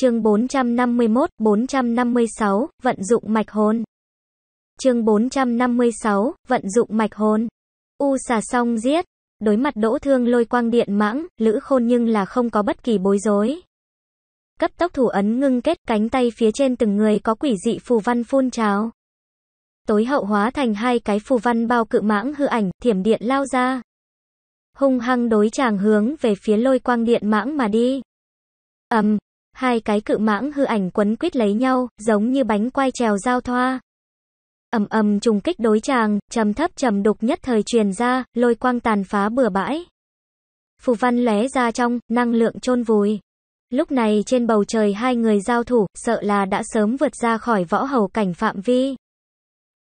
Chương 451, 456, vận dụng mạch hồn. Chương 456, vận dụng mạch hồn. U xà xong giết. Đối mặt đỗ thương lôi quang điện mãng, lữ khôn nhưng là không có bất kỳ bối rối. Cấp tốc thủ ấn ngưng kết cánh tay phía trên từng người có quỷ dị phù văn phun trào. Tối hậu hóa thành hai cái phù văn bao cự mãng hư ảnh, thiểm điện lao ra. Hung hăng đối chàng hướng về phía lôi quang điện mãng mà đi. ầm, hai cái cự mãng hư ảnh quấn quýt lấy nhau, giống như bánh quay trèo giao thoa. Ầm ầm trùng kích đối chàng, trầm thấp trầm đục nhất thời truyền ra, lôi quang tàn phá bừa bãi. Phù văn lóe ra trong, năng lượng chôn vùi. Lúc này trên bầu trời hai người giao thủ, sợ là đã sớm vượt ra khỏi võ hầu cảnh phạm vi.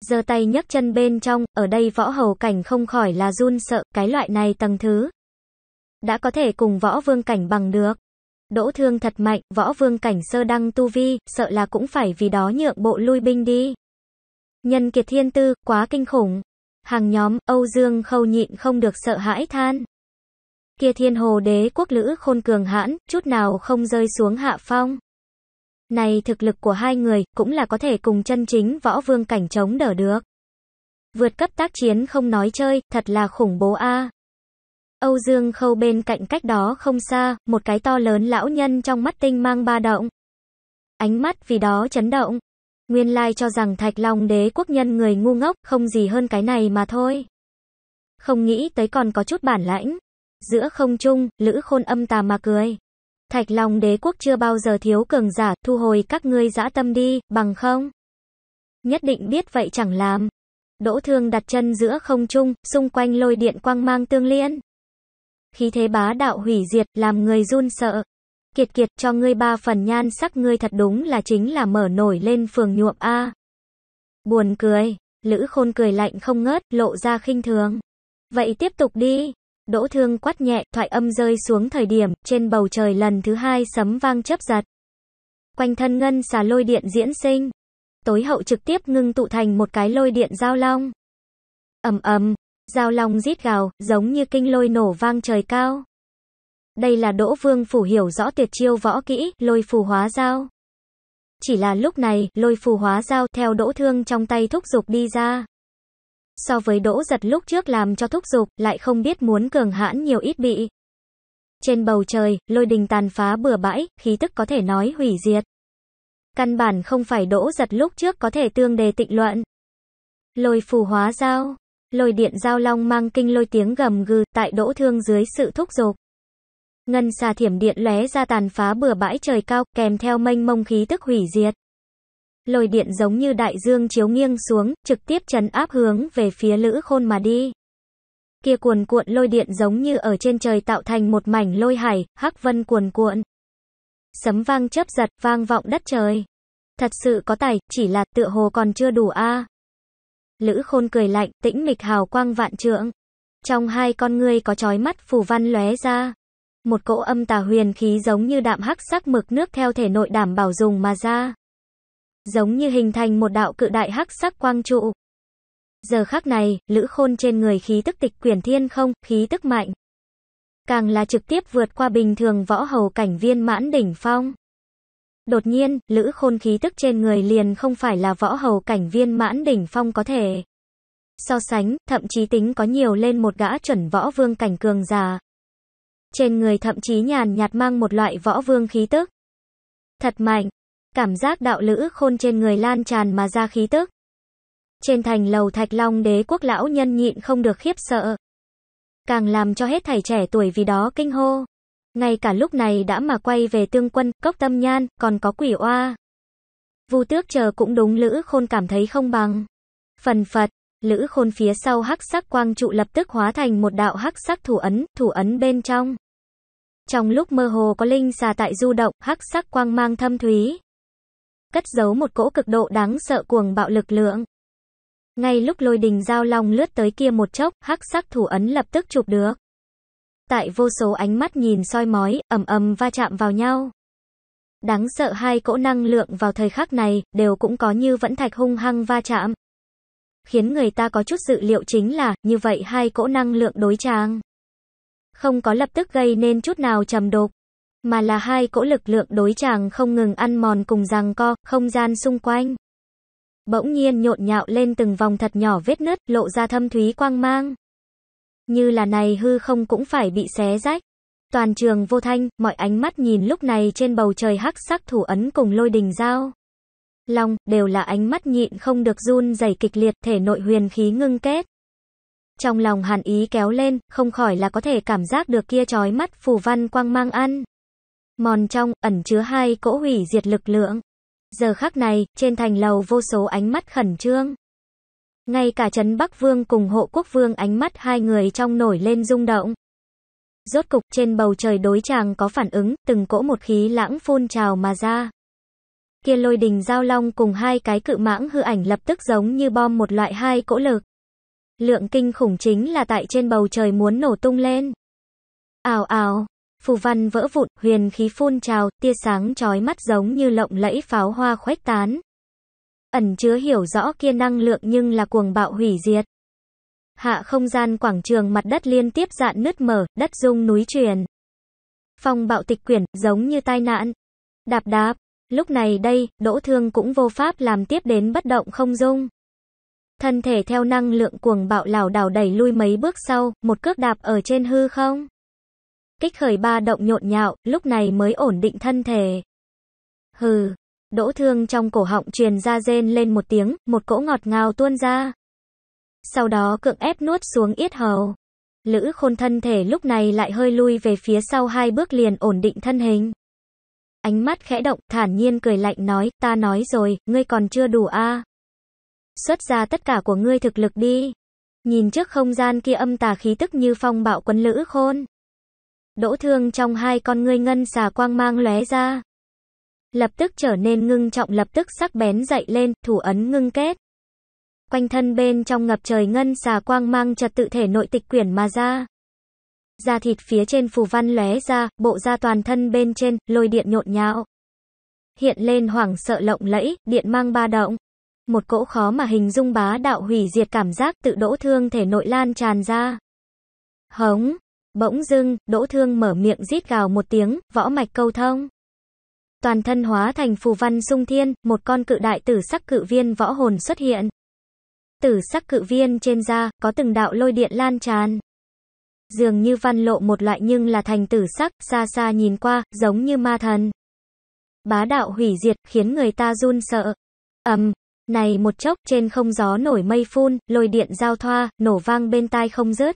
Giơ tay nhấc chân bên trong, ở đây võ hầu cảnh không khỏi là run sợ, cái loại này tầng thứ. Đã có thể cùng võ vương cảnh bằng được. Đỗ thương thật mạnh, võ vương cảnh sơ đăng tu vi, sợ là cũng phải vì đó nhượng bộ lui binh đi. Nhân kiệt thiên tư, quá kinh khủng. Hàng nhóm, Âu Dương khâu nhịn không được sợ hãi than. Kia thiên hồ đế quốc lữ khôn cường hãn, chút nào không rơi xuống hạ phong. Này thực lực của hai người, cũng là có thể cùng chân chính võ vương cảnh chống đỡ được. Vượt cấp tác chiến không nói chơi, thật là khủng bố a. À. Âu Dương Khâu bên cạnh cách đó không xa, một cái to lớn lão nhân trong mắt tinh mang ba động. Ánh mắt vì đó chấn động. Nguyên lai cho rằng Thạch Long đế quốc nhân người ngu ngốc, không gì hơn cái này mà thôi. Không nghĩ tới còn có chút bản lãnh. Giữa không trung, Lữ Khôn âm tà mà cười. Thạch Long đế quốc chưa bao giờ thiếu cường giả, thu hồi các ngươi dã tâm đi, bằng không. Nhất định biết vậy chẳng làm. Đỗ Thương đặt chân giữa không trung, xung quanh lôi điện quang mang tương liên khí thế bá đạo hủy diệt, làm người run sợ. Kiệt kiệt, cho ngươi ba phần nhan sắc ngươi thật đúng là chính là mở nổi lên phường nhuộm A. Buồn cười, Lữ Khôn cười lạnh không ngớt, lộ ra khinh thường. Vậy tiếp tục đi. Đỗ thương quát nhẹ, thoại âm rơi xuống thời điểm, trên bầu trời lần thứ hai sấm vang chớp giật. Quanh thân ngân xà lôi điện diễn sinh. Tối hậu trực tiếp ngưng tụ thành một cái lôi điện giao long. ầm ầm, Giao long rít gào, giống như kinh lôi nổ vang trời cao. Đây là Đỗ Vương Phủ hiểu rõ tuyệt chiêu võ kỹ, lôi phù hóa giao. Chỉ là lúc này, lôi phù hóa giao theo Đỗ Thương trong tay thúc dục đi ra. So với Đỗ giật lúc trước làm cho thúc dục, lại không biết muốn cường hãn nhiều ít bị. Trên bầu trời, lôi đình tàn phá bừa bãi, khí tức có thể nói hủy diệt. Căn bản không phải Đỗ giật lúc trước có thể tương đề tịnh luận. Lôi phù hóa giao Lôi điện giao long mang kinh lôi tiếng gầm gừ tại đỗ thương dưới sự thúc giục. Ngân xà thiểm điện lóe ra tàn phá bừa bãi trời cao, kèm theo mênh mông khí tức hủy diệt. Lôi điện giống như đại dương chiếu nghiêng xuống, trực tiếp chấn áp hướng về phía lữ khôn mà đi. Kia cuồn cuộn lôi điện giống như ở trên trời tạo thành một mảnh lôi hải, hắc vân cuồn cuộn. Sấm vang chớp giật, vang vọng đất trời. Thật sự có tài, chỉ là tựa hồ còn chưa đủ a. À. Lữ khôn cười lạnh, tĩnh mịch hào quang vạn trượng. Trong hai con ngươi có trói mắt phù văn lóe ra. Một cỗ âm tà huyền khí giống như đạm hắc sắc mực nước theo thể nội đảm bảo dùng mà ra. Giống như hình thành một đạo cự đại hắc sắc quang trụ. Giờ khắc này, lữ khôn trên người khí tức tịch quyển thiên không, khí tức mạnh. Càng là trực tiếp vượt qua bình thường võ hầu cảnh viên mãn đỉnh phong. Đột nhiên, lữ khôn khí tức trên người liền không phải là võ hầu cảnh viên mãn đỉnh phong có thể. So sánh, thậm chí tính có nhiều lên một gã chuẩn võ vương cảnh cường già. Trên người thậm chí nhàn nhạt mang một loại võ vương khí tức. Thật mạnh, cảm giác đạo lữ khôn trên người lan tràn mà ra khí tức. Trên thành lầu thạch long đế quốc lão nhân nhịn không được khiếp sợ. Càng làm cho hết thảy trẻ tuổi vì đó kinh hô. Ngay cả lúc này đã mà quay về tương quân, cốc tâm nhan, còn có quỷ oa. Vu tước chờ cũng đúng Lữ Khôn cảm thấy không bằng. Phần phật, Lữ Khôn phía sau hắc sắc quang trụ lập tức hóa thành một đạo hắc sắc thủ ấn, thủ ấn bên trong. Trong lúc mơ hồ có linh xà tại du động, hắc sắc quang mang thâm thúy. Cất giấu một cỗ cực độ đáng sợ cuồng bạo lực lượng. Ngay lúc lôi đình giao long lướt tới kia một chốc, hắc sắc thủ ấn lập tức chụp được. Tại vô số ánh mắt nhìn soi mói, ầm ầm va chạm vào nhau. Đáng sợ hai cỗ năng lượng vào thời khắc này, đều cũng có như vẫn thạch hung hăng va chạm. Khiến người ta có chút dự liệu chính là, như vậy hai cỗ năng lượng đối tràng. Không có lập tức gây nên chút nào trầm đột mà là hai cỗ lực lượng đối tràng không ngừng ăn mòn cùng rằng co, không gian xung quanh. Bỗng nhiên nhộn nhạo lên từng vòng thật nhỏ vết nứt, lộ ra thâm thúy quang mang. Như là này hư không cũng phải bị xé rách. Toàn trường vô thanh, mọi ánh mắt nhìn lúc này trên bầu trời hắc sắc thủ ấn cùng lôi đình dao. Long, đều là ánh mắt nhịn không được run dày kịch liệt thể nội huyền khí ngưng kết. Trong lòng hàn ý kéo lên, không khỏi là có thể cảm giác được kia trói mắt phù văn quang mang ăn. Mòn trong, ẩn chứa hai cỗ hủy diệt lực lượng. Giờ khắc này, trên thành lầu vô số ánh mắt khẩn trương. Ngay cả Trấn Bắc Vương cùng Hộ Quốc Vương ánh mắt hai người trong nổi lên rung động. Rốt cục trên bầu trời đối chàng có phản ứng, từng cỗ một khí lãng phun trào mà ra. Kia lôi đình giao long cùng hai cái cự mãng hư ảnh lập tức giống như bom một loại hai cỗ lực. Lượng kinh khủng chính là tại trên bầu trời muốn nổ tung lên. Ào ào, phù văn vỡ vụn, huyền khí phun trào, tia sáng chói mắt giống như lộng lẫy pháo hoa khuếch tán ẩn chứa hiểu rõ kia năng lượng nhưng là cuồng bạo hủy diệt. Hạ không gian quảng trường mặt đất liên tiếp dạn nứt mở, đất rung núi truyền. Phong bạo tịch quyển, giống như tai nạn. Đạp đạp, lúc này đây, đỗ thương cũng vô pháp làm tiếp đến bất động không dung. Thân thể theo năng lượng cuồng bạo lảo đảo đẩy lui mấy bước sau, một cước đạp ở trên hư không. Kích khởi ba động nhộn nhạo, lúc này mới ổn định thân thể. Hừ, đỗ thương trong cổ họng truyền ra rên lên một tiếng, một cỗ ngọt ngào tuôn ra. Sau đó cưỡng ép nuốt xuống yết hầu. Lữ khôn thân thể lúc này lại hơi lui về phía sau hai bước liền ổn định thân hình. Ánh mắt khẽ động, thản nhiên cười lạnh nói, ta nói rồi, ngươi còn chưa đủ a Xuất ra tất cả của ngươi thực lực đi. Nhìn trước không gian kia âm tà khí tức như phong bạo quân lữ khôn. Đỗ thương trong hai con ngươi ngân xà quang mang lóe ra lập tức trở nên ngưng trọng lập tức sắc bén dậy lên, thủ ấn ngưng kết. Quanh thân bên trong ngập trời ngân xà quang mang trật tự thể nội tịch quyển mà ra. Da thịt phía trên phù văn lóe ra, bộ da toàn thân bên trên, lôi điện nhộn nhạo. Hiện lên hoảng sợ lộng lẫy, điện mang ba động. Một cỗ khó mà hình dung bá đạo hủy diệt cảm giác tự đỗ thương thể nội lan tràn ra. Hống, bỗng dưng, đỗ thương mở miệng rít gào một tiếng, võ mạch câu thông toàn thân hóa thành phù văn sung thiên, một con cự đại tử sắc cự viên võ hồn xuất hiện. Tử sắc cự viên trên da, có từng đạo lôi điện lan tràn. Dường như văn lộ một loại nhưng là thành tử sắc, xa xa nhìn qua, giống như ma thần. Bá đạo hủy diệt, khiến người ta run sợ. ầm, này một chốc trên không gió nổi mây phun, lôi điện giao thoa, nổ vang bên tai không rớt.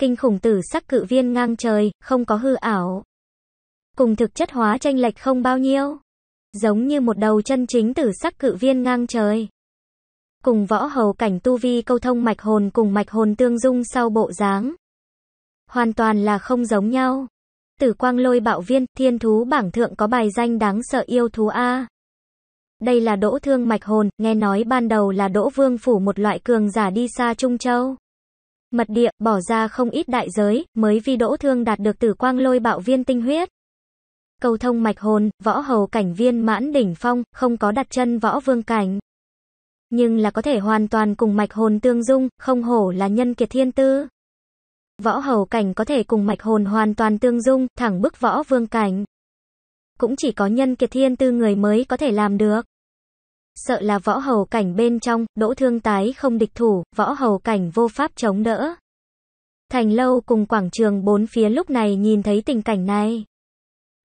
Kinh khủng tử sắc cự viên ngang trời, không có hư ảo cùng thực chất hóa tranh lệch không bao nhiêu. Giống như một đầu chân chính tử sắc cự viên ngang trời. Cùng võ hầu cảnh tu vi câu thông mạch hồn cùng mạch hồn tương dung sau bộ dáng. Hoàn toàn là không giống nhau. Tử quang lôi bạo viên, thiên thú bảng thượng có bài danh đáng sợ yêu thú A. Đây là đỗ thương mạch hồn, nghe nói ban đầu là đỗ vương phủ một loại cường giả đi xa Trung Châu. Mật địa, bỏ ra không ít đại giới, mới vì đỗ thương đạt được tử quang lôi bạo viên tinh huyết cầu thông mạch hồn, võ hầu cảnh viên mãn đỉnh phong, không có đặt chân võ vương cảnh. Nhưng là có thể hoàn toàn cùng mạch hồn tương dung, không hổ là nhân kiệt thiên tư. Võ hầu cảnh có thể cùng mạch hồn hoàn toàn tương dung, thẳng bức võ vương cảnh. Cũng chỉ có nhân kiệt thiên tư người mới có thể làm được. Sợ là võ hầu cảnh bên trong, đỗ thương tái không địch thủ, võ hầu cảnh vô pháp chống đỡ. Thành lâu cùng quảng trường bốn phía lúc này nhìn thấy tình cảnh này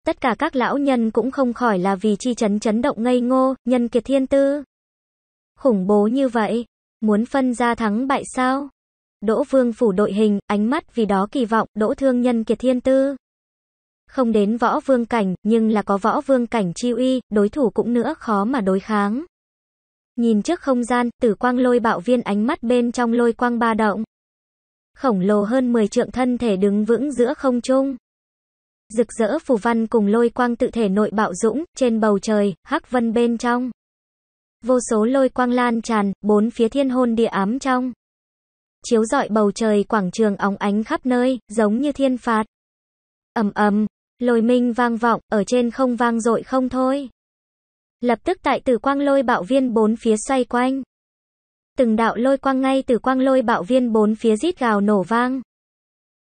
tất cả các lão nhân cũng không khỏi là vì chi chấn chấn động ngây ngô, nhân kiệt thiên tư. Khủng bố như vậy, muốn phân ra thắng bại sao? Đỗ Vương phủ đội hình, ánh mắt vì đó kỳ vọng, Đỗ Thương nhân kiệt thiên tư. Không đến võ vương cảnh, nhưng là có võ vương cảnh chi uy, đối thủ cũng nữa khó mà đối kháng. Nhìn trước không gian, tử quang lôi bạo viên ánh mắt bên trong lôi quang ba động. Khổng lồ hơn 10 trượng thân thể đứng vững giữa không trung. Rực rỡ phù văn cùng lôi quang tự thể nội bạo dũng, trên bầu trời, hắc vân bên trong. Vô số lôi quang lan tràn, bốn phía thiên hôn địa ám trong. Chiếu rọi bầu trời quảng trường óng ánh khắp nơi, giống như thiên phạt. ầm ầm, lôi minh vang vọng, ở trên không vang dội không thôi. Lập tức tại tử quang lôi bạo viên bốn phía xoay quanh. Từng đạo lôi quang ngay từ quang lôi bạo viên bốn phía rít gào nổ vang.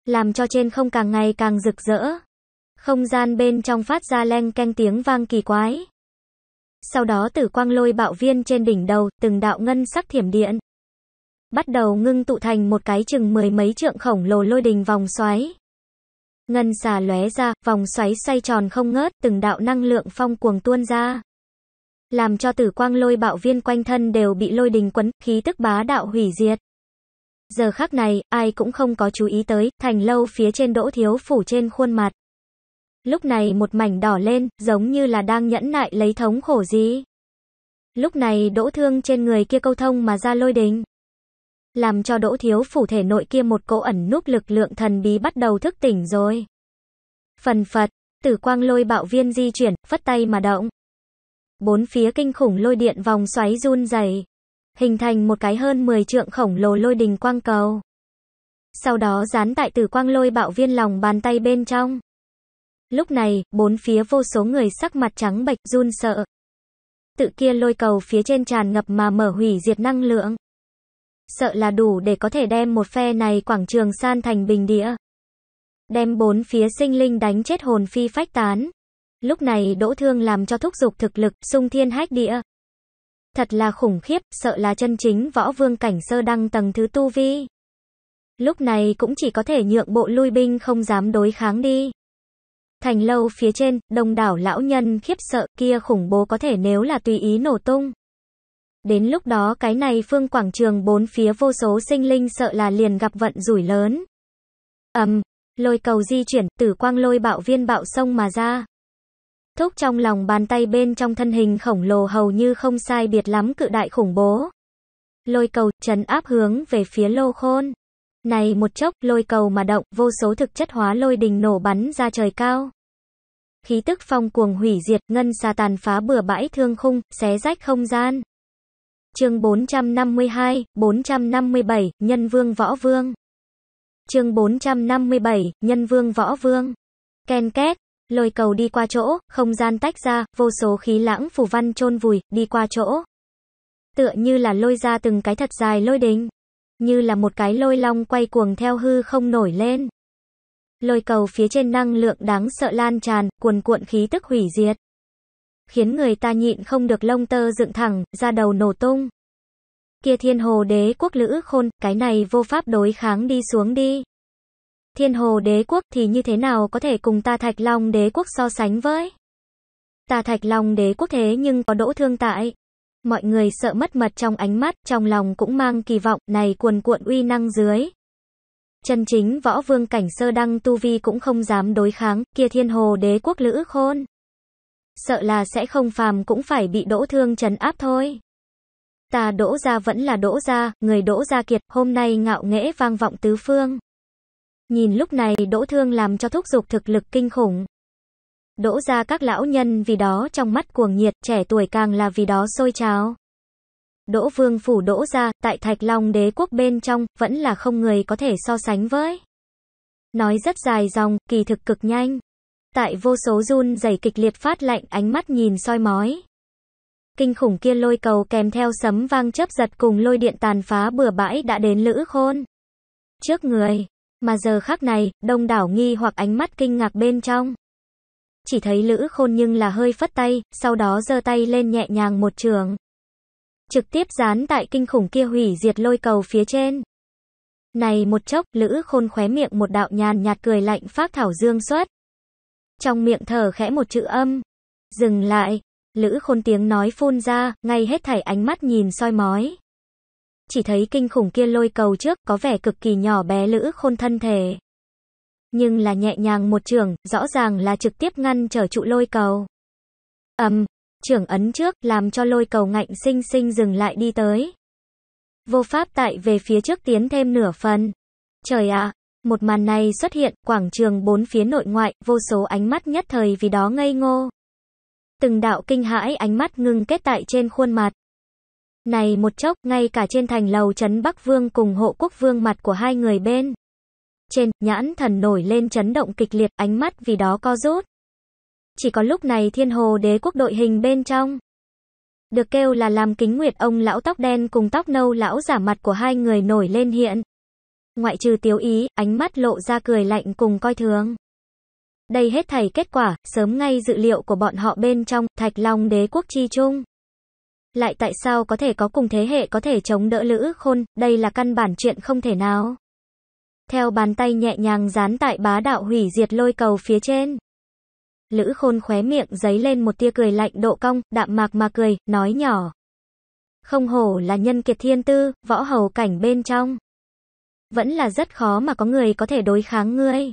Làm cho trên không càng ngày càng rực rỡ. Không gian bên trong phát ra leng keng tiếng vang kỳ quái. Sau đó tử quang lôi bạo viên trên đỉnh đầu, từng đạo ngân sắc thiểm điện. Bắt đầu ngưng tụ thành một cái chừng mười mấy trượng khổng lồ lôi đình vòng xoáy. Ngân xà lóe ra, vòng xoáy xoay tròn không ngớt, từng đạo năng lượng phong cuồng tuôn ra. Làm cho tử quang lôi bạo viên quanh thân đều bị lôi đình quấn, khí tức bá đạo hủy diệt. Giờ khắc này, ai cũng không có chú ý tới, thành lâu phía trên đỗ thiếu phủ trên khuôn mặt. Lúc này một mảnh đỏ lên, giống như là đang nhẫn nại lấy thống khổ gì. Lúc này đỗ thương trên người kia câu thông mà ra lôi đình. Làm cho đỗ thiếu phủ thể nội kia một cỗ ẩn núp lực lượng thần bí bắt đầu thức tỉnh rồi. Phần phật, tử quang lôi bạo viên di chuyển, phất tay mà động. Bốn phía kinh khủng lôi điện vòng xoáy run dày. Hình thành một cái hơn 10 trượng khổng lồ lôi đình quang cầu. Sau đó dán tại tử quang lôi bạo viên lòng bàn tay bên trong. Lúc này, bốn phía vô số người sắc mặt trắng bệch run sợ. Tự kia lôi cầu phía trên tràn ngập mà mở hủy diệt năng lượng. Sợ là đủ để có thể đem một phe này quảng trường san thành bình địa. Đem bốn phía sinh linh đánh chết hồn phi phách tán. Lúc này đỗ thương làm cho thúc dục thực lực, sung thiên hách địa. Thật là khủng khiếp, sợ là chân chính võ vương cảnh sơ đăng tầng thứ tu vi. Lúc này cũng chỉ có thể nhượng bộ lui binh không dám đối kháng đi. Thành lâu phía trên, đông đảo lão nhân khiếp sợ kia khủng bố có thể nếu là tùy ý nổ tung. Đến lúc đó cái này phương quảng trường bốn phía vô số sinh linh sợ là liền gặp vận rủi lớn. Ầm, lôi cầu di chuyển, tử quang lôi bạo viên bạo sông mà ra. Thúc trong lòng bàn tay bên trong thân hình khổng lồ hầu như không sai biệt lắm cự đại khủng bố. Lôi cầu chấn áp hướng về phía lô khôn. Này một chốc, lôi cầu mà động, vô số thực chất hóa lôi đình nổ bắn ra trời cao. Khí tức phong cuồng hủy diệt, ngân xà tàn phá bừa bãi thương khung, xé rách không gian. Chương 452, 457, Nhân Vương Võ Vương. Chương 457, Nhân Vương Võ Vương. Ken két, lôi cầu đi qua chỗ, không gian tách ra, vô số khí lãng phủ văn chôn vùi, đi qua chỗ. Tựa như là lôi ra từng cái thật dài lôi đình như là một cái lôi long quay cuồng theo hư không nổi lên. Lôi cầu phía trên năng lượng đáng sợ lan tràn, cuồn cuộn khí tức hủy diệt. Khiến người ta nhịn không được lông tơ dựng thẳng, ra đầu nổ tung. Kia thiên hồ đế quốc lữ khôn, cái này vô pháp đối kháng đi xuống đi. Thiên hồ đế quốc thì như thế nào có thể cùng ta thạch long đế quốc so sánh với? ta thạch long đế quốc thế nhưng có đỗ thương tại. Mọi người sợ mất mật trong ánh mắt, trong lòng cũng mang kỳ vọng, này cuồn cuộn uy năng dưới. Chân chính võ vương cảnh sơ đăng tu vi cũng không dám đối kháng, kia thiên hồ đế quốc lữ khôn. Sợ là sẽ không phàm cũng phải bị đỗ thương trấn áp thôi. Ta đỗ ra vẫn là đỗ ra, người đỗ ra kiệt, hôm nay ngạo nghễ vang vọng tứ phương. Nhìn lúc này đỗ thương làm cho thúc giục thực lực kinh khủng đỗ ra các lão nhân vì đó trong mắt cuồng nhiệt, trẻ tuổi càng là vì đó sôi trào. Đỗ vương phủ đỗ ra, tại thạch long đế quốc bên trong, vẫn là không người có thể so sánh với. Nói rất dài dòng, kỳ thực cực nhanh. Tại vô số run dày kịch liệt phát lạnh ánh mắt nhìn soi mói. Kinh khủng kia lôi cầu kèm theo sấm vang chớp giật cùng lôi điện tàn phá bừa bãi đã đến lữ khôn. Trước người, mà giờ khác này, đông đảo nghi hoặc ánh mắt kinh ngạc bên trong chỉ thấy Lữ Khôn nhưng là hơi phất tay, sau đó giơ tay lên nhẹ nhàng một trường. Trực tiếp dán tại kinh khủng kia hủy diệt lôi cầu phía trên. Này một chốc, Lữ Khôn khóe miệng một đạo nhàn nhạt cười lạnh phát thảo dương xuất. Trong miệng thở khẽ một chữ âm. Dừng lại, Lữ Khôn tiếng nói phun ra, ngay hết thảy ánh mắt nhìn soi mói. Chỉ thấy kinh khủng kia lôi cầu trước, có vẻ cực kỳ nhỏ bé Lữ Khôn thân thể nhưng là nhẹ nhàng một trường, rõ ràng là trực tiếp ngăn trở trụ lôi cầu. Ầm, um, trưởng ấn trước làm cho lôi cầu ngạnh sinh sinh dừng lại đi tới. Vô pháp tại về phía trước tiến thêm nửa phần. Trời ạ, một màn này xuất hiện, quảng trường bốn phía nội ngoại, vô số ánh mắt nhất thời vì đó ngây ngô. Từng đạo kinh hãi ánh mắt ngưng kết tại trên khuôn mặt. Này một chốc, ngay cả trên thành lầu trấn Bắc Vương cùng hộ quốc vương mặt của hai người bên trên, nhãn thần nổi lên chấn động kịch liệt, ánh mắt vì đó co rút. Chỉ có lúc này thiên hồ đế quốc đội hình bên trong. Được kêu là làm kính nguyệt ông lão tóc đen cùng tóc nâu lão giả mặt của hai người nổi lên hiện. Ngoại trừ tiếu ý, ánh mắt lộ ra cười lạnh cùng coi thường. Đây hết thầy kết quả, sớm ngay dự liệu của bọn họ bên trong, thạch long đế quốc chi chung. Lại tại sao có thể có cùng thế hệ có thể chống đỡ lữ khôn, đây là căn bản chuyện không thể nào theo bàn tay nhẹ nhàng dán tại bá đạo hủy diệt lôi cầu phía trên. Lữ khôn khóe miệng giấy lên một tia cười lạnh độ cong, đạm mạc mà cười, nói nhỏ. Không hổ là nhân kiệt thiên tư, võ hầu cảnh bên trong. Vẫn là rất khó mà có người có thể đối kháng ngươi.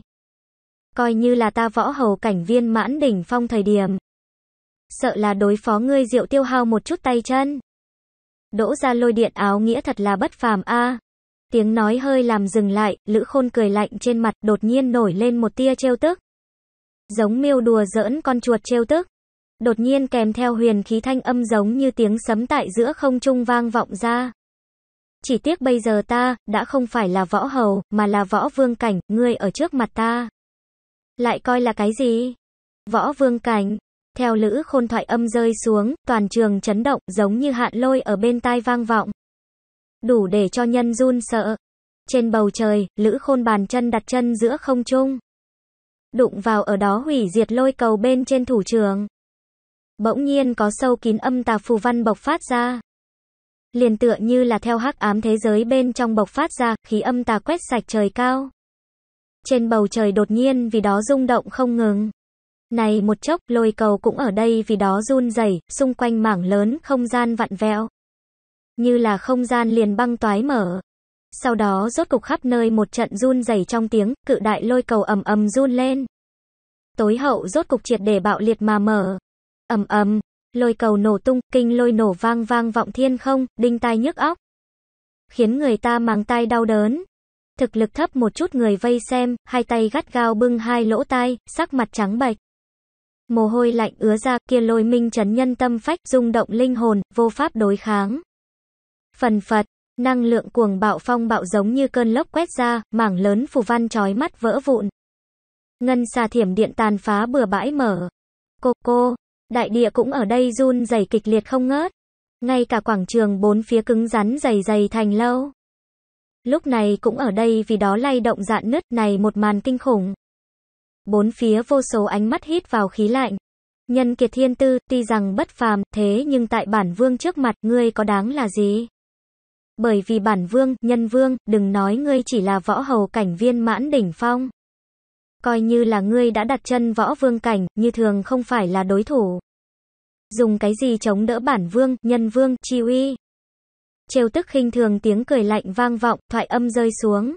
Coi như là ta võ hầu cảnh viên mãn đỉnh phong thời điểm. Sợ là đối phó ngươi diệu tiêu hao một chút tay chân. Đỗ ra lôi điện áo nghĩa thật là bất phàm a Tiếng nói hơi làm dừng lại, Lữ Khôn cười lạnh trên mặt đột nhiên nổi lên một tia trêu tức. Giống miêu đùa giỡn con chuột trêu tức. Đột nhiên kèm theo huyền khí thanh âm giống như tiếng sấm tại giữa không trung vang vọng ra. Chỉ tiếc bây giờ ta, đã không phải là võ hầu, mà là võ vương cảnh, ngươi ở trước mặt ta. Lại coi là cái gì? Võ vương cảnh. Theo lữ khôn thoại âm rơi xuống, toàn trường chấn động giống như hạn lôi ở bên tai vang vọng đủ để cho nhân run sợ. Trên bầu trời, Lữ Khôn bàn chân đặt chân giữa không trung. Đụng vào ở đó hủy diệt lôi cầu bên trên thủ trường. Bỗng nhiên có sâu kín âm tà phù văn bộc phát ra. Liền tựa như là theo hắc ám thế giới bên trong bộc phát ra, khí âm tà quét sạch trời cao. Trên bầu trời đột nhiên vì đó rung động không ngừng. Này một chốc, lôi cầu cũng ở đây vì đó run rẩy, xung quanh mảng lớn không gian vặn vẹo như là không gian liền băng toái mở. Sau đó rốt cục khắp nơi một trận run dày trong tiếng, cự đại lôi cầu ầm ầm run lên. Tối hậu rốt cục triệt để bạo liệt mà mở. Ầm ầm, lôi cầu nổ tung, kinh lôi nổ vang vang vọng thiên không, đinh tai nhức óc. Khiến người ta màng tai đau đớn. Thực lực thấp một chút người vây xem, hai tay gắt gao bưng hai lỗ tai, sắc mặt trắng bệch. Mồ hôi lạnh ứa ra, kia lôi minh chấn nhân tâm phách, rung động linh hồn, vô pháp đối kháng phần phật, năng lượng cuồng bạo phong bạo giống như cơn lốc quét ra, mảng lớn phù văn chói mắt vỡ vụn. Ngân xà thiểm điện tàn phá bừa bãi mở. Cô cô, đại địa cũng ở đây run dày kịch liệt không ngớt. Ngay cả quảng trường bốn phía cứng rắn dày dày thành lâu. Lúc này cũng ở đây vì đó lay động dạn nứt này một màn kinh khủng. Bốn phía vô số ánh mắt hít vào khí lạnh. Nhân kiệt thiên tư, tuy rằng bất phàm, thế nhưng tại bản vương trước mặt ngươi có đáng là gì? Bởi vì bản vương, nhân vương, đừng nói ngươi chỉ là võ hầu cảnh viên mãn đỉnh phong. Coi như là ngươi đã đặt chân võ vương cảnh, như thường không phải là đối thủ. Dùng cái gì chống đỡ bản vương, nhân vương, chi uy. Trêu tức khinh thường tiếng cười lạnh vang vọng, thoại âm rơi xuống.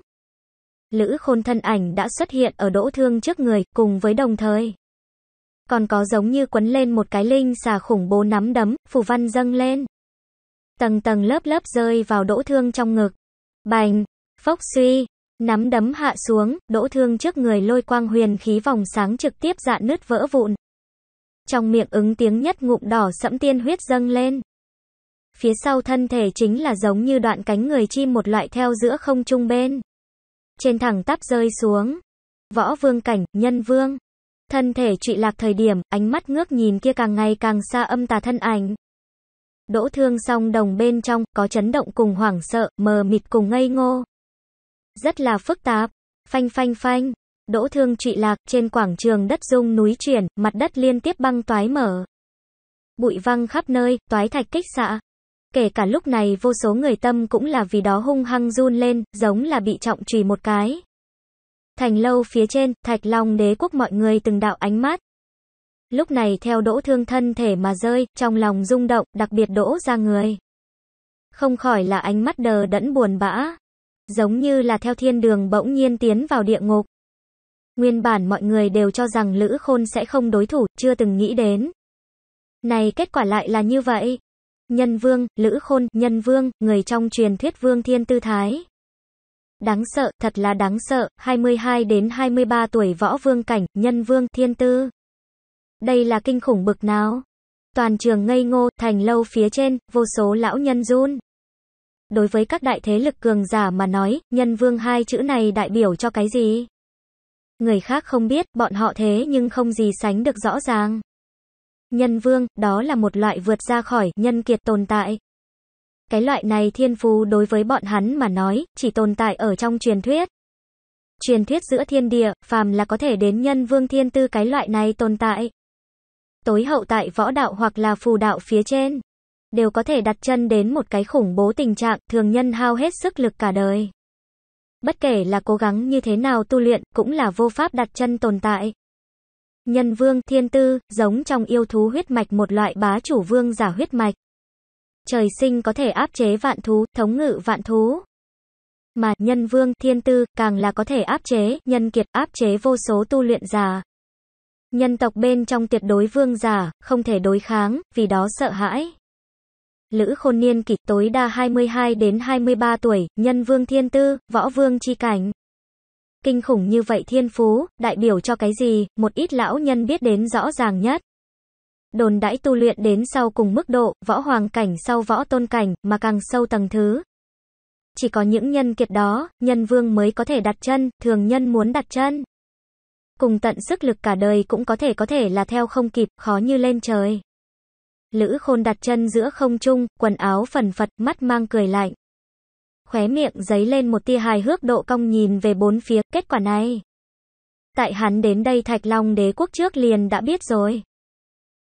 Lữ khôn thân ảnh đã xuất hiện ở đỗ thương trước người, cùng với đồng thời. Còn có giống như quấn lên một cái linh xà khủng bố nắm đấm, phù văn dâng lên. Tầng tầng lớp lớp rơi vào đỗ thương trong ngực. Bành, phốc suy, nắm đấm hạ xuống, đỗ thương trước người lôi quang huyền khí vòng sáng trực tiếp dạn nứt vỡ vụn. Trong miệng ứng tiếng nhất ngụm đỏ sẫm tiên huyết dâng lên. Phía sau thân thể chính là giống như đoạn cánh người chim một loại theo giữa không trung bên. Trên thẳng tắp rơi xuống. Võ vương cảnh, nhân vương. Thân thể trụy lạc thời điểm, ánh mắt ngước nhìn kia càng ngày càng xa âm tà thân ảnh đỗ thương song đồng bên trong, có chấn động cùng hoảng sợ, mờ mịt cùng ngây ngô. Rất là phức tạp. Phanh phanh phanh. Đỗ thương trụy lạc trên quảng trường đất dung núi chuyển, mặt đất liên tiếp băng toái mở. Bụi văng khắp nơi, toái thạch kích xạ. Kể cả lúc này vô số người tâm cũng là vì đó hung hăng run lên, giống là bị trọng trùy một cái. Thành lâu phía trên, thạch long đế quốc mọi người từng đạo ánh mắt, Lúc này theo đỗ thương thân thể mà rơi, trong lòng rung động, đặc biệt đỗ ra người. Không khỏi là ánh mắt đờ đẫn buồn bã. Giống như là theo thiên đường bỗng nhiên tiến vào địa ngục. Nguyên bản mọi người đều cho rằng Lữ Khôn sẽ không đối thủ, chưa từng nghĩ đến. Này kết quả lại là như vậy. Nhân vương, Lữ Khôn, nhân vương, người trong truyền thuyết vương thiên tư thái. Đáng sợ, thật là đáng sợ, 22 đến 23 tuổi võ vương cảnh, nhân vương, thiên tư. Đây là kinh khủng bực nào. Toàn trường ngây ngô, thành lâu phía trên, vô số lão nhân run. Đối với các đại thế lực cường giả mà nói, nhân vương hai chữ này đại biểu cho cái gì? Người khác không biết, bọn họ thế nhưng không gì sánh được rõ ràng. Nhân vương, đó là một loại vượt ra khỏi nhân kiệt tồn tại. Cái loại này thiên phú đối với bọn hắn mà nói, chỉ tồn tại ở trong truyền thuyết. Truyền thuyết giữa thiên địa, phàm là có thể đến nhân vương thiên tư cái loại này tồn tại tối hậu tại võ đạo hoặc là phù đạo phía trên, đều có thể đặt chân đến một cái khủng bố tình trạng thường nhân hao hết sức lực cả đời. Bất kể là cố gắng như thế nào tu luyện, cũng là vô pháp đặt chân tồn tại. Nhân vương thiên tư, giống trong yêu thú huyết mạch một loại bá chủ vương giả huyết mạch. Trời sinh có thể áp chế vạn thú, thống ngự vạn thú. Mà nhân vương thiên tư càng là có thể áp chế, nhân kiệt áp chế vô số tu luyện giả. Nhân tộc bên trong tuyệt đối vương giả, không thể đối kháng, vì đó sợ hãi. Lữ khôn niên kỷ tối đa 22 đến 23 tuổi, nhân vương thiên tư, võ vương chi cảnh. Kinh khủng như vậy thiên phú, đại biểu cho cái gì, một ít lão nhân biết đến rõ ràng nhất. Đồn đãi tu luyện đến sau cùng mức độ, võ hoàng cảnh sau võ tôn cảnh, mà càng sâu tầng thứ. Chỉ có những nhân kiệt đó, nhân vương mới có thể đặt chân, thường nhân muốn đặt chân cùng tận sức lực cả đời cũng có thể có thể là theo không kịp, khó như lên trời. Lữ khôn đặt chân giữa không trung, quần áo phần phật, mắt mang cười lạnh. Khóe miệng giấy lên một tia hài hước độ cong nhìn về bốn phía, kết quả này. Tại hắn đến đây thạch long đế quốc trước liền đã biết rồi.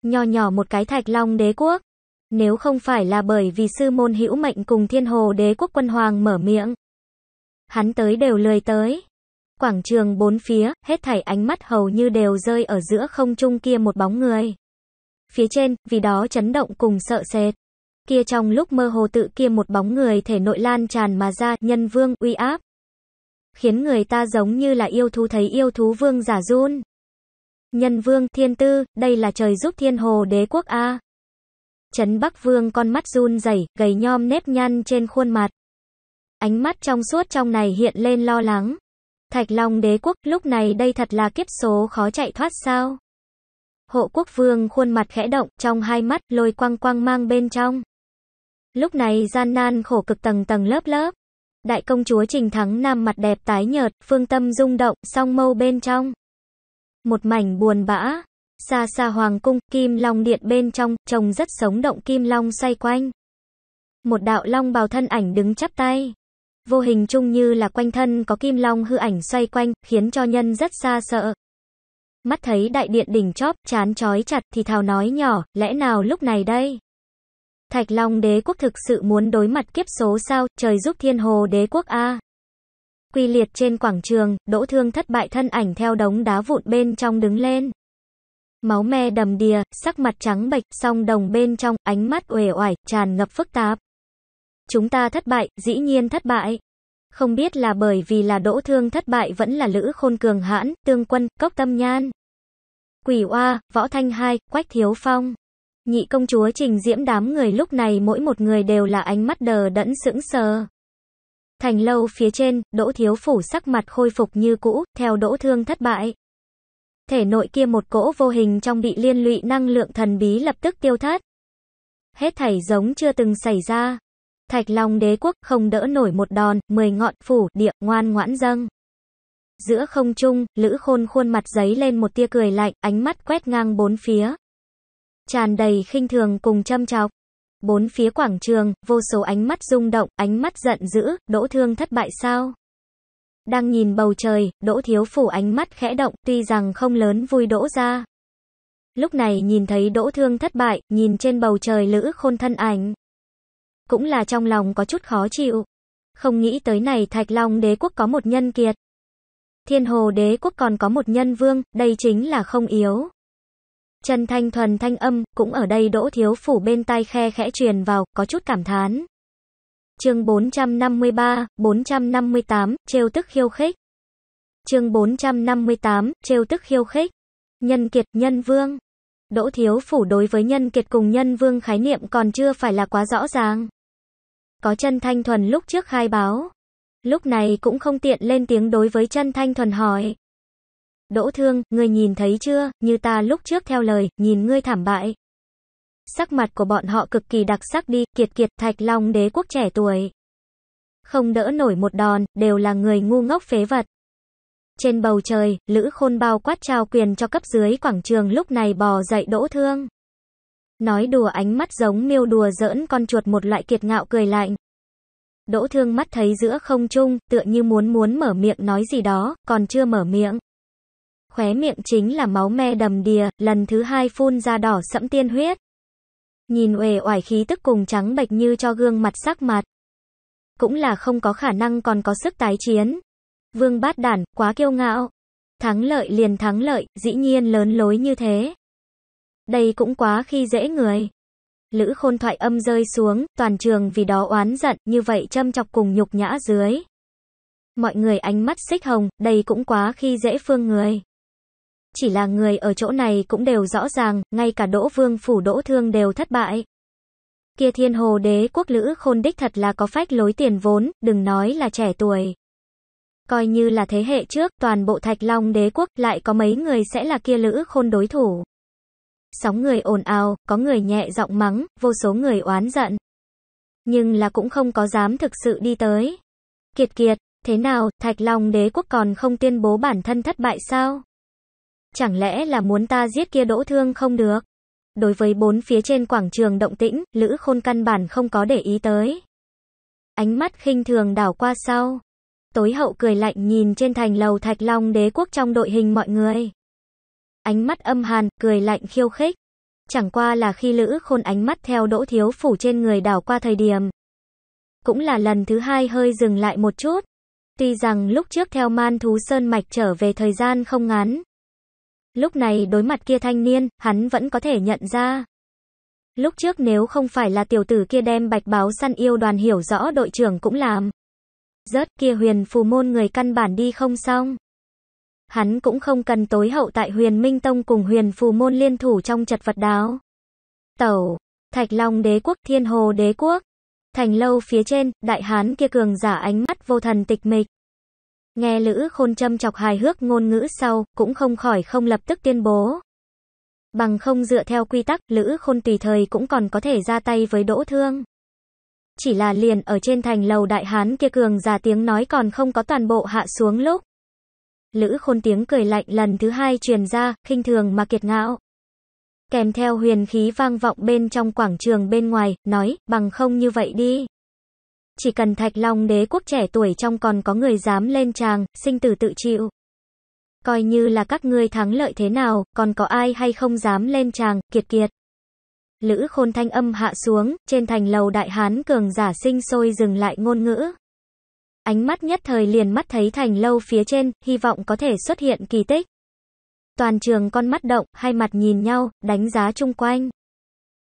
Nho nhỏ một cái thạch long đế quốc. Nếu không phải là bởi vì sư môn hữu mệnh cùng thiên hồ đế quốc quân hoàng mở miệng. Hắn tới đều lười tới. Quảng trường bốn phía, hết thảy ánh mắt hầu như đều rơi ở giữa không trung kia một bóng người. Phía trên, vì đó chấn động cùng sợ sệt. Kia trong lúc mơ hồ tự kia một bóng người thể nội lan tràn mà ra, nhân vương, uy áp. Khiến người ta giống như là yêu thú thấy yêu thú vương giả run. Nhân vương, thiên tư, đây là trời giúp thiên hồ đế quốc A. chấn Bắc Vương con mắt run rẩy, gầy nhom nếp nhăn trên khuôn mặt. Ánh mắt trong suốt trong này hiện lên lo lắng. Thạch Long đế quốc, lúc này đây thật là kiếp số khó chạy thoát sao? Hộ quốc vương khuôn mặt khẽ động, trong hai mắt lôi quang quang mang bên trong. Lúc này gian nan khổ cực tầng tầng lớp lớp. Đại công chúa Trình Thắng Nam mặt đẹp tái nhợt, phương tâm rung động, song mâu bên trong. Một mảnh buồn bã. Xa xa hoàng cung, kim long điện bên trong, trông rất sống động kim long xoay quanh. Một đạo long bào thân ảnh đứng chắp tay vô hình chung như là quanh thân có kim long hư ảnh xoay quanh, khiến cho nhân rất xa sợ. Mắt thấy đại điện đỉnh chóp, chán chói chặt thì thào nói nhỏ, lẽ nào lúc này đây? Thạch Long đế quốc thực sự muốn đối mặt kiếp số sao, trời giúp thiên hồ đế quốc A. Quy liệt trên quảng trường, đỗ thương thất bại thân ảnh theo đống đá vụn bên trong đứng lên. Máu me đầm đìa, sắc mặt trắng bệch, song đồng bên trong, ánh mắt uể oải, tràn ngập phức tạp. Chúng ta thất bại, dĩ nhiên thất bại. Không biết là bởi vì là đỗ thương thất bại vẫn là lữ khôn cường hãn, tương quân, cốc tâm nhan. Quỷ oa, võ thanh hai, quách thiếu phong. Nhị công chúa trình diễm đám người lúc này mỗi một người đều là ánh mắt đờ đẫn sững sờ. Thành lâu phía trên, đỗ thiếu phủ sắc mặt khôi phục như cũ, theo đỗ thương thất bại. Thể nội kia một cỗ vô hình trong bị liên lụy năng lượng thần bí lập tức tiêu thất. Hết thảy giống chưa từng xảy ra. Thạch Long đế quốc không đỡ nổi một đòn, mười ngọn phủ địa ngoan ngoãn dâng. Giữa không trung, Lữ Khôn khuôn mặt giấy lên một tia cười lạnh, ánh mắt quét ngang bốn phía. Tràn đầy khinh thường cùng châm chọc. Bốn phía quảng trường, vô số ánh mắt rung động, ánh mắt giận dữ, đỗ thương thất bại sao? Đang nhìn bầu trời, đỗ thiếu phủ ánh mắt khẽ động, tuy rằng không lớn vui đỗ ra. Lúc này nhìn thấy đỗ thương thất bại, nhìn trên bầu trời lữ khôn thân ảnh cũng là trong lòng có chút khó chịu. Không nghĩ tới này Thạch Long đế quốc có một nhân kiệt. Thiên Hồ đế quốc còn có một nhân vương, đây chính là không yếu. Trần Thanh Thuần thanh âm, cũng ở đây đỗ thiếu phủ bên tai khe khẽ truyền vào, có chút cảm thán. chương 453, 458, trêu tức khiêu khích. chương 458, trêu tức khiêu khích. Nhân kiệt, nhân vương. Đỗ thiếu phủ đối với nhân kiệt cùng nhân vương khái niệm còn chưa phải là quá rõ ràng. Có chân thanh thuần lúc trước khai báo. Lúc này cũng không tiện lên tiếng đối với chân thanh thuần hỏi. Đỗ thương, ngươi nhìn thấy chưa, như ta lúc trước theo lời, nhìn ngươi thảm bại. Sắc mặt của bọn họ cực kỳ đặc sắc đi, kiệt kiệt thạch long đế quốc trẻ tuổi. Không đỡ nổi một đòn, đều là người ngu ngốc phế vật. Trên bầu trời, Lữ Khôn bao quát trao quyền cho cấp dưới quảng trường lúc này bò dậy đỗ thương. Nói đùa ánh mắt giống miêu đùa giỡn con chuột một loại kiệt ngạo cười lạnh. Đỗ thương mắt thấy giữa không trung, tựa như muốn muốn mở miệng nói gì đó, còn chưa mở miệng. Khóe miệng chính là máu me đầm đìa, lần thứ hai phun ra đỏ sẫm tiên huyết. Nhìn uể oải khí tức cùng trắng bệch như cho gương mặt sắc mặt. Cũng là không có khả năng còn có sức tái chiến. Vương bát đản, quá kiêu ngạo. Thắng lợi liền thắng lợi, dĩ nhiên lớn lối như thế. Đây cũng quá khi dễ người. Lữ khôn thoại âm rơi xuống, toàn trường vì đó oán giận, như vậy châm chọc cùng nhục nhã dưới. Mọi người ánh mắt xích hồng, đây cũng quá khi dễ phương người. Chỉ là người ở chỗ này cũng đều rõ ràng, ngay cả đỗ vương phủ đỗ thương đều thất bại. Kia thiên hồ đế quốc lữ khôn đích thật là có phách lối tiền vốn, đừng nói là trẻ tuổi. Coi như là thế hệ trước, toàn bộ thạch long đế quốc lại có mấy người sẽ là kia lữ khôn đối thủ. Sóng người ồn ào, có người nhẹ giọng mắng, vô số người oán giận. Nhưng là cũng không có dám thực sự đi tới. Kiệt kiệt, thế nào, Thạch Long đế quốc còn không tuyên bố bản thân thất bại sao? Chẳng lẽ là muốn ta giết kia đỗ thương không được? Đối với bốn phía trên quảng trường động tĩnh, Lữ Khôn căn bản không có để ý tới. Ánh mắt khinh thường đảo qua sau. Tối hậu cười lạnh nhìn trên thành lầu Thạch Long đế quốc trong đội hình mọi người ánh mắt âm hàn, cười lạnh khiêu khích. Chẳng qua là khi Lữ Khôn ánh mắt theo Đỗ Thiếu Phủ trên người đảo qua thời điểm. Cũng là lần thứ hai hơi dừng lại một chút. Tuy rằng lúc trước theo man thú sơn mạch trở về thời gian không ngắn. Lúc này đối mặt kia thanh niên, hắn vẫn có thể nhận ra. Lúc trước nếu không phải là tiểu tử kia đem bạch báo săn yêu đoàn hiểu rõ đội trưởng cũng làm. Rớt kia huyền phù môn người căn bản đi không xong hắn cũng không cần tối hậu tại huyền Minh Tông cùng huyền phù môn liên thủ trong chật vật đáo. Tẩu, Thạch Long đế quốc, Thiên Hồ đế quốc, thành lâu phía trên, đại hán kia cường giả ánh mắt vô thần tịch mịch. Nghe Lữ Khôn châm chọc hài hước ngôn ngữ sau, cũng không khỏi không lập tức tuyên bố. Bằng không dựa theo quy tắc, Lữ Khôn tùy thời cũng còn có thể ra tay với Đỗ Thương. Chỉ là liền ở trên thành lầu đại hán kia cường giả tiếng nói còn không có toàn bộ hạ xuống lúc. Lữ khôn tiếng cười lạnh lần thứ hai truyền ra, khinh thường mà kiệt ngạo. Kèm theo huyền khí vang vọng bên trong quảng trường bên ngoài, nói, bằng không như vậy đi. Chỉ cần thạch long đế quốc trẻ tuổi trong còn có người dám lên tràng, sinh tử tự chịu. Coi như là các ngươi thắng lợi thế nào, còn có ai hay không dám lên tràng, kiệt kiệt. Lữ khôn thanh âm hạ xuống, trên thành lầu đại hán cường giả sinh sôi dừng lại ngôn ngữ ánh mắt nhất thời liền mắt thấy thành lâu phía trên, hy vọng có thể xuất hiện kỳ tích. Toàn trường con mắt động, hai mặt nhìn nhau, đánh giá chung quanh.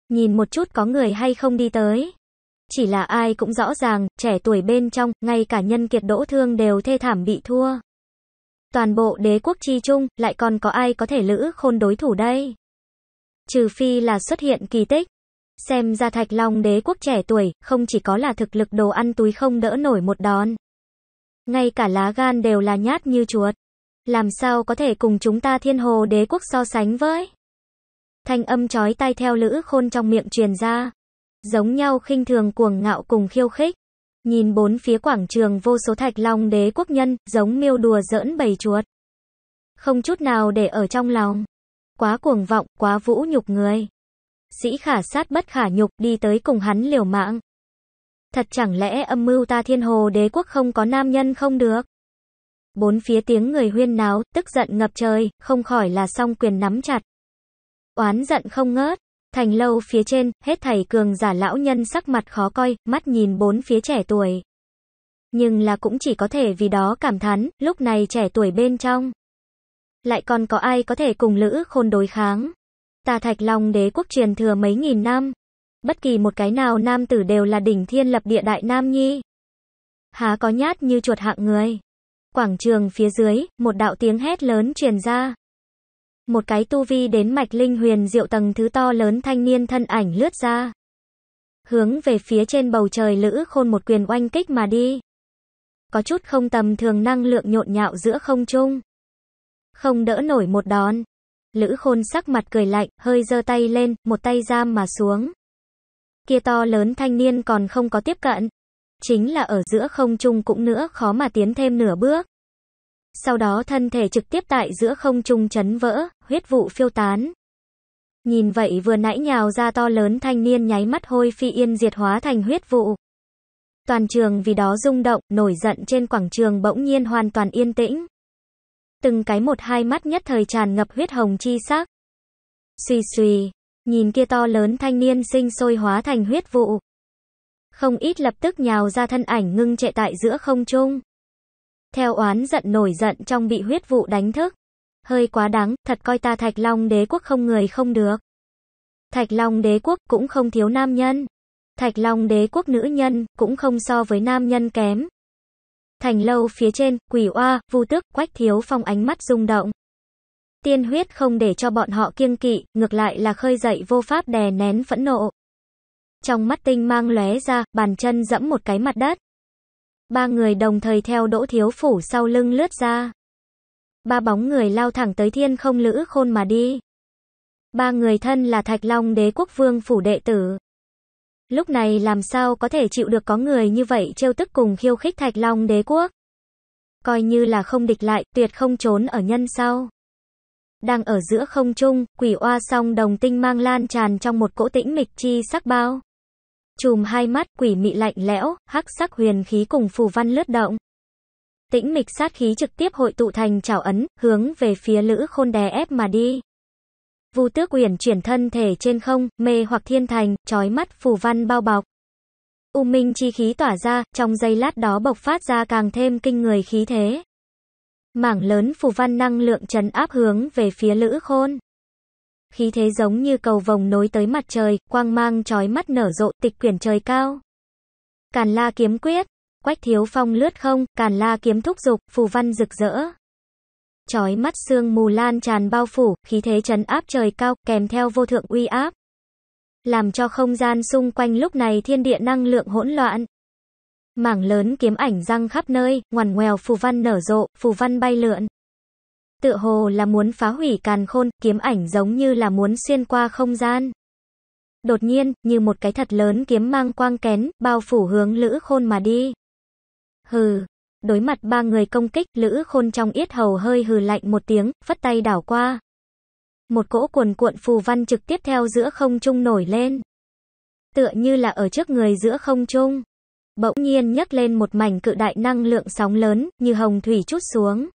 Nhìn một chút có người hay không đi tới. Chỉ là ai cũng rõ ràng, trẻ tuổi bên trong, ngay cả nhân kiệt đỗ thương đều thê thảm bị thua. Toàn bộ đế quốc chi chung, lại còn có ai có thể lữ khôn đối thủ đây? Trừ phi là xuất hiện kỳ tích. Xem ra thạch long đế quốc trẻ tuổi, không chỉ có là thực lực đồ ăn túi không đỡ nổi một đòn. Ngay cả lá gan đều là nhát như chuột. Làm sao có thể cùng chúng ta thiên hồ đế quốc so sánh với? Thanh âm chói tai theo lữ khôn trong miệng truyền ra. Giống nhau khinh thường cuồng ngạo cùng khiêu khích. Nhìn bốn phía quảng trường vô số thạch long đế quốc nhân, giống miêu đùa giỡn bầy chuột. Không chút nào để ở trong lòng. Quá cuồng vọng, quá vũ nhục người. Sĩ khả sát bất khả nhục đi tới cùng hắn liều mạng. Thật chẳng lẽ âm mưu ta thiên hồ đế quốc không có nam nhân không được? Bốn phía tiếng người huyên náo, tức giận ngập trời, không khỏi là song quyền nắm chặt. Oán giận không ngớt, thành lâu phía trên, hết thầy cường giả lão nhân sắc mặt khó coi, mắt nhìn bốn phía trẻ tuổi. Nhưng là cũng chỉ có thể vì đó cảm thán, lúc này trẻ tuổi bên trong. Lại còn có ai có thể cùng lữ khôn đối kháng? Tà thạch long đế quốc truyền thừa mấy nghìn năm, bất kỳ một cái nào nam tử đều là đỉnh thiên lập địa đại nam nhi. Há có nhát như chuột hạng người. Quảng trường phía dưới, một đạo tiếng hét lớn truyền ra. Một cái tu vi đến mạch linh huyền diệu tầng thứ to lớn thanh niên thân ảnh lướt ra. Hướng về phía trên bầu trời lữ khôn một quyền oanh kích mà đi. Có chút không tầm thường năng lượng nhộn nhạo giữa không trung. Không đỡ nổi một đòn. Lữ khôn sắc mặt cười lạnh, hơi giơ tay lên, một tay giam mà xuống kia to lớn thanh niên còn không có tiếp cận. Chính là ở giữa không trung cũng nữa khó mà tiến thêm nửa bước. Sau đó thân thể trực tiếp tại giữa không trung chấn vỡ, huyết vụ phiêu tán. Nhìn vậy vừa nãy nhào ra to lớn thanh niên nháy mắt hôi phi yên diệt hóa thành huyết vụ. Toàn trường vì đó rung động, nổi giận trên quảng trường bỗng nhiên hoàn toàn yên tĩnh. Từng cái một hai mắt nhất thời tràn ngập huyết hồng chi sắc. Xuy suy, Nhìn kia to lớn thanh niên sinh sôi hóa thành huyết vụ. Không ít lập tức nhào ra thân ảnh ngưng trệ tại giữa không trung. Theo oán giận nổi giận trong bị huyết vụ đánh thức. Hơi quá đáng, thật coi ta Thạch Long đế quốc không người không được. Thạch Long đế quốc cũng không thiếu nam nhân. Thạch Long đế quốc nữ nhân cũng không so với nam nhân kém. Thành lâu phía trên, quỷ oa, vu tước, quách thiếu phong ánh mắt rung động tiên huyết không để cho bọn họ kiêng kỵ, ngược lại là khơi dậy vô pháp đè nén phẫn nộ. Trong mắt tinh mang lóe ra, bàn chân dẫm một cái mặt đất. Ba người đồng thời theo đỗ thiếu phủ sau lưng lướt ra. Ba bóng người lao thẳng tới thiên không lữ khôn mà đi. Ba người thân là Thạch Long đế quốc vương phủ đệ tử. Lúc này làm sao có thể chịu được có người như vậy trêu tức cùng khiêu khích Thạch Long đế quốc. Coi như là không địch lại, tuyệt không trốn ở nhân sau đang ở giữa không trung, quỷ oa song đồng tinh mang lan tràn trong một cỗ tĩnh mịch chi sắc bao. Chùm hai mắt quỷ mị lạnh lẽo, hắc sắc huyền khí cùng phù văn lướt động. Tĩnh mịch sát khí trực tiếp hội tụ thành chảo ấn, hướng về phía lữ khôn đè ép mà đi. Vu tước uyển chuyển thân thể trên không, mê hoặc thiên thành, trói mắt phù văn bao bọc. U minh chi khí tỏa ra, trong giây lát đó bộc phát ra càng thêm kinh người khí thế. Mảng lớn phù văn năng lượng trấn áp hướng về phía Lữ Khôn. Khí thế giống như cầu vồng nối tới mặt trời, quang mang chói mắt nở rộ, tịch quyển trời cao. Càn La kiếm quyết, Quách Thiếu Phong lướt không, Càn La kiếm thúc dục, phù văn rực rỡ. Chói mắt sương mù lan tràn bao phủ, khí thế trấn áp trời cao, kèm theo vô thượng uy áp làm cho không gian xung quanh lúc này thiên địa năng lượng hỗn loạn. Mảng lớn kiếm ảnh răng khắp nơi, ngoằn ngoèo phù văn nở rộ, phù văn bay lượn. Tựa hồ là muốn phá hủy càn khôn, kiếm ảnh giống như là muốn xuyên qua không gian. Đột nhiên, như một cái thật lớn kiếm mang quang kén, bao phủ hướng lữ khôn mà đi. Hừ, đối mặt ba người công kích, lữ khôn trong yết hầu hơi hừ lạnh một tiếng, phất tay đảo qua. Một cỗ cuồn cuộn phù văn trực tiếp theo giữa không trung nổi lên. Tựa như là ở trước người giữa không trung bỗng nhiên nhấc lên một mảnh cự đại năng lượng sóng lớn, như hồng thủy chút xuống.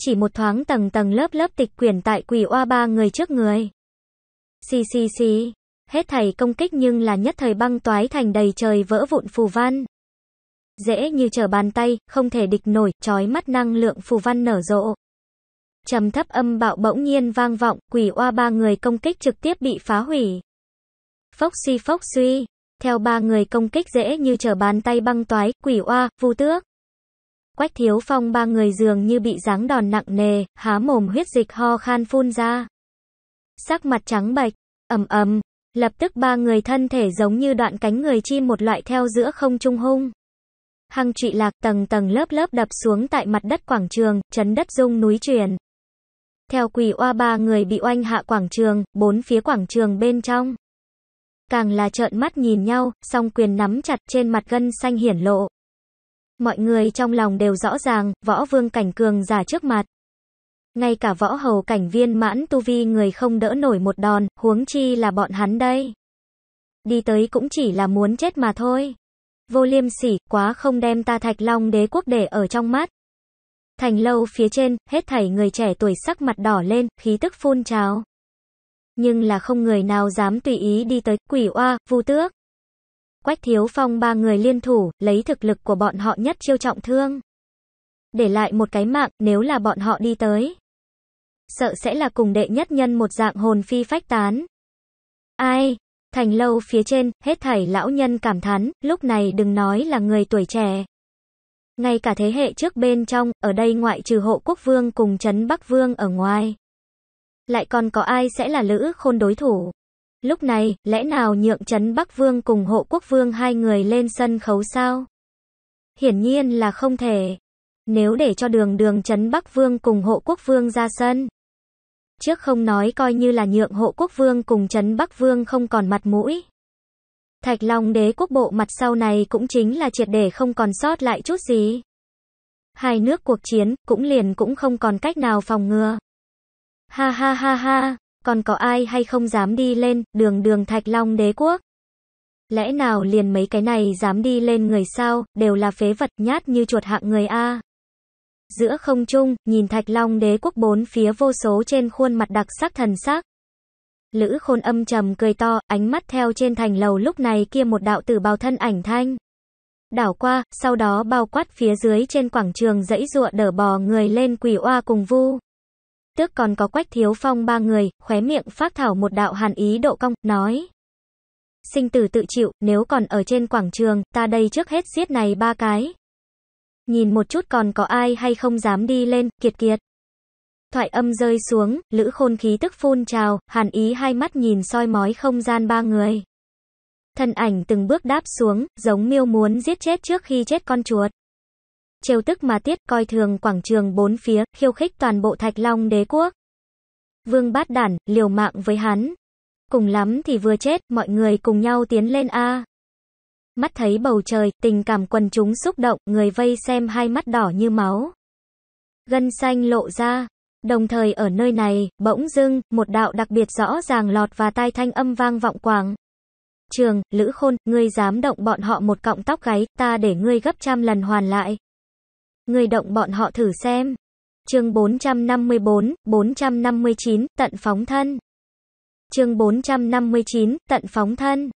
Chỉ một thoáng tầng tầng lớp lớp tịch quyển tại quỷ oa ba người trước người. Xì xì xì, hết thầy công kích nhưng là nhất thời băng toái thành đầy trời vỡ vụn phù văn. Dễ như trở bàn tay, không thể địch nổi, trói mắt năng lượng phù văn nở rộ. Trầm thấp âm bạo bỗng nhiên vang vọng, quỷ oa ba người công kích trực tiếp bị phá hủy. Phốc suy phốc suy, theo ba người công kích dễ như trở bàn tay băng toái, quỷ oa, vu tước. Quách thiếu phong ba người dường như bị giáng đòn nặng nề, há mồm huyết dịch ho khan phun ra. Sắc mặt trắng bệch, ầm ầm, lập tức ba người thân thể giống như đoạn cánh người chim một loại theo giữa không trung hung. Hăng trụy lạc tầng tầng lớp lớp đập xuống tại mặt đất quảng trường, chấn đất rung núi chuyển. Theo quỷ oa ba người bị oanh hạ quảng trường, bốn phía quảng trường bên trong càng là trợn mắt nhìn nhau, song quyền nắm chặt trên mặt gân xanh hiển lộ. Mọi người trong lòng đều rõ ràng, võ vương cảnh cường giả trước mặt. Ngay cả võ hầu cảnh viên mãn tu vi người không đỡ nổi một đòn, huống chi là bọn hắn đây. Đi tới cũng chỉ là muốn chết mà thôi. Vô liêm sỉ, quá không đem ta thạch long đế quốc để ở trong mắt. Thành lâu phía trên, hết thảy người trẻ tuổi sắc mặt đỏ lên, khí tức phun trào nhưng là không người nào dám tùy ý đi tới quỷ oa, vu tước. Quách Thiếu Phong ba người liên thủ, lấy thực lực của bọn họ nhất chiêu trọng thương. Để lại một cái mạng, nếu là bọn họ đi tới. Sợ sẽ là cùng đệ nhất nhân một dạng hồn phi phách tán. Ai? Thành lâu phía trên, hết thảy lão nhân cảm thán, lúc này đừng nói là người tuổi trẻ. Ngay cả thế hệ trước bên trong, ở đây ngoại trừ hộ quốc vương cùng chấn Bắc Vương ở ngoài. Lại còn có ai sẽ là Lữ Khôn đối thủ? Lúc này, lẽ nào nhượng Trấn Bắc Vương cùng Hộ Quốc Vương hai người lên sân khấu sao? Hiển nhiên là không thể. Nếu để cho đường đường Trấn Bắc Vương cùng Hộ Quốc Vương ra sân. Trước không nói coi như là nhượng Hộ Quốc Vương cùng Trấn Bắc Vương không còn mặt mũi. Thạch Long đế quốc bộ mặt sau này cũng chính là triệt để không còn sót lại chút gì. Hai nước cuộc chiến cũng liền cũng không còn cách nào phòng ngừa. Ha ha ha ha, còn có ai hay không dám đi lên, đường đường thạch long đế quốc. Lẽ nào liền mấy cái này dám đi lên người sao, đều là phế vật nhát như chuột hạng người A. Giữa không trung, nhìn thạch long đế quốc bốn phía vô số trên khuôn mặt đặc sắc thần sắc. Lữ khôn âm trầm cười to, ánh mắt theo trên thành lầu lúc này kia một đạo tử bào thân ảnh thanh. Đảo qua, sau đó bao quát phía dưới trên quảng trường dãy ruộng đỡ bò người lên quỷ oa cùng vu tước còn có quách thiếu phong ba người, khóe miệng phát thảo một đạo hàn ý độ cong, nói. Sinh tử tự chịu, nếu còn ở trên quảng trường, ta đây trước hết giết này ba cái. Nhìn một chút còn có ai hay không dám đi lên, kiệt kiệt. Thoại âm rơi xuống, lữ khôn khí tức phun trào, hàn ý hai mắt nhìn soi mói không gian ba người. Thân ảnh từng bước đáp xuống, giống miêu muốn giết chết trước khi chết con chuột trêu tức mà tiết, coi thường quảng trường bốn phía, khiêu khích toàn bộ Thạch Long đế quốc. Vương bát đản, liều mạng với hắn. Cùng lắm thì vừa chết, mọi người cùng nhau tiến lên A. Mắt thấy bầu trời, tình cảm quần chúng xúc động, người vây xem hai mắt đỏ như máu. Gân xanh lộ ra. Đồng thời ở nơi này, bỗng dưng, một đạo đặc biệt rõ ràng lọt và tai thanh âm vang vọng quảng. Trường, Lữ Khôn, ngươi dám động bọn họ một cọng tóc gáy, ta để ngươi gấp trăm lần hoàn lại người động bọn họ thử xem. Chương 454, 459, tận phóng thân. Chương 459, tận phóng thân.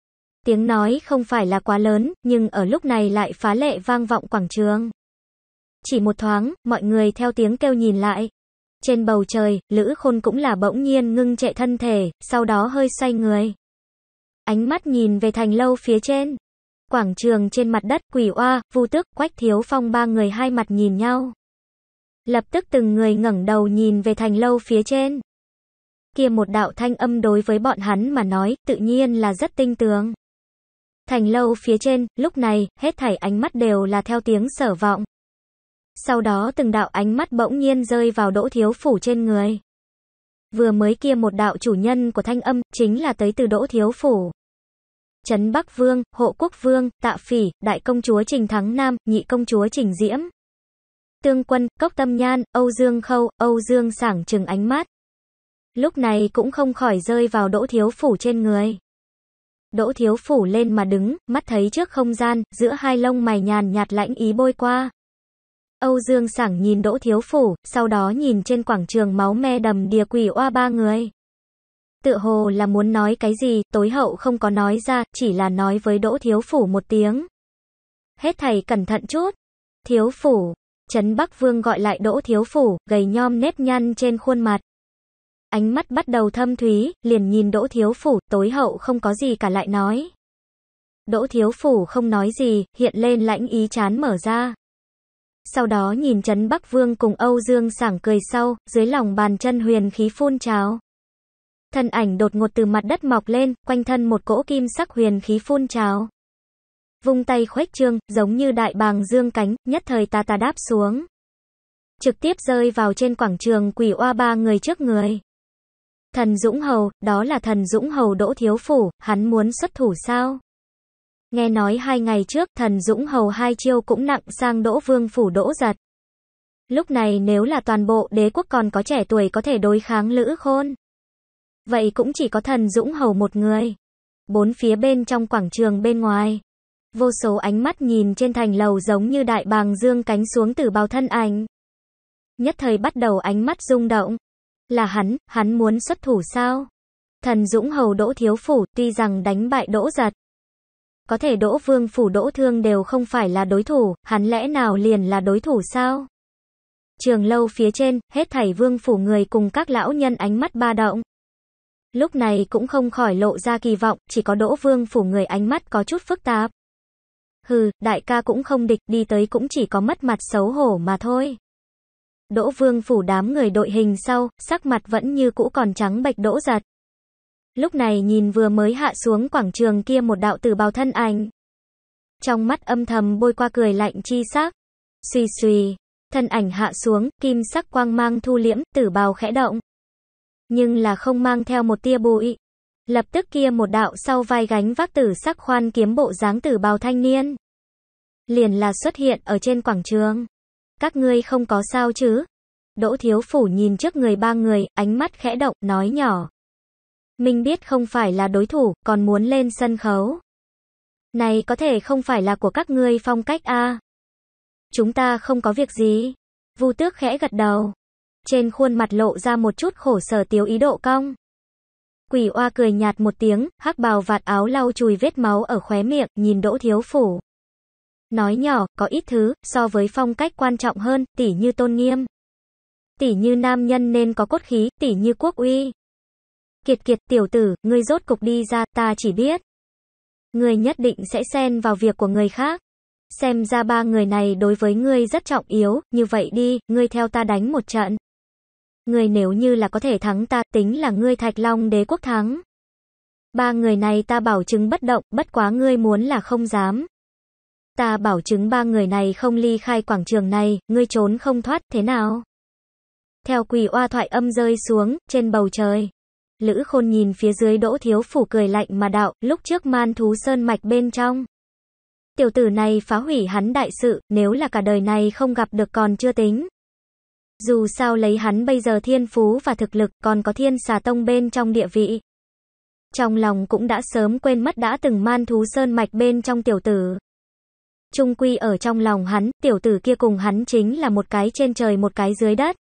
Tiếng nói không phải là quá lớn, nhưng ở lúc này lại phá lệ vang vọng quảng trường. Chỉ một thoáng, mọi người theo tiếng kêu nhìn lại. Trên bầu trời, Lữ Khôn cũng là bỗng nhiên ngưng trệ thân thể, sau đó hơi xoay người. Ánh mắt nhìn về thành lâu phía trên quảng trường trên mặt đất, quỷ oa, vu tước, quách thiếu phong ba người hai mặt nhìn nhau. Lập tức từng người ngẩng đầu nhìn về thành lâu phía trên. Kia một đạo thanh âm đối với bọn hắn mà nói, tự nhiên là rất tinh tường. Thành lâu phía trên, lúc này, hết thảy ánh mắt đều là theo tiếng sở vọng. Sau đó từng đạo ánh mắt bỗng nhiên rơi vào đỗ thiếu phủ trên người. Vừa mới kia một đạo chủ nhân của thanh âm, chính là tới từ đỗ thiếu phủ. Trấn Bắc Vương, Hộ Quốc Vương, Tạ Phỉ, Đại Công Chúa Trình Thắng Nam, Nhị Công Chúa Trình Diễm. Tương Quân, Cốc Tâm Nhan, Âu Dương Khâu, Âu Dương Sảng trừng ánh mắt. Lúc này cũng không khỏi rơi vào Đỗ Thiếu Phủ trên người. Đỗ Thiếu Phủ lên mà đứng, mắt thấy trước không gian, giữa hai lông mày nhàn nhạt lãnh ý bôi qua. Âu Dương Sảng nhìn Đỗ Thiếu Phủ, sau đó nhìn trên quảng trường máu me đầm đìa quỷ oa ba người tựa hồ là muốn nói cái gì, tối hậu không có nói ra, chỉ là nói với Đỗ Thiếu Phủ một tiếng. Hết thầy cẩn thận chút. Thiếu Phủ, Trấn Bắc Vương gọi lại Đỗ Thiếu Phủ, gầy nhom nếp nhăn trên khuôn mặt. Ánh mắt bắt đầu thâm thúy, liền nhìn Đỗ Thiếu Phủ, tối hậu không có gì cả lại nói. Đỗ Thiếu Phủ không nói gì, hiện lên lãnh ý chán mở ra. Sau đó nhìn Trấn Bắc Vương cùng Âu Dương sảng cười sau, dưới lòng bàn chân huyền khí phun trào. Thân ảnh đột ngột từ mặt đất mọc lên, quanh thân một cỗ kim sắc huyền khí phun trào. Vung tay khuếch trương, giống như đại bàng dương cánh, nhất thời ta ta đáp xuống. Trực tiếp rơi vào trên quảng trường quỷ oa ba người trước người. Thần Dũng Hầu, đó là thần Dũng Hầu Đỗ Thiếu Phủ, hắn muốn xuất thủ sao? Nghe nói hai ngày trước, thần Dũng Hầu hai chiêu cũng nặng sang Đỗ Vương Phủ Đỗ Giật. Lúc này nếu là toàn bộ đế quốc còn có trẻ tuổi có thể đối kháng Lữ Khôn. Vậy cũng chỉ có thần Dũng Hầu một người. Bốn phía bên trong quảng trường bên ngoài. Vô số ánh mắt nhìn trên thành lầu giống như đại bàng dương cánh xuống từ bao thân ảnh. Nhất thời bắt đầu ánh mắt rung động. Là hắn, hắn muốn xuất thủ sao? Thần Dũng Hầu Đỗ Thiếu Phủ tuy rằng đánh bại Đỗ Giật. Có thể Đỗ Vương Phủ Đỗ Thương đều không phải là đối thủ, hắn lẽ nào liền là đối thủ sao? Trường lâu phía trên, hết thảy vương phủ người cùng các lão nhân ánh mắt ba động lúc này cũng không khỏi lộ ra kỳ vọng, chỉ có Đỗ Vương phủ người ánh mắt có chút phức tạp. Hừ, đại ca cũng không địch, đi tới cũng chỉ có mất mặt xấu hổ mà thôi. Đỗ Vương phủ đám người đội hình sau, sắc mặt vẫn như cũ còn trắng bệch đỗ giật. Lúc này nhìn vừa mới hạ xuống quảng trường kia một đạo tử bào thân ảnh. Trong mắt âm thầm bôi qua cười lạnh chi sắc. Xuy suy, thân ảnh hạ xuống, kim sắc quang mang thu liễm, tử bào khẽ động nhưng là không mang theo một tia bụi. Lập tức kia một đạo sau vai gánh vác tử sắc khoan kiếm bộ dáng tử bào thanh niên. Liền là xuất hiện ở trên quảng trường. Các ngươi không có sao chứ? Đỗ thiếu phủ nhìn trước người ba người, ánh mắt khẽ động, nói nhỏ. Mình biết không phải là đối thủ, còn muốn lên sân khấu. Này có thể không phải là của các ngươi phong cách a Chúng ta không có việc gì. Vu tước khẽ gật đầu. Trên khuôn mặt lộ ra một chút khổ sở tiếu ý độ cong. Quỷ oa cười nhạt một tiếng, hắc bào vạt áo lau chùi vết máu ở khóe miệng, nhìn đỗ thiếu phủ. Nói nhỏ, có ít thứ, so với phong cách quan trọng hơn, tỉ như tôn nghiêm. Tỉ như nam nhân nên có cốt khí, tỉ như quốc uy. Kiệt kiệt tiểu tử, ngươi rốt cục đi ra, ta chỉ biết. Ngươi nhất định sẽ xen vào việc của người khác. Xem ra ba người này đối với ngươi rất trọng yếu, như vậy đi, ngươi theo ta đánh một trận. Người nếu như là có thể thắng ta, tính là ngươi Thạch Long đế quốc thắng. Ba người này ta bảo chứng bất động, bất quá ngươi muốn là không dám. Ta bảo chứng ba người này không ly khai quảng trường này, ngươi trốn không thoát, thế nào? Theo quỷ oa thoại âm rơi xuống, trên bầu trời. Lữ khôn nhìn phía dưới đỗ thiếu phủ cười lạnh mà đạo, lúc trước man thú sơn mạch bên trong. Tiểu tử này phá hủy hắn đại sự, nếu là cả đời này không gặp được còn chưa tính. Dù sao lấy hắn bây giờ thiên phú và thực lực còn có thiên xà tông bên trong địa vị. Trong lòng cũng đã sớm quên mất đã từng man thú sơn mạch bên trong tiểu tử. Trung quy ở trong lòng hắn, tiểu tử kia cùng hắn chính là một cái trên trời một cái dưới đất.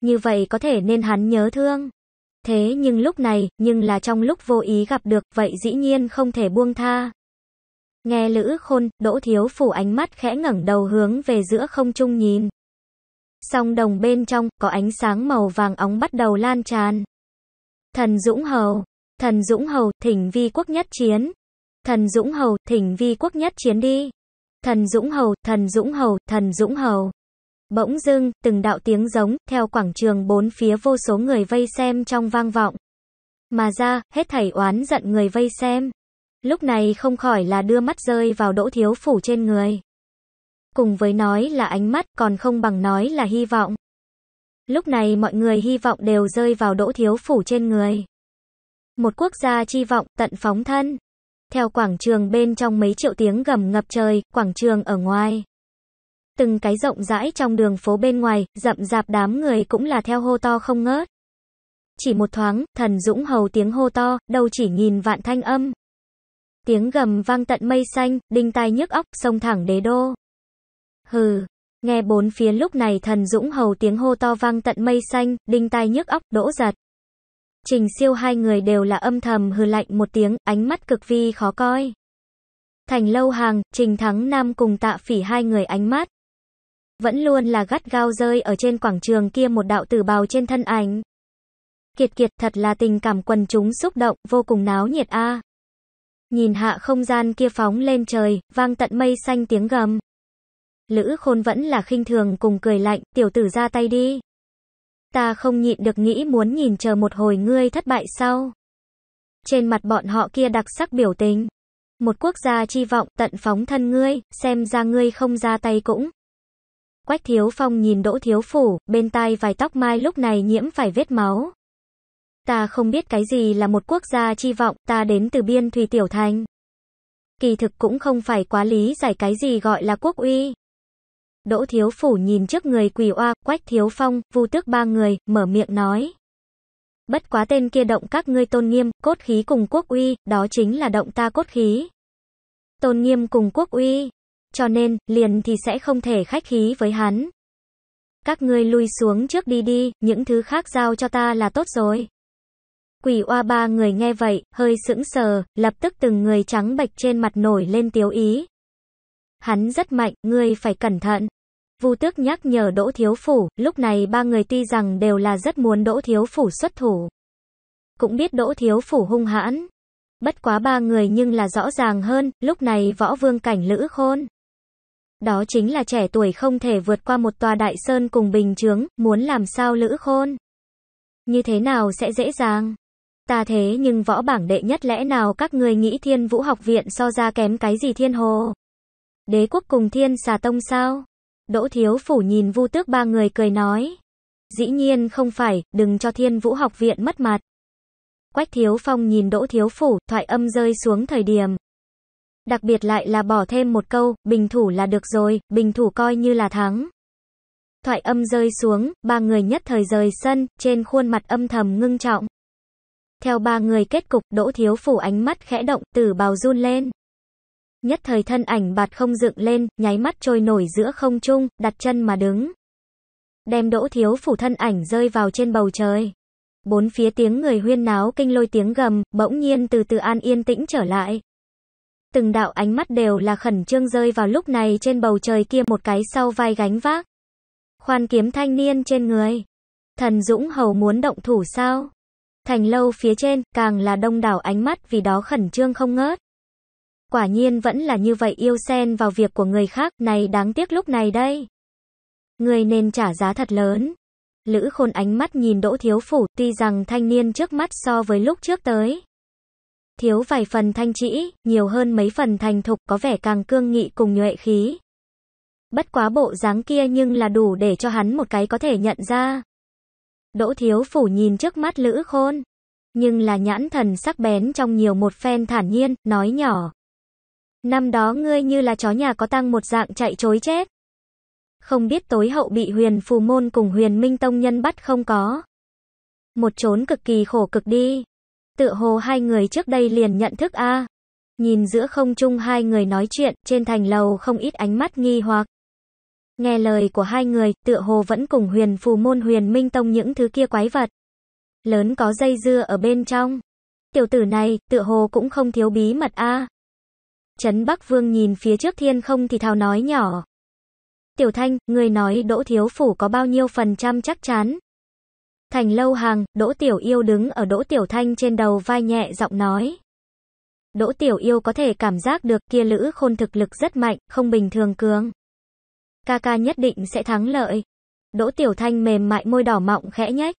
Như vậy có thể nên hắn nhớ thương. Thế nhưng lúc này, nhưng là trong lúc vô ý gặp được, vậy dĩ nhiên không thể buông tha. Nghe Lữ Khôn, Đỗ Thiếu Phủ ánh mắt khẽ ngẩng đầu hướng về giữa không trung nhìn song đồng bên trong có ánh sáng màu vàng óng bắt đầu lan tràn. Thần Dũng Hầu, Thần Dũng Hầu, Thỉnh Vi Quốc nhất chiến. Thần Dũng Hầu, Thỉnh Vi Quốc nhất chiến đi. Thần Dũng Hầu, Thần Dũng Hầu, Thần Dũng Hầu. Bỗng dưng, từng đạo tiếng giống, theo quảng trường bốn phía vô số người vây xem trong vang vọng. Mà ra, hết thảy oán giận người vây xem. Lúc này không khỏi là đưa mắt rơi vào đỗ thiếu phủ trên người cùng với nói là ánh mắt còn không bằng nói là hy vọng. Lúc này mọi người hy vọng đều rơi vào đỗ thiếu phủ trên người. Một quốc gia chi vọng tận phóng thân. Theo quảng trường bên trong mấy triệu tiếng gầm ngập trời, quảng trường ở ngoài. Từng cái rộng rãi trong đường phố bên ngoài, rậm rạp đám người cũng là theo hô to không ngớt. Chỉ một thoáng, thần dũng hầu tiếng hô to, đâu chỉ nghìn vạn thanh âm. Tiếng gầm vang tận mây xanh, đinh tai nhức óc, sông thẳng đế đô. Hừ. Nghe bốn phía lúc này thần dũng hầu tiếng hô to vang tận mây xanh, đinh tai nhức óc, đỗ giật. Trình siêu hai người đều là âm thầm hừ lạnh một tiếng, ánh mắt cực vi khó coi. Thành lâu hàng, trình thắng nam cùng tạ phỉ hai người ánh mắt. Vẫn luôn là gắt gao rơi ở trên quảng trường kia một đạo tử bào trên thân ảnh. Kiệt kiệt thật là tình cảm quần chúng xúc động, vô cùng náo nhiệt a. Nhìn hạ không gian kia phóng lên trời, vang tận mây xanh tiếng gầm. Lữ khôn vẫn là khinh thường cùng cười lạnh, tiểu tử ra tay đi. Ta không nhịn được nghĩ muốn nhìn chờ một hồi ngươi thất bại sau. Trên mặt bọn họ kia đặc sắc biểu tình. Một quốc gia chi vọng tận phóng thân ngươi, xem ra ngươi không ra tay cũng. Quách thiếu phong nhìn đỗ thiếu phủ, bên tai vài tóc mai lúc này nhiễm phải vết máu. Ta không biết cái gì là một quốc gia chi vọng, ta đến từ biên thùy tiểu thành. Kỳ thực cũng không phải quá lý giải cái gì gọi là quốc uy. Đỗ Thiếu Phủ nhìn trước người quỳ oa, Quách Thiếu Phong, Vu Tước ba người, mở miệng nói. Bất quá tên kia động các ngươi tôn nghiêm, cốt khí cùng quốc uy, đó chính là động ta cốt khí. Tôn nghiêm cùng quốc uy, cho nên, liền thì sẽ không thể khách khí với hắn. Các ngươi lui xuống trước đi đi, những thứ khác giao cho ta là tốt rồi. Quỷ oa ba người nghe vậy, hơi sững sờ, lập tức từng người trắng bạch trên mặt nổi lên tiếu ý. Hắn rất mạnh, ngươi phải cẩn thận. Vu Tước nhắc nhở Đỗ Thiếu Phủ, lúc này ba người tuy rằng đều là rất muốn Đỗ Thiếu Phủ xuất thủ. Cũng biết Đỗ Thiếu Phủ hung hãn. Bất quá ba người nhưng là rõ ràng hơn, lúc này võ vương cảnh lữ khôn. Đó chính là trẻ tuổi không thể vượt qua một tòa đại sơn cùng bình chướng, muốn làm sao lữ khôn. Như thế nào sẽ dễ dàng? Ta thế nhưng võ bảng đệ nhất lẽ nào các người nghĩ thiên vũ học viện so ra kém cái gì thiên hồ? Đế quốc cùng thiên xà tông sao? Đỗ Thiếu Phủ nhìn Vu Tước ba người cười nói. Dĩ nhiên không phải, đừng cho Thiên Vũ học viện mất mặt. Quách Thiếu Phong nhìn Đỗ Thiếu Phủ, thoại âm rơi xuống thời điểm. Đặc biệt lại là bỏ thêm một câu, bình thủ là được rồi, bình thủ coi như là thắng. Thoại âm rơi xuống, ba người nhất thời rời sân, trên khuôn mặt âm thầm ngưng trọng. Theo ba người kết cục, Đỗ Thiếu Phủ ánh mắt khẽ động, tử bào run lên. Nhất thời thân ảnh bạt không dựng lên, nháy mắt trôi nổi giữa không trung, đặt chân mà đứng. Đem đỗ thiếu phủ thân ảnh rơi vào trên bầu trời. Bốn phía tiếng người huyên náo kinh lôi tiếng gầm, bỗng nhiên từ từ an yên tĩnh trở lại. Từng đạo ánh mắt đều là khẩn trương rơi vào lúc này trên bầu trời kia một cái sau vai gánh vác. Khoan kiếm thanh niên trên người. Thần Dũng Hầu muốn động thủ sao? Thành lâu phía trên, càng là đông đảo ánh mắt vì đó khẩn trương không ngớt quả nhiên vẫn là như vậy yêu xen vào việc của người khác này đáng tiếc lúc này đây. Người nên trả giá thật lớn. Lữ khôn ánh mắt nhìn đỗ thiếu phủ tuy rằng thanh niên trước mắt so với lúc trước tới. Thiếu vài phần thanh trĩ, nhiều hơn mấy phần thành thục có vẻ càng cương nghị cùng nhuệ khí. Bất quá bộ dáng kia nhưng là đủ để cho hắn một cái có thể nhận ra. Đỗ thiếu phủ nhìn trước mắt lữ khôn, nhưng là nhãn thần sắc bén trong nhiều một phen thản nhiên, nói nhỏ. Năm đó ngươi như là chó nhà có tăng một dạng chạy trối chết. Không biết tối hậu bị huyền phù môn cùng huyền minh tông nhân bắt không có. Một trốn cực kỳ khổ cực đi. Tựa hồ hai người trước đây liền nhận thức a. Nhìn giữa không trung hai người nói chuyện, trên thành lầu không ít ánh mắt nghi hoặc. Nghe lời của hai người, tựa hồ vẫn cùng huyền phù môn huyền minh tông những thứ kia quái vật. Lớn có dây dưa ở bên trong. Tiểu tử này, tựa hồ cũng không thiếu bí mật a. Trấn Bắc Vương nhìn phía trước thiên không thì thào nói nhỏ. Tiểu Thanh, người nói Đỗ Thiếu Phủ có bao nhiêu phần trăm chắc chắn? Thành lâu hàng, Đỗ Tiểu Yêu đứng ở Đỗ Tiểu Thanh trên đầu vai nhẹ giọng nói. Đỗ Tiểu Yêu có thể cảm giác được kia lữ khôn thực lực rất mạnh, không bình thường cường. Ca ca nhất định sẽ thắng lợi. Đỗ Tiểu Thanh mềm mại môi đỏ mọng khẽ nhếch.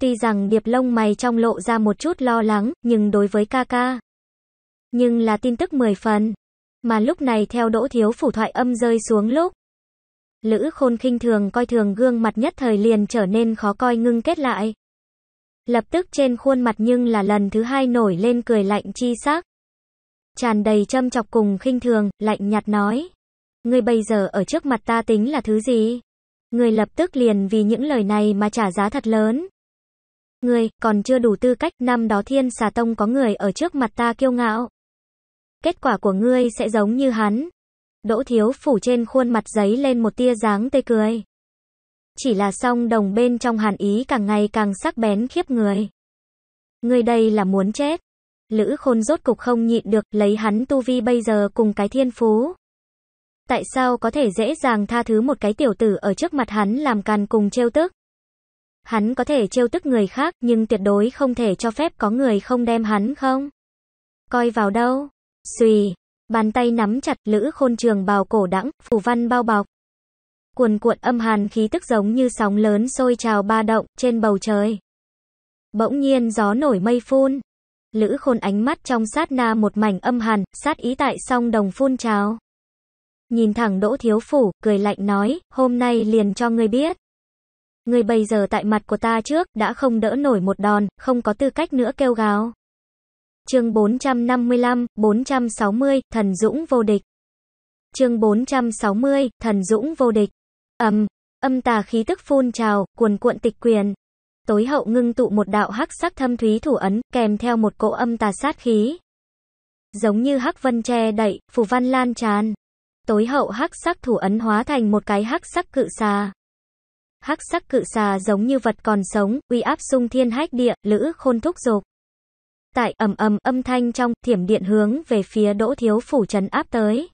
Tuy rằng điệp lông mày trong lộ ra một chút lo lắng, nhưng đối với ca ca, nhưng là tin tức 10 phần. Mà lúc này theo Đỗ Thiếu Phủ thoại âm rơi xuống lúc. Lữ Khôn khinh thường coi thường gương mặt nhất thời liền trở nên khó coi ngưng kết lại. Lập tức trên khuôn mặt nhưng là lần thứ hai nổi lên cười lạnh chi sắc. Tràn đầy châm chọc cùng khinh thường, lạnh nhạt nói. Ngươi bây giờ ở trước mặt ta tính là thứ gì? Ngươi lập tức liền vì những lời này mà trả giá thật lớn. Ngươi còn chưa đủ tư cách, năm đó thiên xà tông có người ở trước mặt ta kiêu ngạo kết quả của ngươi sẽ giống như hắn. Đỗ thiếu phủ trên khuôn mặt giấy lên một tia dáng tê cười. Chỉ là song đồng bên trong hàn ý càng ngày càng sắc bén khiếp người. Ngươi đây là muốn chết. Lữ khôn rốt cục không nhịn được lấy hắn tu vi bây giờ cùng cái thiên phú. Tại sao có thể dễ dàng tha thứ một cái tiểu tử ở trước mặt hắn làm càn cùng trêu tức? Hắn có thể trêu tức người khác nhưng tuyệt đối không thể cho phép có người không đem hắn không? Coi vào đâu? Xùy, bàn tay nắm chặt lữ khôn trường bào cổ đẳng, phủ văn bao bọc. Cuồn cuộn âm hàn khí tức giống như sóng lớn sôi trào ba động trên bầu trời. Bỗng nhiên gió nổi mây phun. Lữ khôn ánh mắt trong sát na một mảnh âm hàn, sát ý tại song đồng phun trào. Nhìn thẳng đỗ thiếu phủ, cười lạnh nói, hôm nay liền cho ngươi biết. Ngươi bây giờ tại mặt của ta trước, đã không đỡ nổi một đòn, không có tư cách nữa kêu gào. Chương 455, 460, Thần Dũng vô địch. Chương 460, Thần Dũng vô địch. Âm âm tà khí tức phun trào, cuồn cuộn tịch quyền. Tối hậu ngưng tụ một đạo hắc sắc thâm thúy thủ ấn, kèm theo một cỗ âm tà sát khí. Giống như hắc vân tre đậy, phù văn lan tràn. Tối hậu hắc sắc thủ ấn hóa thành một cái hắc sắc cự xà. Hắc sắc cự xà giống như vật còn sống, uy áp sung thiên hách địa, lữ khôn thúc dục tại ầm ầm âm thanh trong thiểm điện hướng về phía Đỗ Thiếu phủ trấn áp tới.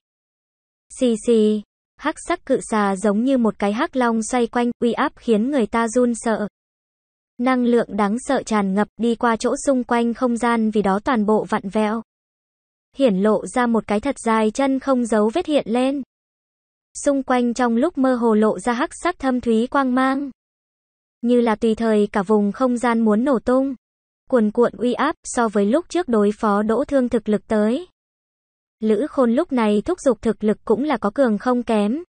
Xì xì, hắc sắc cự xà giống như một cái hắc long xoay quanh, uy áp khiến người ta run sợ. Năng lượng đáng sợ tràn ngập đi qua chỗ xung quanh không gian vì đó toàn bộ vặn vẹo. Hiển lộ ra một cái thật dài chân không giấu vết hiện lên. Xung quanh trong lúc mơ hồ lộ ra hắc sắc thâm thúy quang mang. Như là tùy thời cả vùng không gian muốn nổ tung cuồn cuộn uy áp so với lúc trước đối phó đỗ thương thực lực tới. Lữ khôn lúc này thúc giục thực lực cũng là có cường không kém.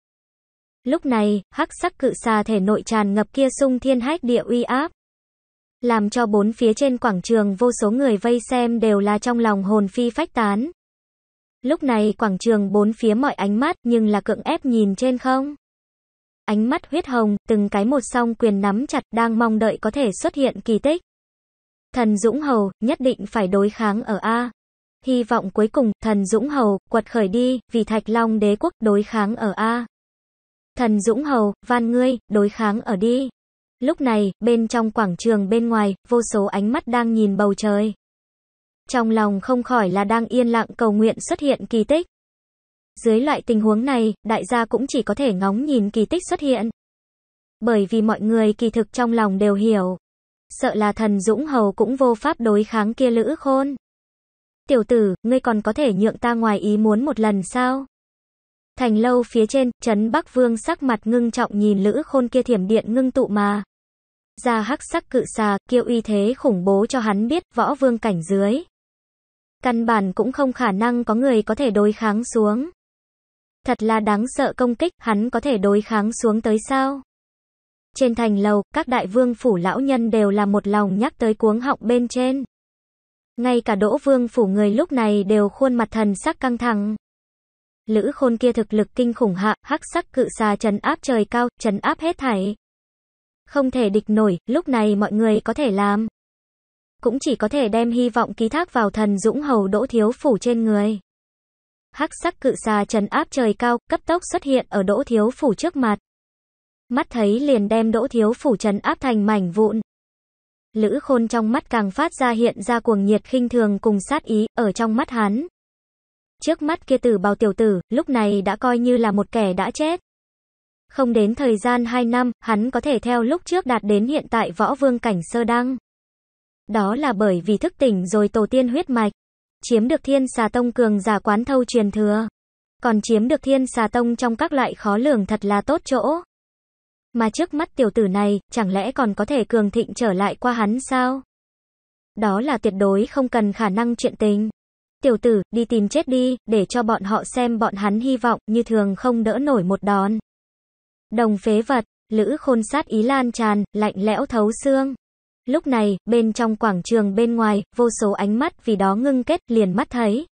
Lúc này, hắc sắc cự xà thể nội tràn ngập kia sung thiên hách địa uy áp. Làm cho bốn phía trên quảng trường vô số người vây xem đều là trong lòng hồn phi phách tán. Lúc này quảng trường bốn phía mọi ánh mắt nhưng là cưỡng ép nhìn trên không. Ánh mắt huyết hồng, từng cái một song quyền nắm chặt đang mong đợi có thể xuất hiện kỳ tích. Thần Dũng Hầu, nhất định phải đối kháng ở A. Hy vọng cuối cùng, thần Dũng Hầu, quật khởi đi, vì Thạch Long đế quốc, đối kháng ở A. Thần Dũng Hầu, van ngươi, đối kháng ở đi. Lúc này, bên trong quảng trường bên ngoài, vô số ánh mắt đang nhìn bầu trời. Trong lòng không khỏi là đang yên lặng cầu nguyện xuất hiện kỳ tích. Dưới loại tình huống này, đại gia cũng chỉ có thể ngóng nhìn kỳ tích xuất hiện. Bởi vì mọi người kỳ thực trong lòng đều hiểu, sợ là thần Dũng Hầu cũng vô pháp đối kháng kia Lữ Khôn. Tiểu tử, ngươi còn có thể nhượng ta ngoài ý muốn một lần sao? Thành lâu phía trên, chấn Bắc Vương sắc mặt ngưng trọng nhìn Lữ Khôn kia thiểm điện ngưng tụ mà. Ra hắc sắc cự xà, kêu uy thế khủng bố cho hắn biết, võ vương cảnh dưới. Căn bản cũng không khả năng có người có thể đối kháng xuống. Thật là đáng sợ công kích, hắn có thể đối kháng xuống tới sao? Trên thành lầu, các đại vương phủ lão nhân đều là một lòng nhắc tới cuống họng bên trên. Ngay cả đỗ vương phủ người lúc này đều khuôn mặt thần sắc căng thẳng. Lữ khôn kia thực lực kinh khủng hạ, hắc sắc cự xà trấn áp trời cao, trấn áp hết thảy. Không thể địch nổi, lúc này mọi người có thể làm. Cũng chỉ có thể đem hy vọng ký thác vào thần dũng hầu đỗ thiếu phủ trên người. Hắc sắc cự xà trấn áp trời cao, cấp tốc xuất hiện ở đỗ thiếu phủ trước mặt. Mắt thấy liền đem đỗ thiếu phủ trấn áp thành mảnh vụn. Lữ khôn trong mắt càng phát ra hiện ra cuồng nhiệt khinh thường cùng sát ý, ở trong mắt hắn. Trước mắt kia tử bào tiểu tử, lúc này đã coi như là một kẻ đã chết. Không đến thời gian 2 năm, hắn có thể theo lúc trước đạt đến hiện tại võ vương cảnh sơ đăng. Đó là bởi vì thức tỉnh rồi tổ tiên huyết mạch, chiếm được thiên xà tông cường giả quán thâu truyền thừa. Còn chiếm được thiên xà tông trong các loại khó lường thật là tốt chỗ mà trước mắt tiểu tử này, chẳng lẽ còn có thể cường thịnh trở lại qua hắn sao? Đó là tuyệt đối không cần khả năng chuyện tình. Tiểu tử, đi tìm chết đi, để cho bọn họ xem bọn hắn hy vọng, như thường không đỡ nổi một đòn. Đồng phế vật, lữ khôn sát ý lan tràn, lạnh lẽo thấu xương. Lúc này, bên trong quảng trường bên ngoài, vô số ánh mắt vì đó ngưng kết liền mắt thấy.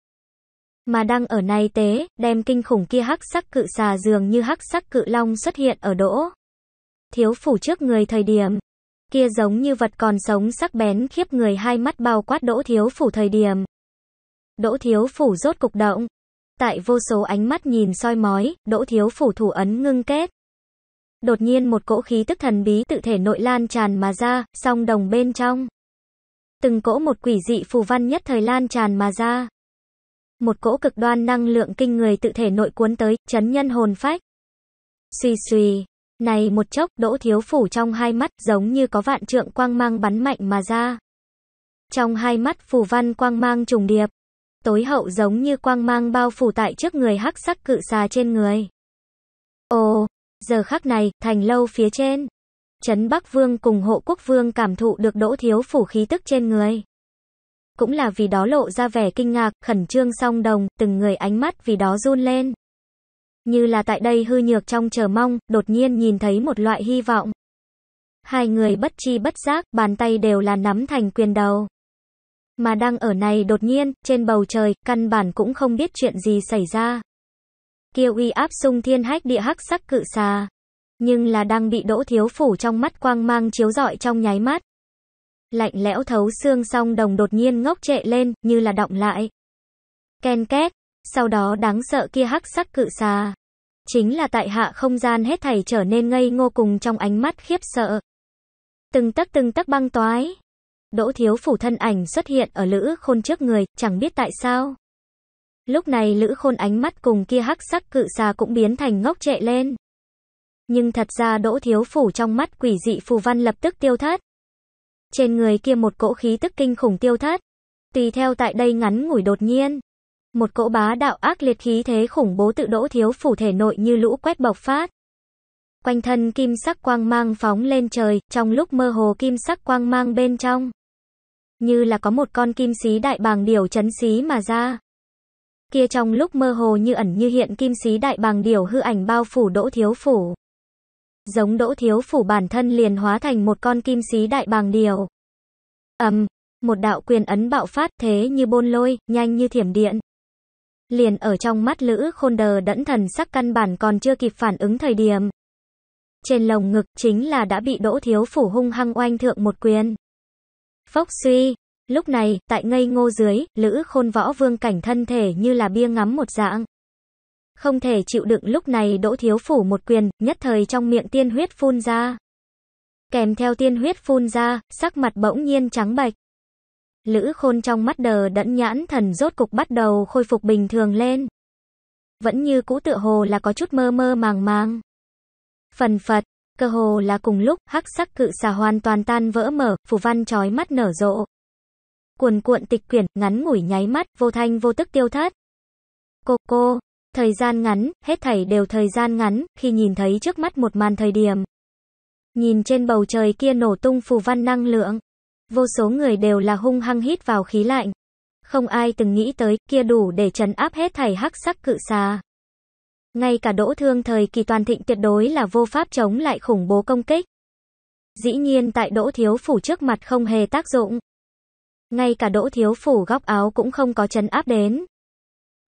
Mà đang ở này tế, đem kinh khủng kia hắc sắc cự xà dường như hắc sắc cự long xuất hiện ở đỗ thiếu phủ trước người thời điểm kia giống như vật còn sống sắc bén khiếp người hai mắt bao quát đỗ thiếu phủ thời điểm. Đỗ thiếu phủ rốt cục động. Tại vô số ánh mắt nhìn soi mói, đỗ thiếu phủ thủ ấn ngưng kết. Đột nhiên một cỗ khí tức thần bí tự thể nội lan tràn mà ra, song đồng bên trong. Từng cỗ một quỷ dị phù văn nhất thời lan tràn mà ra. Một cỗ cực đoan năng lượng kinh người tự thể nội cuốn tới, chấn nhân hồn phách. Xùy xùy, này một chốc, đỗ thiếu phủ trong hai mắt giống như có vạn trượng quang mang bắn mạnh mà ra. Trong hai mắt phù văn quang mang trùng điệp, tối hậu giống như quang mang bao phủ tại trước người hắc sắc cự xà trên người. Ồ, giờ khắc này, thành lâu phía trên. Trấn Bắc Vương cùng hộ quốc vương cảm thụ được đỗ thiếu phủ khí tức trên người. Cũng là vì đó lộ ra vẻ kinh ngạc, khẩn trương song đồng, từng người ánh mắt vì đó run lên. Như là tại đây hư nhược trong chờ mong, đột nhiên nhìn thấy một loại hy vọng. Hai người bất chi bất giác, bàn tay đều là nắm thành quyền đầu. Mà đang ở này đột nhiên, trên bầu trời, căn bản cũng không biết chuyện gì xảy ra. Kia uy áp sung thiên hách địa hắc sắc cự xà. Nhưng là đang bị đỗ thiếu phủ trong mắt quang mang chiếu rọi trong nháy mắt. Lạnh lẽo thấu xương song đồng đột nhiên ngốc trệ lên, như là động lại. Ken két, sau đó đáng sợ kia hắc sắc cự xa Chính là tại hạ không gian hết thảy trở nên ngây ngô cùng trong ánh mắt khiếp sợ. Từng tấc từng tấc băng toái. Đỗ thiếu phủ thân ảnh xuất hiện ở lữ khôn trước người, chẳng biết tại sao. Lúc này lữ khôn ánh mắt cùng kia hắc sắc cự xa cũng biến thành ngốc trệ lên. Nhưng thật ra đỗ thiếu phủ trong mắt quỷ dị phù văn lập tức tiêu thất. Trên người kia một cỗ khí tức kinh khủng tiêu thất. Tùy theo tại đây ngắn ngủi đột nhiên, một cỗ bá đạo ác liệt khí thế khủng bố tự đỗ thiếu phủ thể nội như lũ quét bộc phát. Quanh thân kim sắc quang mang phóng lên trời, trong lúc mơ hồ kim sắc quang mang bên trong. Như là có một con kim xí đại bàng điểu chấn xí mà ra. Kia trong lúc mơ hồ như ẩn như hiện kim xí đại bàng điểu hư ảnh bao phủ đỗ thiếu phủ. Giống đỗ thiếu phủ bản thân liền hóa thành một con kim xí đại bàng điểu. ầm, um, một đạo quyền ấn bạo phát thế như bôn lôi, nhanh như thiểm điện. Liền ở trong mắt Lữ Khôn đờ đẫn thần sắc căn bản còn chưa kịp phản ứng thời điểm. Trên lồng ngực chính là đã bị Đỗ Thiếu Phủ hung hăng oanh thượng một quyền. Phốc suy, lúc này, tại ngây ngô dưới, Lữ Khôn võ vương cảnh thân thể như là bia ngắm một dạng. Không thể chịu đựng lúc này Đỗ Thiếu Phủ một quyền, nhất thời trong miệng tiên huyết phun ra. Kèm theo tiên huyết phun ra, sắc mặt bỗng nhiên trắng bạch. Lữ khôn trong mắt đờ đẫn nhãn thần rốt cục bắt đầu khôi phục bình thường lên. Vẫn như cũ tựa hồ là có chút mơ mơ màng màng. Phần phật, cơ hồ là cùng lúc hắc sắc cự xà hoàn toàn tan vỡ mở, phù văn trói mắt nở rộ. Cuồn cuộn tịch quyển, ngắn ngủi nháy mắt, vô thanh vô tức tiêu thất. Cô cô, thời gian ngắn, hết thảy đều thời gian ngắn, khi nhìn thấy trước mắt một màn thời điểm. Nhìn trên bầu trời kia nổ tung phù văn năng lượng. Vô số người đều là hung hăng hít vào khí lạnh. Không ai từng nghĩ tới kia đủ để trấn áp hết thảy hắc sắc cự xà. Ngay cả đỗ thương thời kỳ toàn thịnh tuyệt đối là vô pháp chống lại khủng bố công kích. Dĩ nhiên tại đỗ thiếu phủ trước mặt không hề tác dụng. Ngay cả đỗ thiếu phủ góc áo cũng không có chấn áp đến.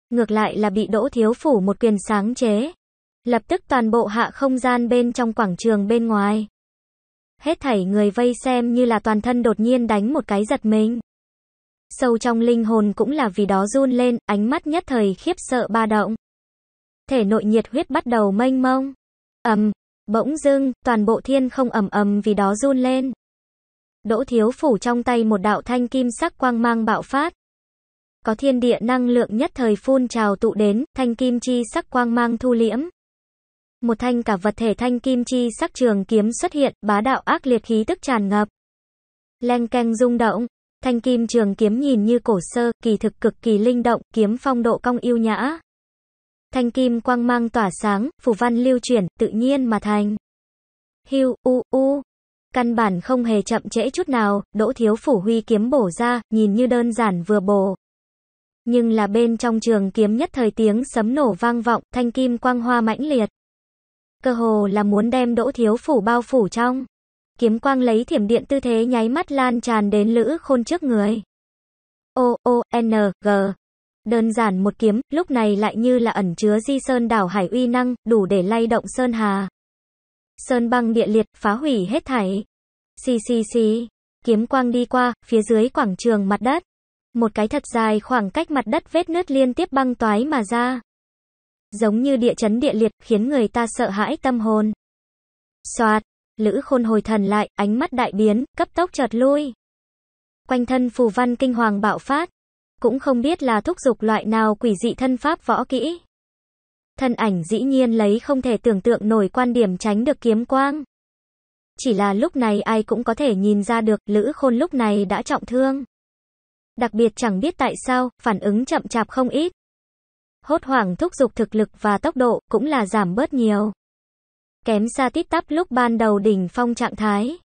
Ngược lại là bị đỗ thiếu phủ một quyền sáng chế. Lập tức toàn bộ hạ không gian bên trong quảng trường bên ngoài. Hết thảy người vây xem như là toàn thân đột nhiên đánh một cái giật mình. Sâu trong linh hồn cũng là vì đó run lên, ánh mắt nhất thời khiếp sợ ba động. Thể nội nhiệt huyết bắt đầu mênh mông. Ầm, bỗng dưng, toàn bộ thiên không ầm ầm vì đó run lên. Đỗ Thiếu phủ trong tay một đạo thanh kim sắc quang mang bạo phát. Có thiên địa năng lượng nhất thời phun trào tụ đến, thanh kim chi sắc quang mang thu liễm một thanh cả vật thể thanh kim chi sắc trường kiếm xuất hiện, bá đạo ác liệt khí tức tràn ngập. Leng keng rung động, thanh kim trường kiếm nhìn như cổ sơ, kỳ thực cực kỳ linh động, kiếm phong độ cong yêu nhã. Thanh kim quang mang tỏa sáng, phù văn lưu chuyển, tự nhiên mà thành. Hiu, u, u. Căn bản không hề chậm trễ chút nào, đỗ thiếu phủ huy kiếm bổ ra, nhìn như đơn giản vừa bổ, nhưng là bên trong trường kiếm nhất thời tiếng sấm nổ vang vọng, thanh kim quang hoa mãnh liệt cơ hồ là muốn đem Đỗ Thiếu Phủ bao phủ trong. Kiếm quang lấy thiểm điện tư thế nháy mắt lan tràn đến Lữ Khôn trước người. O, O, N, G. Đơn giản một kiếm, lúc này lại như là ẩn chứa di sơn đảo hải uy năng, đủ để lay động sơn hà. Sơn băng địa liệt, phá hủy hết thảy. Xì xì xì. Kiếm quang đi qua, phía dưới quảng trường mặt đất. Một cái thật dài khoảng cách mặt đất vết nứt liên tiếp băng toái mà ra giống như địa chấn địa liệt, khiến người ta sợ hãi tâm hồn. Soạt, Lữ Khôn hồi thần lại, ánh mắt đại biến, cấp tốc chợt lui. Quanh thân phù văn kinh hoàng bạo phát, cũng không biết là thúc dục loại nào quỷ dị thân pháp võ kỹ. Thân ảnh dĩ nhiên lấy không thể tưởng tượng nổi quan điểm tránh được kiếm quang. Chỉ là lúc này ai cũng có thể nhìn ra được Lữ Khôn lúc này đã trọng thương. Đặc biệt chẳng biết tại sao, phản ứng chậm chạp không ít hốt hoảng thúc giục thực lực và tốc độ cũng là giảm bớt nhiều. Kém xa tít tắp lúc ban đầu đỉnh phong trạng thái.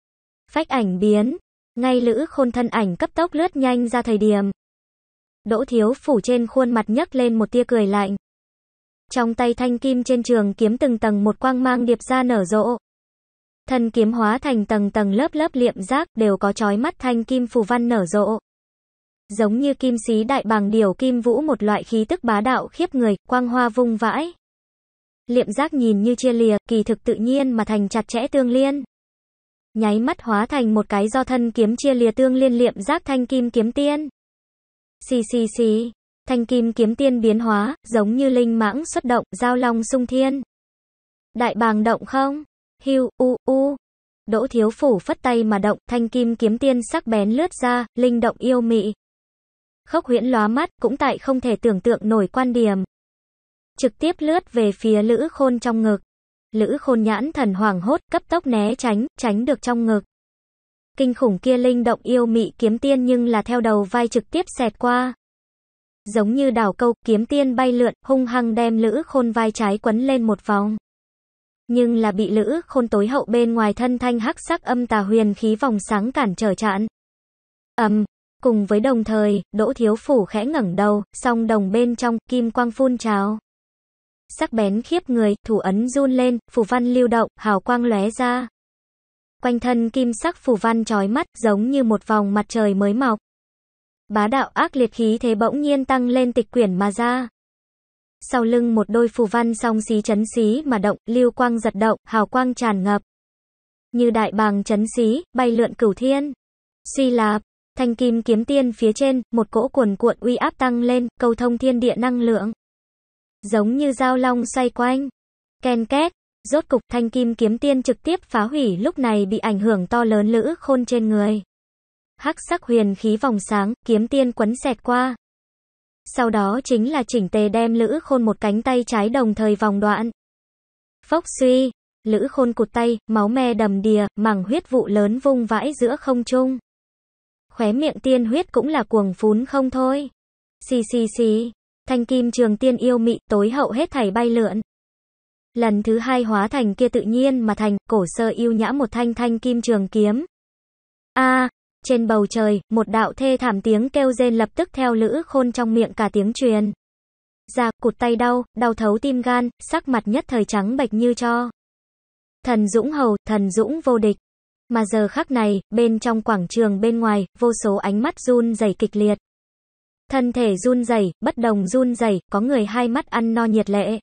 Phách ảnh biến, ngay lữ khôn thân ảnh cấp tốc lướt nhanh ra thời điểm. Đỗ thiếu phủ trên khuôn mặt nhấc lên một tia cười lạnh. Trong tay thanh kim trên trường kiếm từng tầng một quang mang điệp ra nở rộ. thần kiếm hóa thành tầng tầng lớp lớp liệm giác đều có chói mắt thanh kim phù văn nở rộ giống như kim xí đại bàng điều kim vũ một loại khí tức bá đạo khiếp người, quang hoa vung vãi. Liệm giác nhìn như chia lìa, kỳ thực tự nhiên mà thành chặt chẽ tương liên. Nháy mắt hóa thành một cái do thân kiếm chia lìa tương liên liệm giác thanh kim kiếm tiên. Xì xì xì, thanh kim kiếm tiên biến hóa, giống như linh mãng xuất động, giao long sung thiên. Đại bàng động không? Hiu, u, u. Đỗ thiếu phủ phất tay mà động, thanh kim kiếm tiên sắc bén lướt ra, linh động yêu mị khốc huyễn lóa mắt, cũng tại không thể tưởng tượng nổi quan điểm. Trực tiếp lướt về phía Lữ Khôn trong ngực. Lữ Khôn nhãn thần hoảng hốt, cấp tốc né tránh, tránh được trong ngực. Kinh khủng kia linh động yêu mị kiếm tiên nhưng là theo đầu vai trực tiếp xẹt qua. Giống như đảo câu, kiếm tiên bay lượn, hung hăng đem Lữ Khôn vai trái quấn lên một vòng nhưng là bị lữ khôn tối hậu bên ngoài thân thanh hắc sắc âm tà huyền khí vòng sáng cản trở chặn. Ầm, Cùng với đồng thời, Đỗ Thiếu Phủ khẽ ngẩng đầu, song đồng bên trong, kim quang phun trào. Sắc bén khiếp người, thủ ấn run lên, phù văn lưu động, hào quang lóe ra. Quanh thân kim sắc phù văn trói mắt, giống như một vòng mặt trời mới mọc. Bá đạo ác liệt khí thế bỗng nhiên tăng lên tịch quyển mà ra. Sau lưng một đôi phù văn song xí chấn xí mà động, lưu quang giật động, hào quang tràn ngập. Như đại bàng chấn xí, bay lượn cửu thiên. Suy lạp, Thanh kim kiếm tiên phía trên, một cỗ cuồn cuộn uy áp tăng lên, cầu thông thiên địa năng lượng. Giống như dao long xoay quanh. Ken két, rốt cục thanh kim kiếm tiên trực tiếp phá hủy lúc này bị ảnh hưởng to lớn lữ khôn trên người. Hắc sắc huyền khí vòng sáng, kiếm tiên quấn xẹt qua. Sau đó chính là chỉnh tề đem lữ khôn một cánh tay trái đồng thời vòng đoạn. Phốc suy, lữ khôn cụt tay, máu me đầm đìa, mảng huyết vụ lớn vung vãi giữa không trung khóe miệng tiên huyết cũng là cuồng phún không thôi. Xì xì xì, thanh kim trường tiên yêu mị tối hậu hết thảy bay lượn. Lần thứ hai hóa thành kia tự nhiên mà thành, cổ sơ yêu nhã một thanh thanh kim trường kiếm. a trên bầu trời, một đạo thê thảm tiếng kêu rên lập tức theo lữ khôn trong miệng cả tiếng truyền. già cụt tay đau, đau thấu tim gan, sắc mặt nhất thời trắng bệch như cho. Thần Dũng Hầu, thần Dũng vô địch. Mà giờ khắc này, bên trong quảng trường bên ngoài, vô số ánh mắt run rẩy kịch liệt. Thân thể run rẩy, bất đồng run rẩy, có người hai mắt ăn no nhiệt lệ.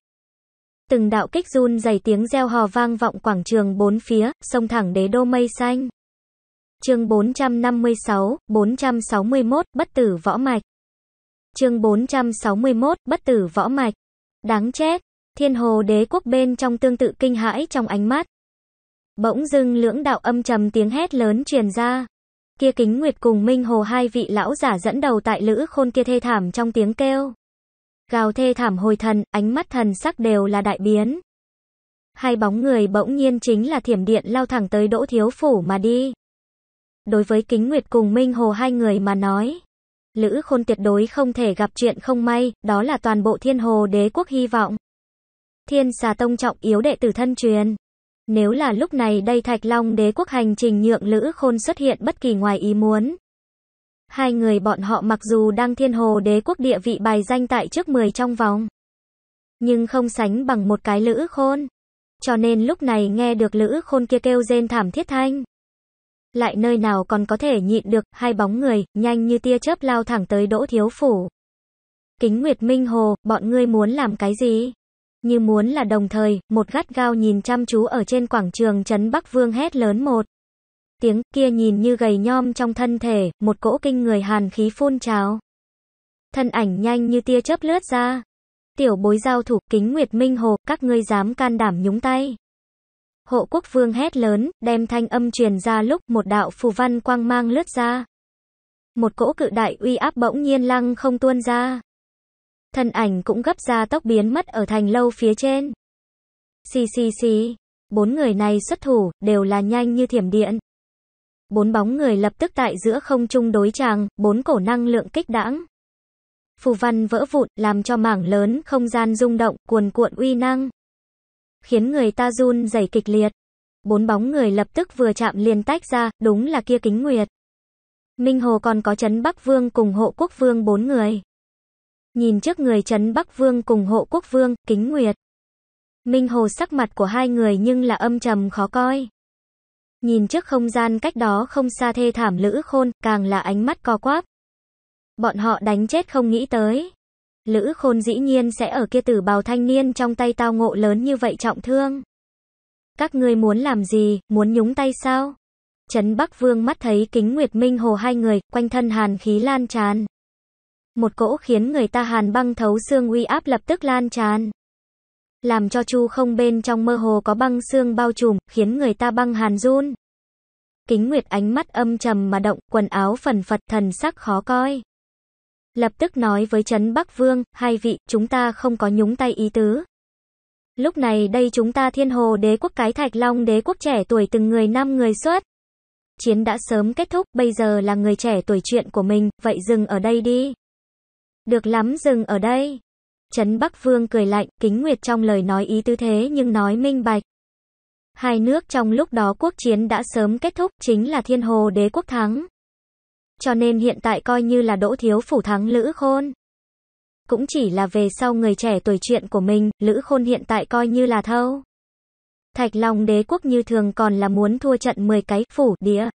Từng đạo kích run rẩy tiếng reo hò vang vọng quảng trường bốn phía, sông thẳng đế đô mây xanh. Chương 456, 461, bất tử võ mạch. Chương 461, bất tử võ mạch. Đáng chết, thiên hồ đế quốc bên trong tương tự kinh hãi trong ánh mắt. Bỗng dưng lưỡng đạo âm trầm tiếng hét lớn truyền ra. Kia kính nguyệt cùng minh hồ hai vị lão giả dẫn đầu tại lữ khôn kia thê thảm trong tiếng kêu. Gào thê thảm hồi thần, ánh mắt thần sắc đều là đại biến. Hai bóng người bỗng nhiên chính là thiểm điện lao thẳng tới đỗ thiếu phủ mà đi. Đối với kính nguyệt cùng minh hồ hai người mà nói. Lữ khôn tuyệt đối không thể gặp chuyện không may, đó là toàn bộ thiên hồ đế quốc hy vọng. Thiên xà tông trọng yếu đệ tử thân truyền. Nếu là lúc này đây Thạch Long đế quốc hành trình nhượng Lữ Khôn xuất hiện bất kỳ ngoài ý muốn. Hai người bọn họ mặc dù đang thiên hồ đế quốc địa vị bài danh tại trước 10 trong vòng. Nhưng không sánh bằng một cái Lữ Khôn. Cho nên lúc này nghe được Lữ Khôn kia kêu rên thảm thiết thanh. Lại nơi nào còn có thể nhịn được, hai bóng người, nhanh như tia chớp lao thẳng tới Đỗ Thiếu Phủ. Kính Nguyệt Minh Hồ, bọn ngươi muốn làm cái gì? như muốn là đồng thời, một gắt gao nhìn chăm chú ở trên quảng trường trấn Bắc Vương hét lớn một. Tiếng kia nhìn như gầy nhom trong thân thể, một cỗ kinh người hàn khí phun trào. Thân ảnh nhanh như tia chớp lướt ra. Tiểu bối giao thủ kính Nguyệt Minh Hồ, các ngươi dám can đảm nhúng tay. Hộ quốc vương hét lớn, đem thanh âm truyền ra lúc một đạo phù văn quang mang lướt ra. Một cỗ cự đại uy áp bỗng nhiên lăng không tuôn ra Thân ảnh cũng gấp ra tốc biến mất ở thành lâu phía trên. Xì xì xì, bốn người này xuất thủ, đều là nhanh như thiểm điện. Bốn bóng người lập tức tại giữa không trung đối tràng, bốn cổ năng lượng kích đãng. Phù văn vỡ vụn, làm cho mảng lớn không gian rung động, cuồn cuộn uy năng. Khiến người ta run rẩy kịch liệt. Bốn bóng người lập tức vừa chạm liền tách ra, đúng là kia kính nguyệt. Minh Hồ còn có chấn Bắc Vương cùng hộ quốc vương bốn người. Nhìn trước người Trấn Bắc Vương cùng hộ quốc vương, kính nguyệt. Minh Hồ sắc mặt của hai người nhưng là âm trầm khó coi. Nhìn trước không gian cách đó không xa thê thảm Lữ Khôn, càng là ánh mắt co quắp. Bọn họ đánh chết không nghĩ tới. Lữ Khôn dĩ nhiên sẽ ở kia tử bào thanh niên trong tay tao ngộ lớn như vậy trọng thương. Các ngươi muốn làm gì, muốn nhúng tay sao? Trấn Bắc Vương mắt thấy kính Nguyệt Minh Hồ hai người, quanh thân hàn khí lan tràn một cỗ khiến người ta hàn băng thấu xương uy áp lập tức lan tràn. Làm cho chu không bên trong mơ hồ có băng xương bao trùm, khiến người ta băng hàn run. Kính Nguyệt ánh mắt âm trầm mà động, quần áo phần phật thần sắc khó coi. Lập tức nói với Trấn Bắc Vương, hai vị, chúng ta không có nhúng tay ý tứ. Lúc này đây chúng ta thiên hồ đế quốc cái thạch long đế quốc trẻ tuổi từng người năm người xuất. Chiến đã sớm kết thúc, bây giờ là người trẻ tuổi chuyện của mình, vậy dừng ở đây đi. Được lắm dừng ở đây. Trấn Bắc Vương cười lạnh, kính nguyệt trong lời nói ý tư thế nhưng nói minh bạch. Hai nước trong lúc đó quốc chiến đã sớm kết thúc, chính là thiên hồ đế quốc thắng. Cho nên hiện tại coi như là đỗ thiếu phủ thắng Lữ Khôn. Cũng chỉ là về sau người trẻ tuổi chuyện của mình, Lữ Khôn hiện tại coi như là thâu. Thạch Long đế quốc như thường còn là muốn thua trận 10 cái phủ địa.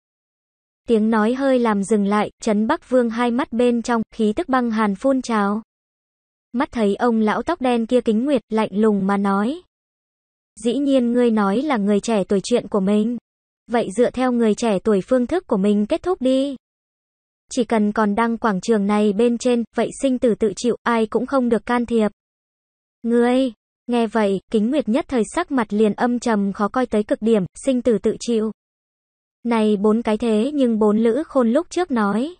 Tiếng nói hơi làm dừng lại, Trấn Bắc Vương hai mắt bên trong, khí tức băng hàn phun trào. Mắt thấy ông lão tóc đen kia kính nguyệt, lạnh lùng mà nói. Dĩ nhiên ngươi nói là người trẻ tuổi chuyện của mình. Vậy dựa theo người trẻ tuổi phương thức của mình kết thúc đi. Chỉ cần còn đăng quảng trường này bên trên, vậy sinh tử tự chịu, ai cũng không được can thiệp. Ngươi, nghe vậy, kính nguyệt nhất thời sắc mặt liền âm trầm khó coi tới cực điểm, sinh tử tự chịu. Này bốn cái thế nhưng bốn lữ khôn lúc trước nói.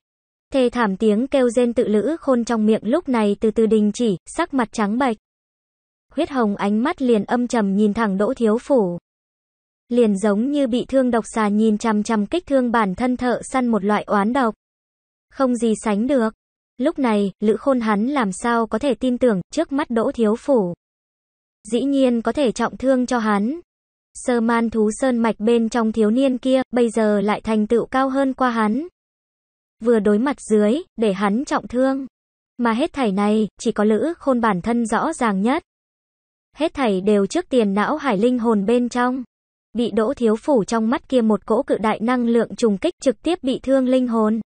Thê thảm tiếng kêu rên tự lữ khôn trong miệng lúc này từ từ đình chỉ, sắc mặt trắng bạch. Huyết hồng ánh mắt liền âm trầm nhìn thẳng đỗ thiếu phủ. Liền giống như bị thương độc xà nhìn chằm chằm kích thương bản thân thợ săn một loại oán độc. Không gì sánh được. Lúc này, lữ khôn hắn làm sao có thể tin tưởng trước mắt đỗ thiếu phủ. Dĩ nhiên có thể trọng thương cho hắn, Sơ man thú sơn mạch bên trong thiếu niên kia, bây giờ lại thành tựu cao hơn qua hắn. Vừa đối mặt dưới, để hắn trọng thương. Mà hết thảy này, chỉ có lữ khôn bản thân rõ ràng nhất. Hết thảy đều trước tiền não hải linh hồn bên trong. Bị đỗ thiếu phủ trong mắt kia một cỗ cự đại năng lượng trùng kích trực tiếp bị thương linh hồn.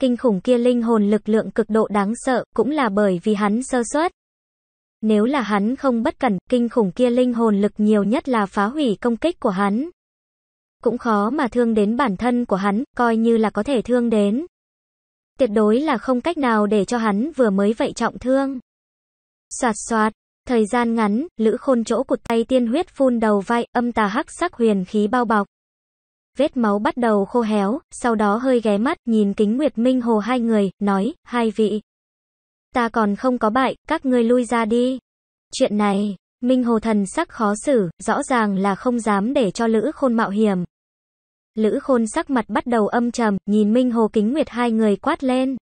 Kinh khủng kia linh hồn lực lượng cực độ đáng sợ, cũng là bởi vì hắn sơ suất. Nếu là hắn không bất cẩn, kinh khủng kia linh hồn lực nhiều nhất là phá hủy công kích của hắn. Cũng khó mà thương đến bản thân của hắn, coi như là có thể thương đến. Tuyệt đối là không cách nào để cho hắn vừa mới vậy trọng thương. Soạt soạt, thời gian ngắn, lữ khôn chỗ cụt tay tiên huyết phun đầu vai, âm tà hắc sắc huyền khí bao bọc. Vết máu bắt đầu khô héo, sau đó hơi ghé mắt, nhìn kính Nguyệt Minh Hồ hai người, nói, hai vị ta còn không có bại, các ngươi lui ra đi. Chuyện này, Minh Hồ Thần sắc khó xử, rõ ràng là không dám để cho Lữ Khôn mạo hiểm. Lữ Khôn sắc mặt bắt đầu âm trầm, nhìn Minh Hồ Kính Nguyệt hai người quát lên.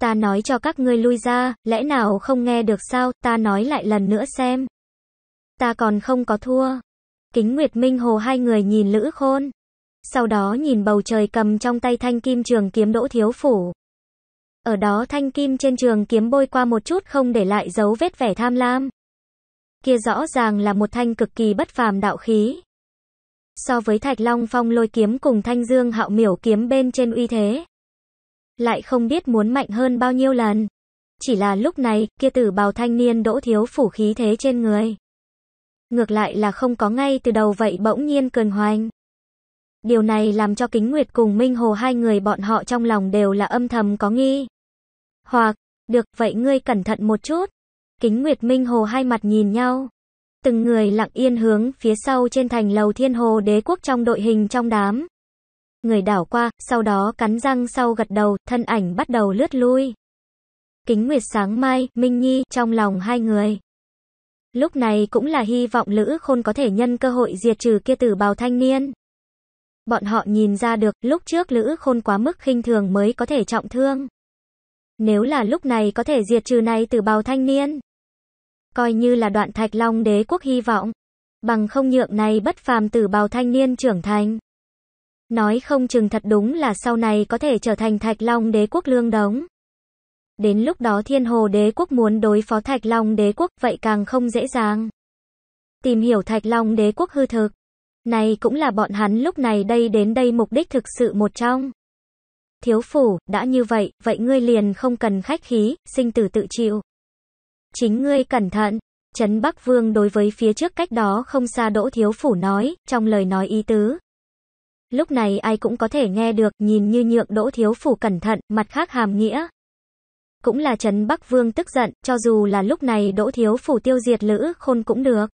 Ta nói cho các ngươi lui ra, lẽ nào không nghe được sao, ta nói lại lần nữa xem. Ta còn không có thua. Kính Nguyệt Minh Hồ hai người nhìn Lữ Khôn. Sau đó nhìn bầu trời cầm trong tay thanh kim trường kiếm đỗ thiếu phủ ở đó thanh kim trên trường kiếm bôi qua một chút không để lại dấu vết vẻ tham lam. Kia rõ ràng là một thanh cực kỳ bất phàm đạo khí. So với Thạch Long Phong lôi kiếm cùng Thanh Dương Hạo Miểu kiếm bên trên uy thế, lại không biết muốn mạnh hơn bao nhiêu lần. Chỉ là lúc này, kia tử bào thanh niên đỗ thiếu phủ khí thế trên người. Ngược lại là không có ngay từ đầu vậy bỗng nhiên cường hoành. Điều này làm cho Kính Nguyệt cùng Minh Hồ hai người bọn họ trong lòng đều là âm thầm có nghi. Hoặc, được, vậy ngươi cẩn thận một chút. Kính Nguyệt Minh Hồ hai mặt nhìn nhau. Từng người lặng yên hướng phía sau trên thành lầu thiên hồ đế quốc trong đội hình trong đám. Người đảo qua, sau đó cắn răng sau gật đầu, thân ảnh bắt đầu lướt lui. Kính Nguyệt sáng mai, Minh Nhi, trong lòng hai người. Lúc này cũng là hy vọng Lữ Khôn có thể nhân cơ hội diệt trừ kia tử bào thanh niên. Bọn họ nhìn ra được, lúc trước Lữ Khôn quá mức khinh thường mới có thể trọng thương. Nếu là lúc này có thể diệt trừ này từ bào thanh niên. Coi như là đoạn thạch long đế quốc hy vọng. Bằng không nhượng này bất phàm từ bào thanh niên trưởng thành. Nói không chừng thật đúng là sau này có thể trở thành thạch long đế quốc lương đống. Đến lúc đó thiên hồ đế quốc muốn đối phó thạch long đế quốc vậy càng không dễ dàng. Tìm hiểu thạch long đế quốc hư thực. Này cũng là bọn hắn lúc này đây đến đây mục đích thực sự một trong. Thiếu phủ, đã như vậy, vậy ngươi liền không cần khách khí, sinh tử tự chịu. Chính ngươi cẩn thận. Trấn Bắc Vương đối với phía trước cách đó không xa Đỗ Thiếu Phủ nói, trong lời nói ý tứ. Lúc này ai cũng có thể nghe được, nhìn như nhượng Đỗ Thiếu Phủ cẩn thận, mặt khác hàm nghĩa. Cũng là Trấn Bắc Vương tức giận, cho dù là lúc này Đỗ Thiếu Phủ tiêu diệt Lữ Khôn cũng được.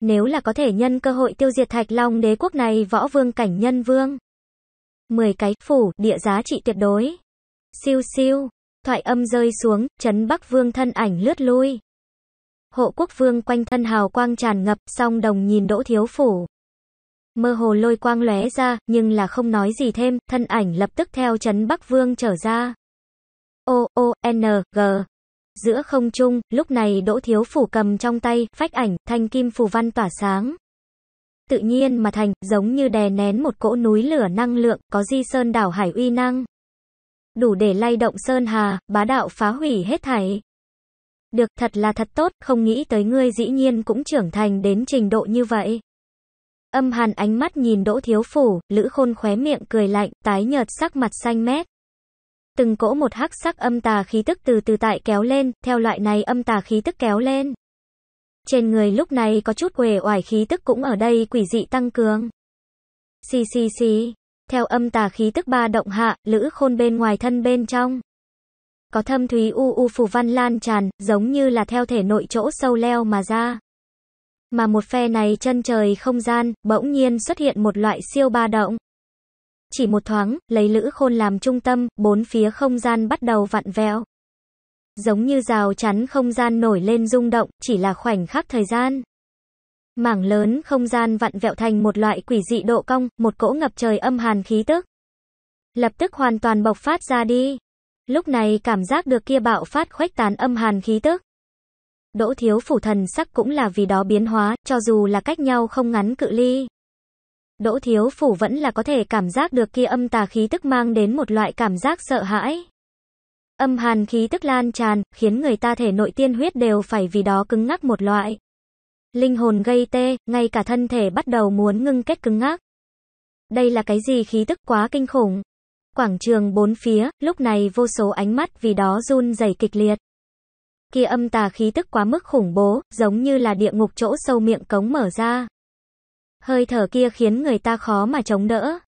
Nếu là có thể nhân cơ hội tiêu diệt Thạch Long đế quốc này võ vương cảnh nhân vương. 10 cái phủ, địa giá trị tuyệt đối. Siêu siêu, thoại âm rơi xuống, chấn Bắc Vương thân ảnh lướt lui. Hộ quốc vương quanh thân hào quang tràn ngập, song đồng nhìn Đỗ Thiếu Phủ. Mơ hồ lôi quang lóe ra, nhưng là không nói gì thêm, thân ảnh lập tức theo chấn Bắc Vương trở ra. O, O, N, G. Giữa không trung, lúc này Đỗ Thiếu Phủ cầm trong tay, phách ảnh, thanh kim phù văn tỏa sáng tự nhiên mà thành, giống như đè nén một cỗ núi lửa năng lượng, có di sơn đảo hải uy năng. Đủ để lay động sơn hà, bá đạo phá hủy hết thảy. Được, thật là thật tốt, không nghĩ tới ngươi dĩ nhiên cũng trưởng thành đến trình độ như vậy. Âm hàn ánh mắt nhìn đỗ thiếu phủ, lữ khôn khóe miệng cười lạnh, tái nhợt sắc mặt xanh mét. Từng cỗ một hắc sắc âm tà khí tức từ từ tại kéo lên, theo loại này âm tà khí tức kéo lên. Trên người lúc này có chút uể oải khí tức cũng ở đây quỷ dị tăng cường. Xì xì xì, theo âm tà khí tức ba động hạ, lữ khôn bên ngoài thân bên trong. Có thâm thúy u u phù văn lan tràn, giống như là theo thể nội chỗ sâu leo mà ra. Mà một phe này chân trời không gian, bỗng nhiên xuất hiện một loại siêu ba động. Chỉ một thoáng, lấy lữ khôn làm trung tâm, bốn phía không gian bắt đầu vặn vẹo giống như rào chắn không gian nổi lên rung động, chỉ là khoảnh khắc thời gian. Mảng lớn không gian vặn vẹo thành một loại quỷ dị độ cong, một cỗ ngập trời âm hàn khí tức. Lập tức hoàn toàn bộc phát ra đi. Lúc này cảm giác được kia bạo phát khuếch tán âm hàn khí tức. Đỗ thiếu phủ thần sắc cũng là vì đó biến hóa, cho dù là cách nhau không ngắn cự ly. Đỗ thiếu phủ vẫn là có thể cảm giác được kia âm tà khí tức mang đến một loại cảm giác sợ hãi. Âm hàn khí tức lan tràn, khiến người ta thể nội tiên huyết đều phải vì đó cứng ngắc một loại. Linh hồn gây tê, ngay cả thân thể bắt đầu muốn ngưng kết cứng ngắc. Đây là cái gì khí tức quá kinh khủng. Quảng trường bốn phía, lúc này vô số ánh mắt vì đó run rẩy kịch liệt. Kia âm tà khí tức quá mức khủng bố, giống như là địa ngục chỗ sâu miệng cống mở ra. Hơi thở kia khiến người ta khó mà chống đỡ.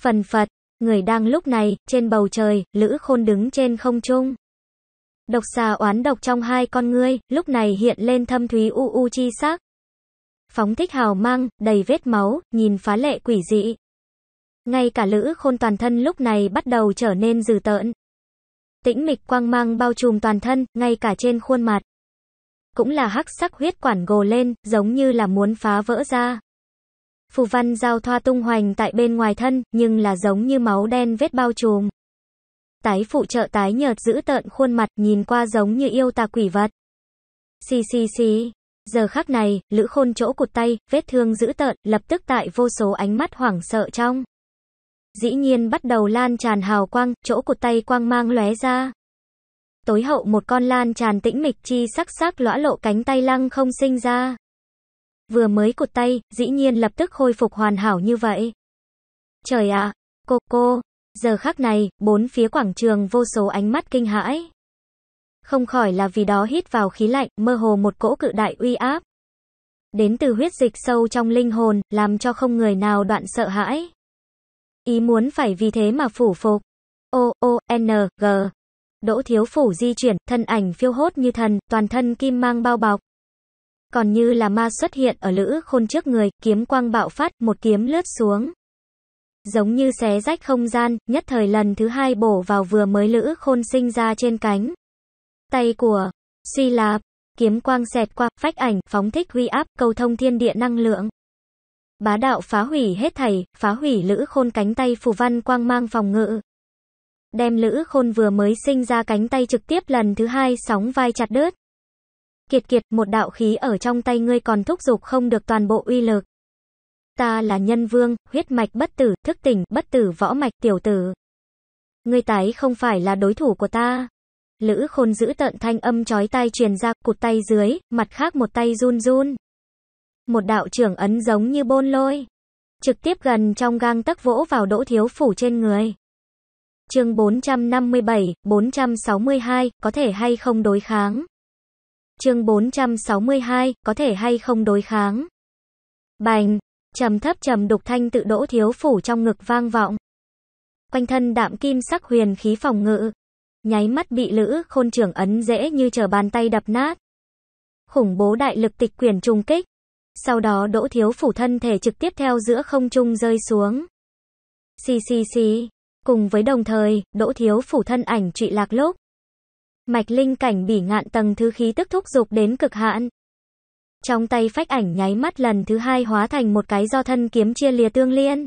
Phần phật, Người đang lúc này, trên bầu trời, Lữ Khôn đứng trên không trung. Độc xà oán độc trong hai con ngươi, lúc này hiện lên thâm thúy u u chi sắc. Phóng thích hào mang, đầy vết máu, nhìn phá lệ quỷ dị. Ngay cả Lữ Khôn toàn thân lúc này bắt đầu trở nên dừ tợn. Tĩnh mịch quang mang bao trùm toàn thân, ngay cả trên khuôn mặt. Cũng là hắc sắc huyết quản gồ lên, giống như là muốn phá vỡ ra phù văn giao thoa tung hoành tại bên ngoài thân, nhưng là giống như máu đen vết bao trùm. Tái phụ trợ tái nhợt giữ tợn khuôn mặt, nhìn qua giống như yêu tà quỷ vật. Xì xì xì. Giờ khắc này, lữ khôn chỗ cụt tay, vết thương dữ tợn, lập tức tại vô số ánh mắt hoảng sợ trong. Dĩ nhiên bắt đầu lan tràn hào quang, chỗ cụt tay quang mang lóe ra. Tối hậu một con lan tràn tĩnh mịch chi sắc sắc lõa lộ cánh tay lăng không sinh ra vừa mới cụt tay, dĩ nhiên lập tức khôi phục hoàn hảo như vậy. Trời ạ, cô, cô, giờ khắc này, bốn phía quảng trường vô số ánh mắt kinh hãi. Không khỏi là vì đó hít vào khí lạnh, mơ hồ một cỗ cự đại uy áp. Đến từ huyết dịch sâu trong linh hồn, làm cho không người nào đoạn sợ hãi. Ý muốn phải vì thế mà phủ phục. O, O, N, G. Đỗ thiếu phủ di chuyển, thân ảnh phiêu hốt như thần, toàn thân kim mang bao bọc còn như là ma xuất hiện ở lữ khôn trước người, kiếm quang bạo phát, một kiếm lướt xuống. Giống như xé rách không gian, nhất thời lần thứ hai bổ vào vừa mới lữ khôn sinh ra trên cánh. Tay của suy lạp, kiếm quang xẹt qua, phách ảnh, phóng thích huy áp, cầu thông thiên địa năng lượng. Bá đạo phá hủy hết thảy, phá hủy lữ khôn cánh tay phù văn quang mang phòng ngự. Đem lữ khôn vừa mới sinh ra cánh tay trực tiếp lần thứ hai sóng vai chặt đứt. Kiệt kiệt, một đạo khí ở trong tay ngươi còn thúc giục không được toàn bộ uy lực. Ta là nhân vương, huyết mạch bất tử, thức tỉnh, bất tử võ mạch tiểu tử. Ngươi tái không phải là đối thủ của ta. Lữ khôn giữ tận thanh âm chói tai truyền ra, cụt tay dưới, mặt khác một tay run run. Một đạo trưởng ấn giống như bôn lôi. Trực tiếp gần trong gang tắc vỗ vào đỗ thiếu phủ trên người. chương 457, 462, có thể hay không đối kháng. Chương 462, có thể hay không đối kháng. Bành, trầm thấp trầm đục thanh tự đỗ thiếu phủ trong ngực vang vọng. Quanh thân đạm kim sắc huyền khí phòng ngự, nháy mắt bị lữ khôn trưởng ấn dễ như trở bàn tay đập nát. Khủng bố đại lực tịch quyển trùng kích. Sau đó đỗ thiếu phủ thân thể trực tiếp theo giữa không trung rơi xuống. Xì xì xì. Cùng với đồng thời, đỗ thiếu phủ thân ảnh trụy lạc lúc. Mạch linh cảnh bỉ ngạn tầng thứ khí tức thúc dục đến cực hạn. Trong tay phách ảnh nháy mắt lần thứ hai hóa thành một cái do thân kiếm chia lìa tương liên.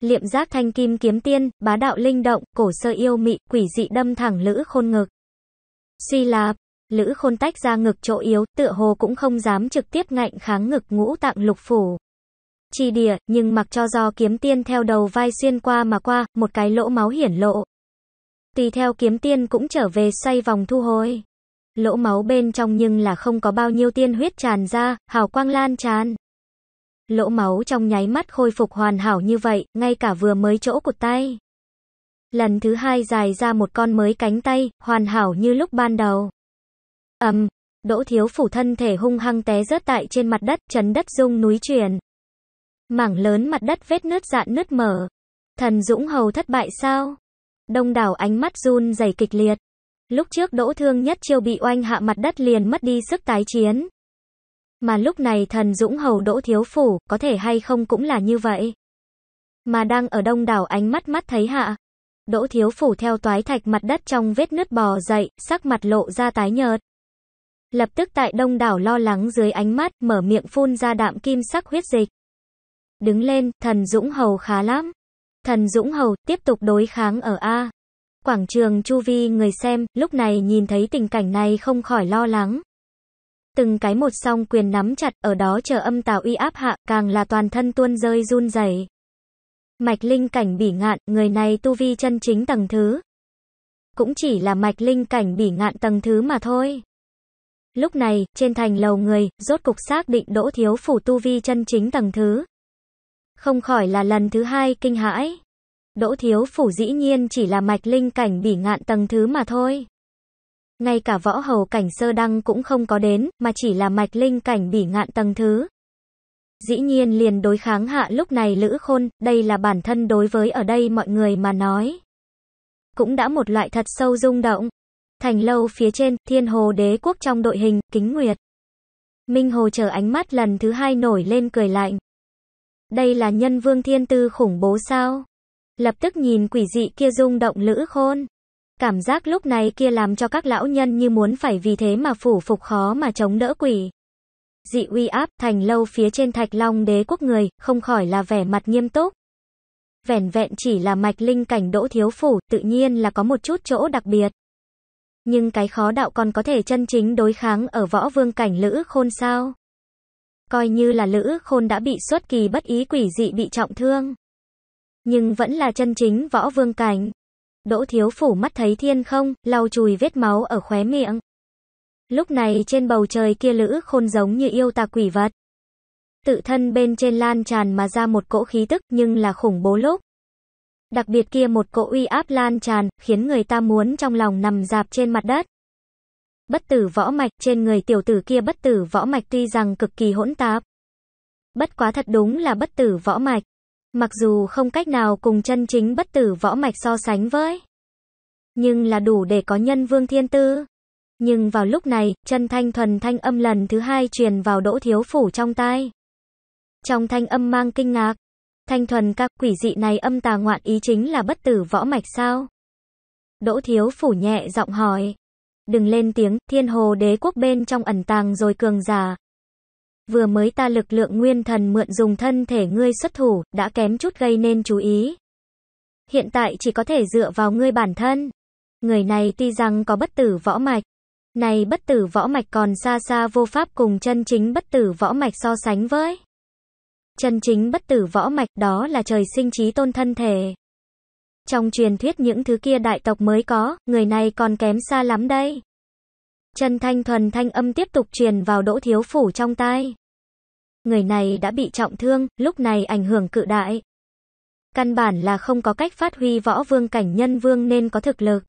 Liệm giác thanh kim kiếm tiên, bá đạo linh động, cổ sơ yêu mị, quỷ dị đâm thẳng lữ khôn ngực. Suy lạp, lữ khôn tách ra ngực chỗ yếu, tựa hồ cũng không dám trực tiếp ngạnh kháng ngực ngũ tạng lục phủ. Chi địa, nhưng mặc cho do kiếm tiên theo đầu vai xuyên qua mà qua, một cái lỗ máu hiển lộ. Tùy theo kiếm tiên cũng trở về xoay vòng thu hồi. Lỗ máu bên trong nhưng là không có bao nhiêu tiên huyết tràn ra, hào quang lan tràn. Lỗ máu trong nháy mắt khôi phục hoàn hảo như vậy, ngay cả vừa mới chỗ cụt tay. Lần thứ hai dài ra một con mới cánh tay, hoàn hảo như lúc ban đầu. ầm, um, Đỗ thiếu phủ thân thể hung hăng té rớt tại trên mặt đất, chấn đất rung núi chuyển. Mảng lớn mặt đất vết nứt dạn nứt mở. Thần Dũng Hầu thất bại sao? đông đảo ánh mắt run dày kịch liệt. Lúc trước đỗ thương nhất chiêu bị oanh hạ mặt đất liền mất đi sức tái chiến. Mà lúc này thần dũng hầu đỗ thiếu phủ, có thể hay không cũng là như vậy. Mà đang ở đông đảo ánh mắt mắt thấy hạ. Đỗ thiếu phủ theo toái thạch mặt đất trong vết nứt bò dậy, sắc mặt lộ ra tái nhợt. Lập tức tại đông đảo lo lắng dưới ánh mắt, mở miệng phun ra đạm kim sắc huyết dịch. Đứng lên, thần dũng hầu khá lắm. Thần Dũng Hầu tiếp tục đối kháng ở A. Quảng trường chu vi người xem, lúc này nhìn thấy tình cảnh này không khỏi lo lắng. Từng cái một song quyền nắm chặt, ở đó chờ âm tào uy áp hạ, càng là toàn thân tuôn rơi run rẩy. Mạch linh cảnh bỉ ngạn, người này tu vi chân chính tầng thứ. Cũng chỉ là mạch linh cảnh bỉ ngạn tầng thứ mà thôi. Lúc này, trên thành lầu người, rốt cục xác định đỗ thiếu phủ tu vi chân chính tầng thứ. Không khỏi là lần thứ hai kinh hãi. Đỗ Thiếu Phủ dĩ nhiên chỉ là mạch linh cảnh bỉ ngạn tầng thứ mà thôi. Ngay cả võ hầu cảnh sơ đăng cũng không có đến, mà chỉ là mạch linh cảnh bỉ ngạn tầng thứ. Dĩ nhiên liền đối kháng hạ lúc này lữ khôn, đây là bản thân đối với ở đây mọi người mà nói. Cũng đã một loại thật sâu rung động. Thành lâu phía trên, thiên hồ đế quốc trong đội hình, kính nguyệt. Minh hồ chờ ánh mắt lần thứ hai nổi lên cười lạnh. Đây là nhân vương thiên tư khủng bố sao? Lập tức nhìn quỷ dị kia rung động lữ khôn. Cảm giác lúc này kia làm cho các lão nhân như muốn phải vì thế mà phủ phục khó mà chống đỡ quỷ. Dị uy áp thành lâu phía trên thạch long đế quốc người, không khỏi là vẻ mặt nghiêm túc. Vẻn vẹn chỉ là mạch linh cảnh đỗ thiếu phủ, tự nhiên là có một chút chỗ đặc biệt. Nhưng cái khó đạo còn có thể chân chính đối kháng ở võ vương cảnh lữ khôn sao? Coi như là Lữ Khôn đã bị xuất kỳ bất ý quỷ dị bị trọng thương. Nhưng vẫn là chân chính võ vương cảnh. Đỗ thiếu phủ mắt thấy thiên không, lau chùi vết máu ở khóe miệng. Lúc này trên bầu trời kia Lữ Khôn giống như yêu tà quỷ vật. Tự thân bên trên lan tràn mà ra một cỗ khí tức nhưng là khủng bố lúc. Đặc biệt kia một cỗ uy áp lan tràn, khiến người ta muốn trong lòng nằm dạp trên mặt đất. Bất tử võ mạch trên người tiểu tử kia bất tử võ mạch tuy rằng cực kỳ hỗn tạp. Bất quá thật đúng là bất tử võ mạch. Mặc dù không cách nào cùng chân chính bất tử võ mạch so sánh với. Nhưng là đủ để có nhân vương thiên tư. Nhưng vào lúc này, chân thanh thuần thanh âm lần thứ hai truyền vào đỗ thiếu phủ trong tai. Trong thanh âm mang kinh ngạc. Thanh thuần các quỷ dị này âm tà ngoạn ý chính là bất tử võ mạch sao? Đỗ thiếu phủ nhẹ giọng hỏi đừng lên tiếng, thiên hồ đế quốc bên trong ẩn tàng rồi cường giả. Vừa mới ta lực lượng nguyên thần mượn dùng thân thể ngươi xuất thủ, đã kém chút gây nên chú ý. Hiện tại chỉ có thể dựa vào ngươi bản thân. Người này tuy rằng có bất tử võ mạch. Này bất tử võ mạch còn xa xa vô pháp cùng chân chính bất tử võ mạch so sánh với. Chân chính bất tử võ mạch đó là trời sinh trí tôn thân thể. Trong truyền thuyết những thứ kia đại tộc mới có, người này còn kém xa lắm đây. Trần Thanh Thuần thanh âm tiếp tục truyền vào đỗ thiếu phủ trong tai. Người này đã bị trọng thương, lúc này ảnh hưởng cự đại. Căn bản là không có cách phát huy võ vương cảnh nhân vương nên có thực lực.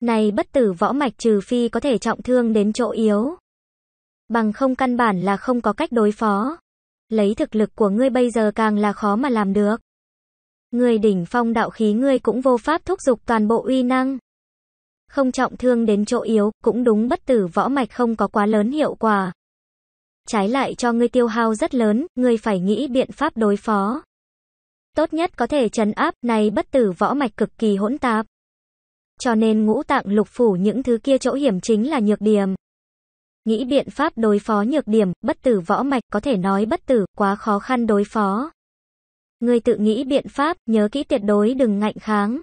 Này bất tử võ mạch trừ phi có thể trọng thương đến chỗ yếu. Bằng không căn bản là không có cách đối phó. Lấy thực lực của ngươi bây giờ càng là khó mà làm được. Người đỉnh phong đạo khí ngươi cũng vô pháp thúc dục toàn bộ uy năng. Không trọng thương đến chỗ yếu, cũng đúng bất tử võ mạch không có quá lớn hiệu quả. Trái lại cho ngươi tiêu hao rất lớn, ngươi phải nghĩ biện pháp đối phó. Tốt nhất có thể trấn áp, này bất tử võ mạch cực kỳ hỗn tạp. Cho nên ngũ tạng lục phủ những thứ kia chỗ hiểm chính là nhược điểm. Nghĩ biện pháp đối phó nhược điểm, bất tử võ mạch có thể nói bất tử, quá khó khăn đối phó. Ngươi tự nghĩ biện pháp, nhớ kỹ tuyệt đối đừng ngạnh kháng.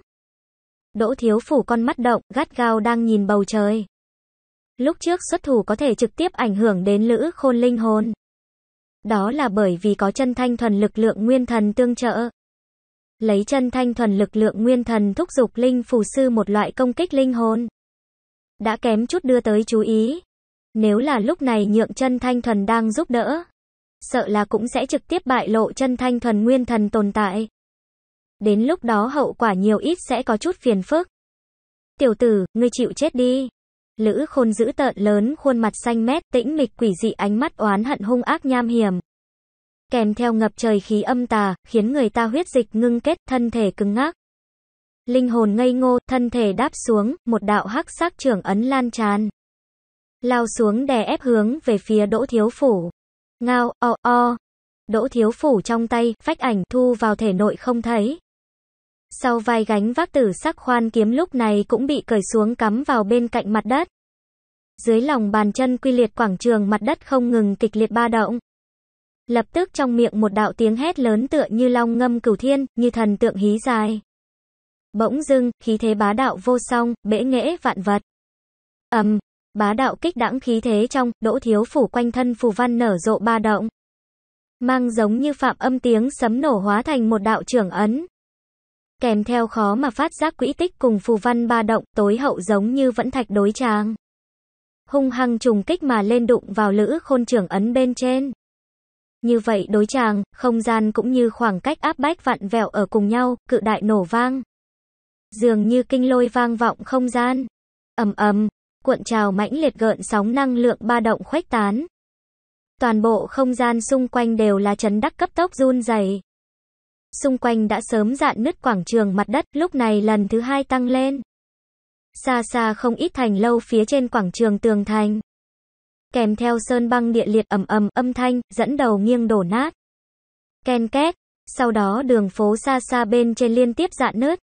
Đỗ thiếu phủ con mắt động, gắt gao đang nhìn bầu trời. Lúc trước xuất thủ có thể trực tiếp ảnh hưởng đến lữ khôn linh hồn. Đó là bởi vì có chân thanh thuần lực lượng nguyên thần tương trợ. Lấy chân thanh thuần lực lượng nguyên thần thúc giục linh phù sư một loại công kích linh hồn. Đã kém chút đưa tới chú ý. Nếu là lúc này nhượng chân thanh thuần đang giúp đỡ, sợ là cũng sẽ trực tiếp bại lộ chân thanh thuần nguyên thần tồn tại. Đến lúc đó hậu quả nhiều ít sẽ có chút phiền phức. Tiểu tử, ngươi chịu chết đi. Lữ khôn giữ tợn lớn khuôn mặt xanh mét tĩnh mịch quỷ dị ánh mắt oán hận hung ác nham hiểm. Kèm theo ngập trời khí âm tà, khiến người ta huyết dịch ngưng kết thân thể cứng ngắc. Linh hồn ngây ngô, thân thể đáp xuống, một đạo hắc sắc trưởng ấn lan tràn. Lao xuống đè ép hướng về phía đỗ thiếu phủ ngao, o, o. Đỗ thiếu phủ trong tay, phách ảnh thu vào thể nội không thấy. Sau vai gánh vác tử sắc khoan kiếm lúc này cũng bị cởi xuống cắm vào bên cạnh mặt đất. Dưới lòng bàn chân quy liệt quảng trường mặt đất không ngừng kịch liệt ba động. Lập tức trong miệng một đạo tiếng hét lớn tựa như long ngâm cửu thiên, như thần tượng hí dài. Bỗng dưng, khí thế bá đạo vô song, bể nghễ vạn vật. ầm, Bá đạo kích đãng khí thế trong, đỗ thiếu phủ quanh thân phù văn nở rộ ba động. Mang giống như phạm âm tiếng sấm nổ hóa thành một đạo trưởng ấn. Kèm theo khó mà phát giác quỹ tích cùng phù văn ba động, tối hậu giống như vẫn thạch đối trang. Hung hăng trùng kích mà lên đụng vào lữ khôn trưởng ấn bên trên. Như vậy đối tràng, không gian cũng như khoảng cách áp bách vặn vẹo ở cùng nhau, cự đại nổ vang. Dường như kinh lôi vang vọng không gian. ầm ầm, cuộn trào mãnh liệt gợn sóng năng lượng ba động khuếch tán. Toàn bộ không gian xung quanh đều là chấn đắc cấp tốc run dày Xung quanh đã sớm dạn nứt quảng trường mặt đất, lúc này lần thứ hai tăng lên. Xa xa không ít thành lâu phía trên quảng trường tường thành. Kèm theo sơn băng địa liệt ầm ầm âm thanh, dẫn đầu nghiêng đổ nát. Ken két, sau đó đường phố xa xa bên trên liên tiếp dạn nứt.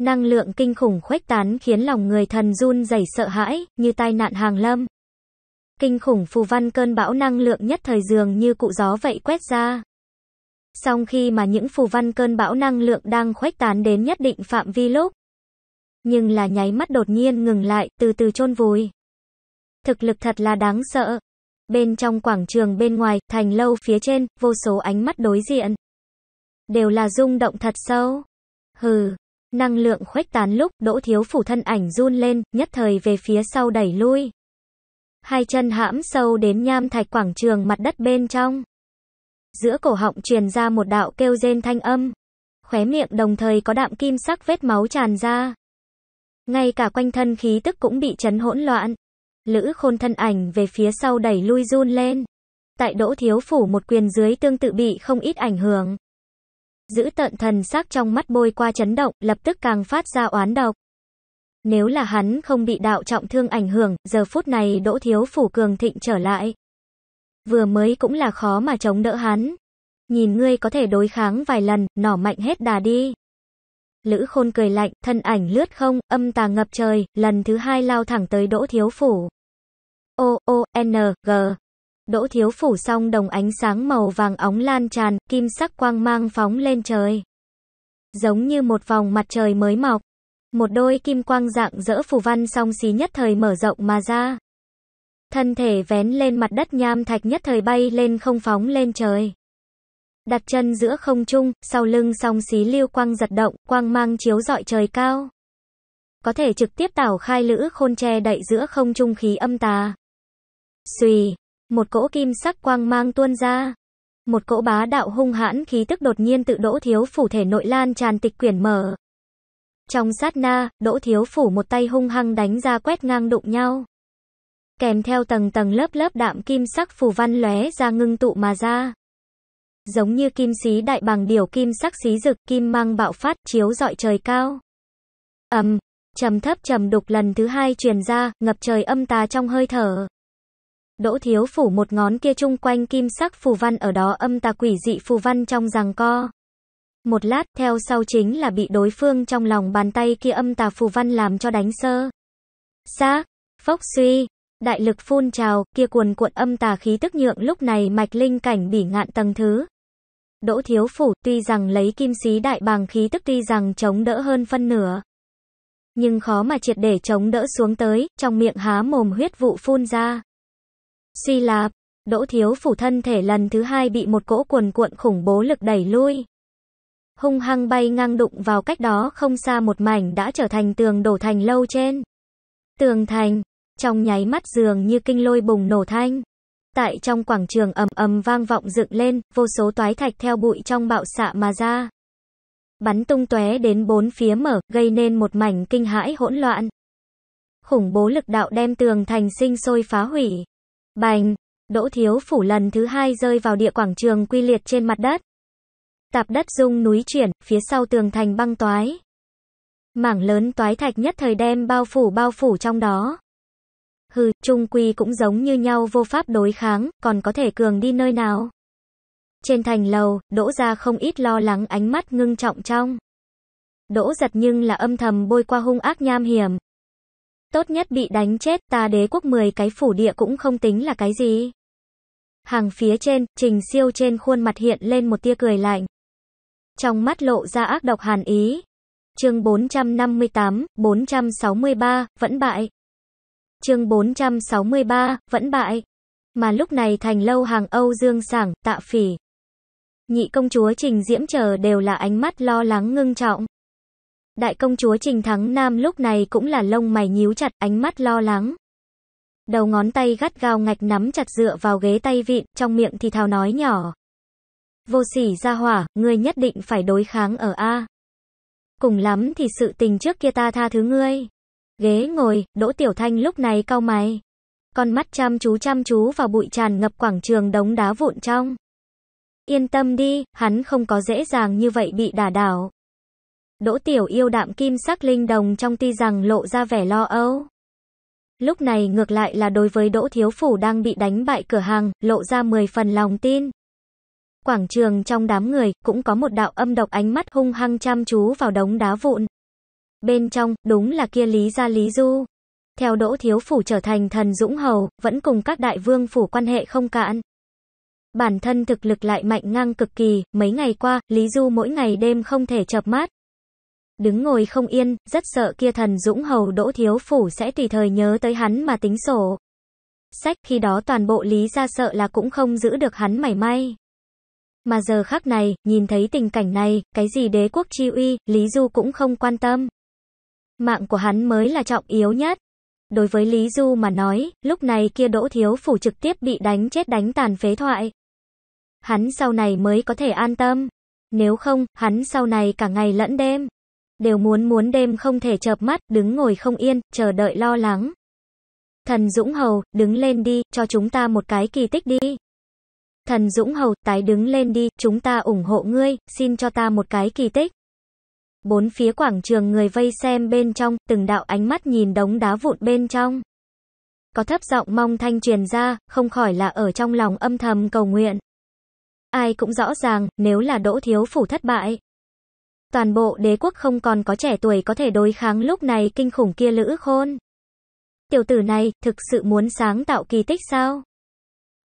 Năng lượng kinh khủng khuếch tán khiến lòng người thần run rẩy sợ hãi, như tai nạn hàng lâm. Kinh khủng phù văn cơn bão năng lượng nhất thời dường như cụ gió vậy quét ra. Song khi mà những phù văn cơn bão năng lượng đang khuếch tán đến nhất định phạm vi lúc, nhưng là nháy mắt đột nhiên ngừng lại, từ từ chôn vùi. Thực lực thật là đáng sợ. Bên trong quảng trường bên ngoài, thành lâu phía trên, vô số ánh mắt đối diện. Đều là rung động thật sâu. Hừ, Năng lượng khuếch tán lúc Đỗ Thiếu Phủ thân ảnh run lên, nhất thời về phía sau đẩy lui. Hai chân hãm sâu đến nham thạch quảng trường mặt đất bên trong. Giữa cổ họng truyền ra một đạo kêu rên thanh âm. Khóe miệng đồng thời có đạm kim sắc vết máu tràn ra. Ngay cả quanh thân khí tức cũng bị chấn hỗn loạn. Lữ khôn thân ảnh về phía sau đẩy lui run lên. Tại Đỗ Thiếu Phủ một quyền dưới tương tự bị không ít ảnh hưởng giữ tận thần sắc trong mắt bôi qua chấn động, lập tức càng phát ra oán độc. Nếu là hắn không bị đạo trọng thương ảnh hưởng, giờ phút này Đỗ Thiếu Phủ cường thịnh trở lại. Vừa mới cũng là khó mà chống đỡ hắn. Nhìn ngươi có thể đối kháng vài lần, nỏ mạnh hết đà đi. Lữ khôn cười lạnh, thân ảnh lướt không, âm tà ngập trời, lần thứ hai lao thẳng tới Đỗ Thiếu Phủ. O, O, N, G. Đỗ Thiếu Phủ xong đồng ánh sáng màu vàng óng lan tràn, kim sắc quang mang phóng lên trời. Giống như một vòng mặt trời mới mọc. Một đôi kim quang dạng dỡ phù văn song xí nhất thời mở rộng mà ra. Thân thể vén lên mặt đất nham thạch nhất thời bay lên không phóng lên trời. Đặt chân giữa không trung, sau lưng song xí lưu quang giật động, quang mang chiếu dọi trời cao. Có thể trực tiếp tảo khai lữ khôn che đậy giữa không trung khí âm tà. Xùy, một cỗ kim sắc quang mang tuôn ra. Một cỗ bá đạo hung hãn khí tức đột nhiên tự đỗ thiếu phủ thể nội lan tràn tịch quyển mở. Trong sát na, đỗ thiếu phủ một tay hung hăng đánh ra quét ngang đụng nhau. Kèm theo tầng tầng lớp lớp đạm kim sắc phù văn lóe ra ngưng tụ mà ra. Giống như kim xí đại bằng điều kim sắc xí rực kim mang bạo phát chiếu dọi trời cao. ầm, trầm thấp trầm đục lần thứ hai truyền ra, ngập trời âm tà trong hơi thở. Đỗ Thiếu Phủ một ngón kia chung quanh kim sắc phù văn ở đó âm tà quỷ dị phù văn trong rằng co. Một lát theo sau chính là bị đối phương trong lòng bàn tay kia âm tà phù văn làm cho đánh sơ. Xác, phốc suy, đại lực phun trào, kia cuồn cuộn âm tà khí tức nhượng lúc này mạch linh cảnh bỉ ngạn tầng thứ. Đỗ Thiếu Phủ tuy rằng lấy kim xí đại bàng khí tức tuy rằng chống đỡ hơn phân nửa. Nhưng khó mà triệt để chống đỡ xuống tới, trong miệng há mồm huyết vụ phun ra. Hy Lạp, Đỗ Thiếu Phủ thân thể lần thứ hai bị một cỗ cuồn cuộn khủng bố lực đẩy lui. Hung hăng bay ngang đụng vào cách đó không xa một mảnh đã trở thành tường đổ thành lâu trên. Tường thành, trong nháy mắt giường như kinh lôi bùng nổ thanh. Tại trong quảng trường ầm ầm vang vọng dựng lên, vô số toái thạch theo bụi trong bạo xạ mà ra. Bắn tung tóe đến bốn phía mở, gây nên một mảnh kinh hãi hỗn loạn. Khủng bố lực đạo đem tường thành sinh sôi phá hủy. Bành, Đỗ Thiếu Phủ lần thứ hai rơi vào địa quảng trường quy liệt trên mặt đất. Tạp đất rung núi chuyển, phía sau tường thành băng toái. Mảng lớn toái thạch nhất thời đem bao phủ bao phủ trong đó. Hừ, trung quy cũng giống như nhau vô pháp đối kháng, còn có thể cường đi nơi nào. Trên thành lầu, đỗ ra không ít lo lắng ánh mắt ngưng trọng trong. Đỗ giật nhưng là âm thầm bôi qua hung ác nham hiểm, Tốt nhất bị đánh chết, ta đế quốc 10 cái phủ địa cũng không tính là cái gì. Hàng phía trên, trình siêu trên khuôn mặt hiện lên một tia cười lạnh. Trong mắt lộ ra ác độc hàn ý. Chương 458, 463, vẫn bại. Chương 463, vẫn bại. Mà lúc này thành lâu hàng Âu Dương Sảng, Tạ Phỉ. Nhị công chúa Trình Diễm chờ đều là ánh mắt lo lắng ngưng trọng. Đại công chúa Trình Thắng Nam lúc này cũng là lông mày nhíu chặt, ánh mắt lo lắng. Đầu ngón tay gắt gao ngạch nắm chặt dựa vào ghế tay vịn, trong miệng thì thào nói nhỏ. Vô sỉ ra hỏa, ngươi nhất định phải đối kháng ở A. Cùng lắm thì sự tình trước kia ta tha thứ ngươi. Ghế ngồi, Đỗ Tiểu Thanh lúc này cau mày. Con mắt chăm chú chăm chú vào bụi tràn ngập quảng trường đống đá vụn trong. Yên tâm đi, hắn không có dễ dàng như vậy bị đả đảo. Đỗ Tiểu Yêu đạm kim sắc linh đồng trong ti rằng lộ ra vẻ lo âu. Lúc này ngược lại là đối với Đỗ Thiếu Phủ đang bị đánh bại cửa hàng, lộ ra 10 phần lòng tin. Quảng trường trong đám người, cũng có một đạo âm độc ánh mắt hung hăng chăm chú vào đống đá vụn. Bên trong, đúng là kia Lý Gia Lý Du. Theo Đỗ Thiếu Phủ trở thành thần Dũng Hầu, vẫn cùng các đại vương phủ quan hệ không cạn. Bản thân thực lực lại mạnh ngang cực kỳ, mấy ngày qua, Lý Du mỗi ngày đêm không thể chập mắt, đứng ngồi không yên, rất sợ kia thần dũng hầu đỗ thiếu phủ sẽ tùy thời nhớ tới hắn mà tính sổ. Sách khi đó toàn bộ lý ra sợ là cũng không giữ được hắn mảy may. Mà giờ khắc này, nhìn thấy tình cảnh này, cái gì đế quốc chi uy, Lý Du cũng không quan tâm. Mạng của hắn mới là trọng yếu nhất. Đối với Lý Du mà nói, lúc này kia đỗ thiếu phủ trực tiếp bị đánh chết đánh tàn phế thoại. Hắn sau này mới có thể an tâm. Nếu không, hắn sau này cả ngày lẫn đêm đều muốn muốn đêm không thể chợp mắt, đứng ngồi không yên, chờ đợi lo lắng. Thần Dũng Hầu, đứng lên đi, cho chúng ta một cái kỳ tích đi. Thần Dũng Hầu, tái đứng lên đi, chúng ta ủng hộ ngươi, xin cho ta một cái kỳ tích. Bốn phía quảng trường người vây xem bên trong, từng đạo ánh mắt nhìn đống đá vụn bên trong. Có thấp giọng mong thanh truyền ra, không khỏi là ở trong lòng âm thầm cầu nguyện. Ai cũng rõ ràng, nếu là đỗ thiếu phủ thất bại, Toàn bộ đế quốc không còn có trẻ tuổi có thể đối kháng lúc này kinh khủng kia lữ khôn. Tiểu tử này, thực sự muốn sáng tạo kỳ tích sao?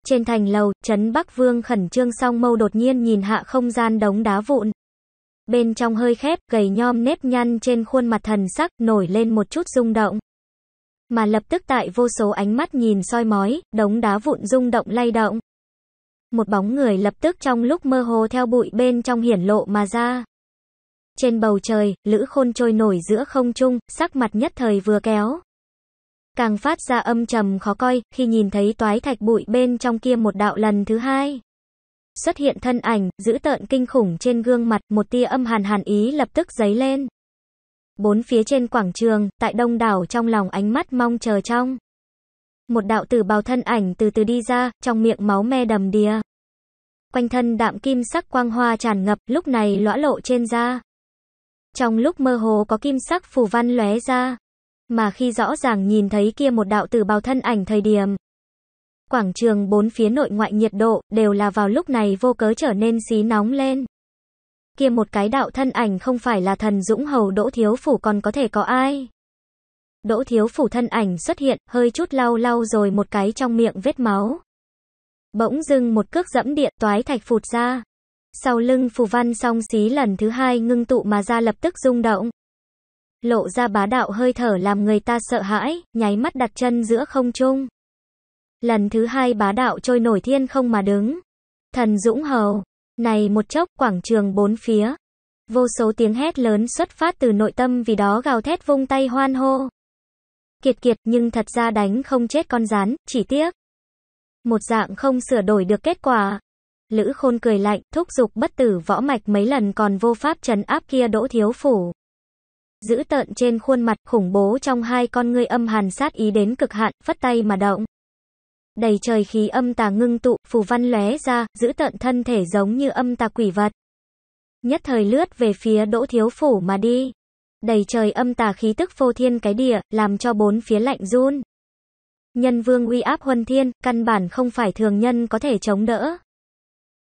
Trên thành lầu, Trấn Bắc Vương khẩn trương song mâu đột nhiên nhìn hạ không gian đống đá vụn. Bên trong hơi khép, gầy nhom nếp nhăn trên khuôn mặt thần sắc, nổi lên một chút rung động. Mà lập tức tại vô số ánh mắt nhìn soi mói, đống đá vụn rung động lay động. Một bóng người lập tức trong lúc mơ hồ theo bụi bên trong hiển lộ mà ra. Trên bầu trời, lữ khôn trôi nổi giữa không trung, sắc mặt nhất thời vừa kéo. Càng phát ra âm trầm khó coi, khi nhìn thấy toái thạch bụi bên trong kia một đạo lần thứ hai. Xuất hiện thân ảnh, giữ tợn kinh khủng trên gương mặt, một tia âm hàn hàn ý lập tức giấy lên. Bốn phía trên quảng trường, tại đông đảo trong lòng ánh mắt mong chờ trong. Một đạo tử bào thân ảnh từ từ đi ra, trong miệng máu me đầm đìa. Quanh thân đạm kim sắc quang hoa tràn ngập, lúc này lõa lộ trên da. Trong lúc mơ hồ có kim sắc phù văn lóe ra, mà khi rõ ràng nhìn thấy kia một đạo tử bào thân ảnh thời điểm. Quảng trường bốn phía nội ngoại nhiệt độ đều là vào lúc này vô cớ trở nên xí nóng lên. Kia một cái đạo thân ảnh không phải là thần dũng hầu Đỗ Thiếu Phủ còn có thể có ai. Đỗ Thiếu Phủ thân ảnh xuất hiện, hơi chút lau lau rồi một cái trong miệng vết máu. Bỗng dưng một cước dẫm điện toái thạch phụt ra. Sau lưng phù văn song xí lần thứ hai ngưng tụ mà ra lập tức rung động. Lộ ra bá đạo hơi thở làm người ta sợ hãi, nháy mắt đặt chân giữa không trung. Lần thứ hai bá đạo trôi nổi thiên không mà đứng. Thần Dũng Hầu, này một chốc quảng trường bốn phía. Vô số tiếng hét lớn xuất phát từ nội tâm vì đó gào thét vung tay hoan hô. Kiệt kiệt nhưng thật ra đánh không chết con rán, chỉ tiếc. Một dạng không sửa đổi được kết quả. Lữ khôn cười lạnh, thúc giục bất tử võ mạch mấy lần còn vô pháp trấn áp kia đỗ thiếu phủ. Giữ tợn trên khuôn mặt khủng bố trong hai con ngươi âm hàn sát ý đến cực hạn, phất tay mà động. Đầy trời khí âm tà ngưng tụ, phù văn lóe ra, giữ tợn thân thể giống như âm tà quỷ vật. Nhất thời lướt về phía đỗ thiếu phủ mà đi. Đầy trời âm tà khí tức phô thiên cái địa, làm cho bốn phía lạnh run. Nhân vương uy áp huân thiên, căn bản không phải thường nhân có thể chống đỡ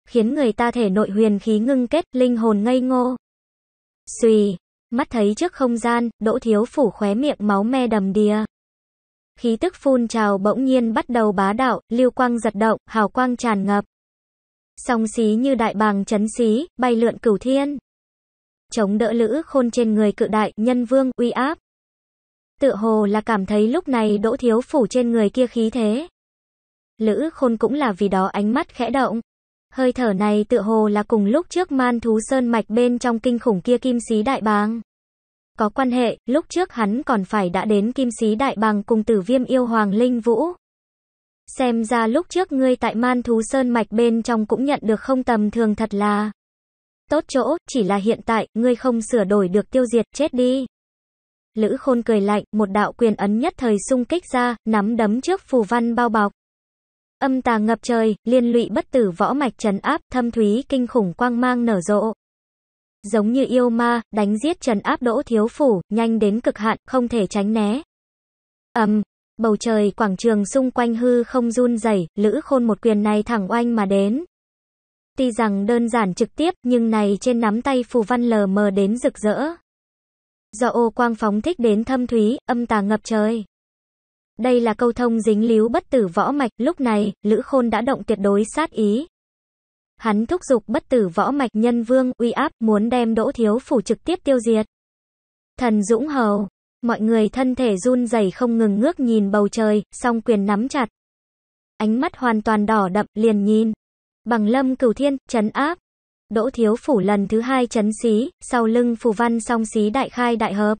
khiến người ta thể nội huyền khí ngưng kết, linh hồn ngây ngô. Xùy, mắt thấy trước không gian, Đỗ Thiếu Phủ khóe miệng máu me đầm đìa. Khí tức phun trào bỗng nhiên bắt đầu bá đạo, lưu quang giật động, hào quang tràn ngập. Song xí như đại bàng chấn xí, bay lượn cửu thiên. Chống đỡ lữ khôn trên người cự đại, nhân vương, uy áp. Tựa hồ là cảm thấy lúc này Đỗ Thiếu Phủ trên người kia khí thế. Lữ khôn cũng là vì đó ánh mắt khẽ động. Hơi thở này tựa hồ là cùng lúc trước man thú sơn mạch bên trong kinh khủng kia kim sĩ đại bàng. Có quan hệ, lúc trước hắn còn phải đã đến kim sĩ đại bàng cùng tử viêm yêu hoàng linh vũ. Xem ra lúc trước ngươi tại man thú sơn mạch bên trong cũng nhận được không tầm thường thật là tốt chỗ, chỉ là hiện tại, ngươi không sửa đổi được tiêu diệt, chết đi. Lữ khôn cười lạnh, một đạo quyền ấn nhất thời sung kích ra, nắm đấm trước phù văn bao bọc. Âm tà ngập trời, liên lụy bất tử võ mạch trần áp, thâm thúy kinh khủng quang mang nở rộ. Giống như yêu ma, đánh giết trần áp đỗ thiếu phủ, nhanh đến cực hạn, không thể tránh né. Ầm, bầu trời quảng trường xung quanh hư không run rẩy, lữ khôn một quyền này thẳng oanh mà đến. Tuy rằng đơn giản trực tiếp, nhưng này trên nắm tay phù văn lờ mờ đến rực rỡ. Do ô quang phóng thích đến thâm thúy, âm tà ngập trời. Đây là câu thông dính líu bất tử võ mạch, lúc này, Lữ Khôn đã động tuyệt đối sát ý. Hắn thúc giục bất tử võ mạch nhân vương, uy áp, muốn đem đỗ thiếu phủ trực tiếp tiêu diệt. Thần Dũng Hầu, mọi người thân thể run rẩy không ngừng ngước nhìn bầu trời, song quyền nắm chặt. Ánh mắt hoàn toàn đỏ đậm, liền nhìn. Bằng lâm cửu thiên, chấn áp. Đỗ thiếu phủ lần thứ hai chấn xí, sau lưng phù văn song xí đại khai đại hợp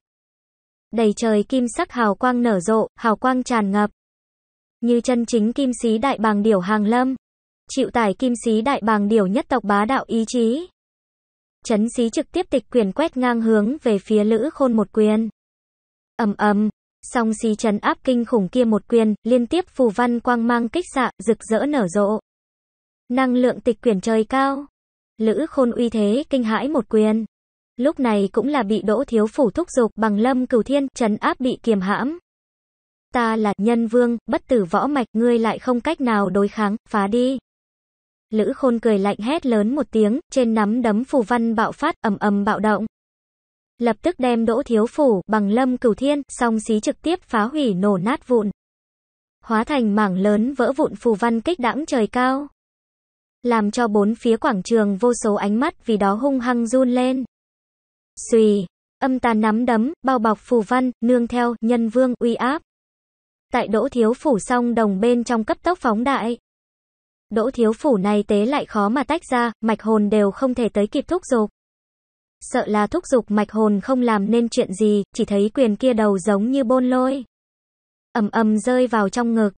đầy trời kim sắc hào quang nở rộ, hào quang tràn ngập. Như chân chính kim sĩ đại bàng điểu hàng lâm, chịu tải kim sĩ đại bàng điểu nhất tộc bá đạo ý chí. Chấn sĩ trực tiếp tịch quyền quét ngang hướng về phía Lữ Khôn một quyền. Ầm ầm, song sĩ chấn áp kinh khủng kia một quyền, liên tiếp phù văn quang mang kích xạ, rực rỡ nở rộ. Năng lượng tịch quyền trời cao. Lữ Khôn uy thế kinh hãi một quyền lúc này cũng là bị Đỗ Thiếu Phủ thúc giục bằng lâm cửu thiên, trấn áp bị kiềm hãm. Ta là nhân vương, bất tử võ mạch ngươi lại không cách nào đối kháng, phá đi. Lữ khôn cười lạnh hét lớn một tiếng, trên nắm đấm phù văn bạo phát, ầm ầm bạo động. Lập tức đem đỗ thiếu phủ, bằng lâm cửu thiên, song xí trực tiếp phá hủy nổ nát vụn. Hóa thành mảng lớn vỡ vụn phù văn kích đãng trời cao. Làm cho bốn phía quảng trường vô số ánh mắt vì đó hung hăng run lên suy âm tà nắm đấm, bao bọc phù văn, nương theo, nhân vương, uy áp. Tại đỗ thiếu phủ song đồng bên trong cấp tốc phóng đại. Đỗ thiếu phủ này tế lại khó mà tách ra, mạch hồn đều không thể tới kịp thúc dục. Sợ là thúc dục mạch hồn không làm nên chuyện gì, chỉ thấy quyền kia đầu giống như bôn lôi. ầm ầm rơi vào trong ngực.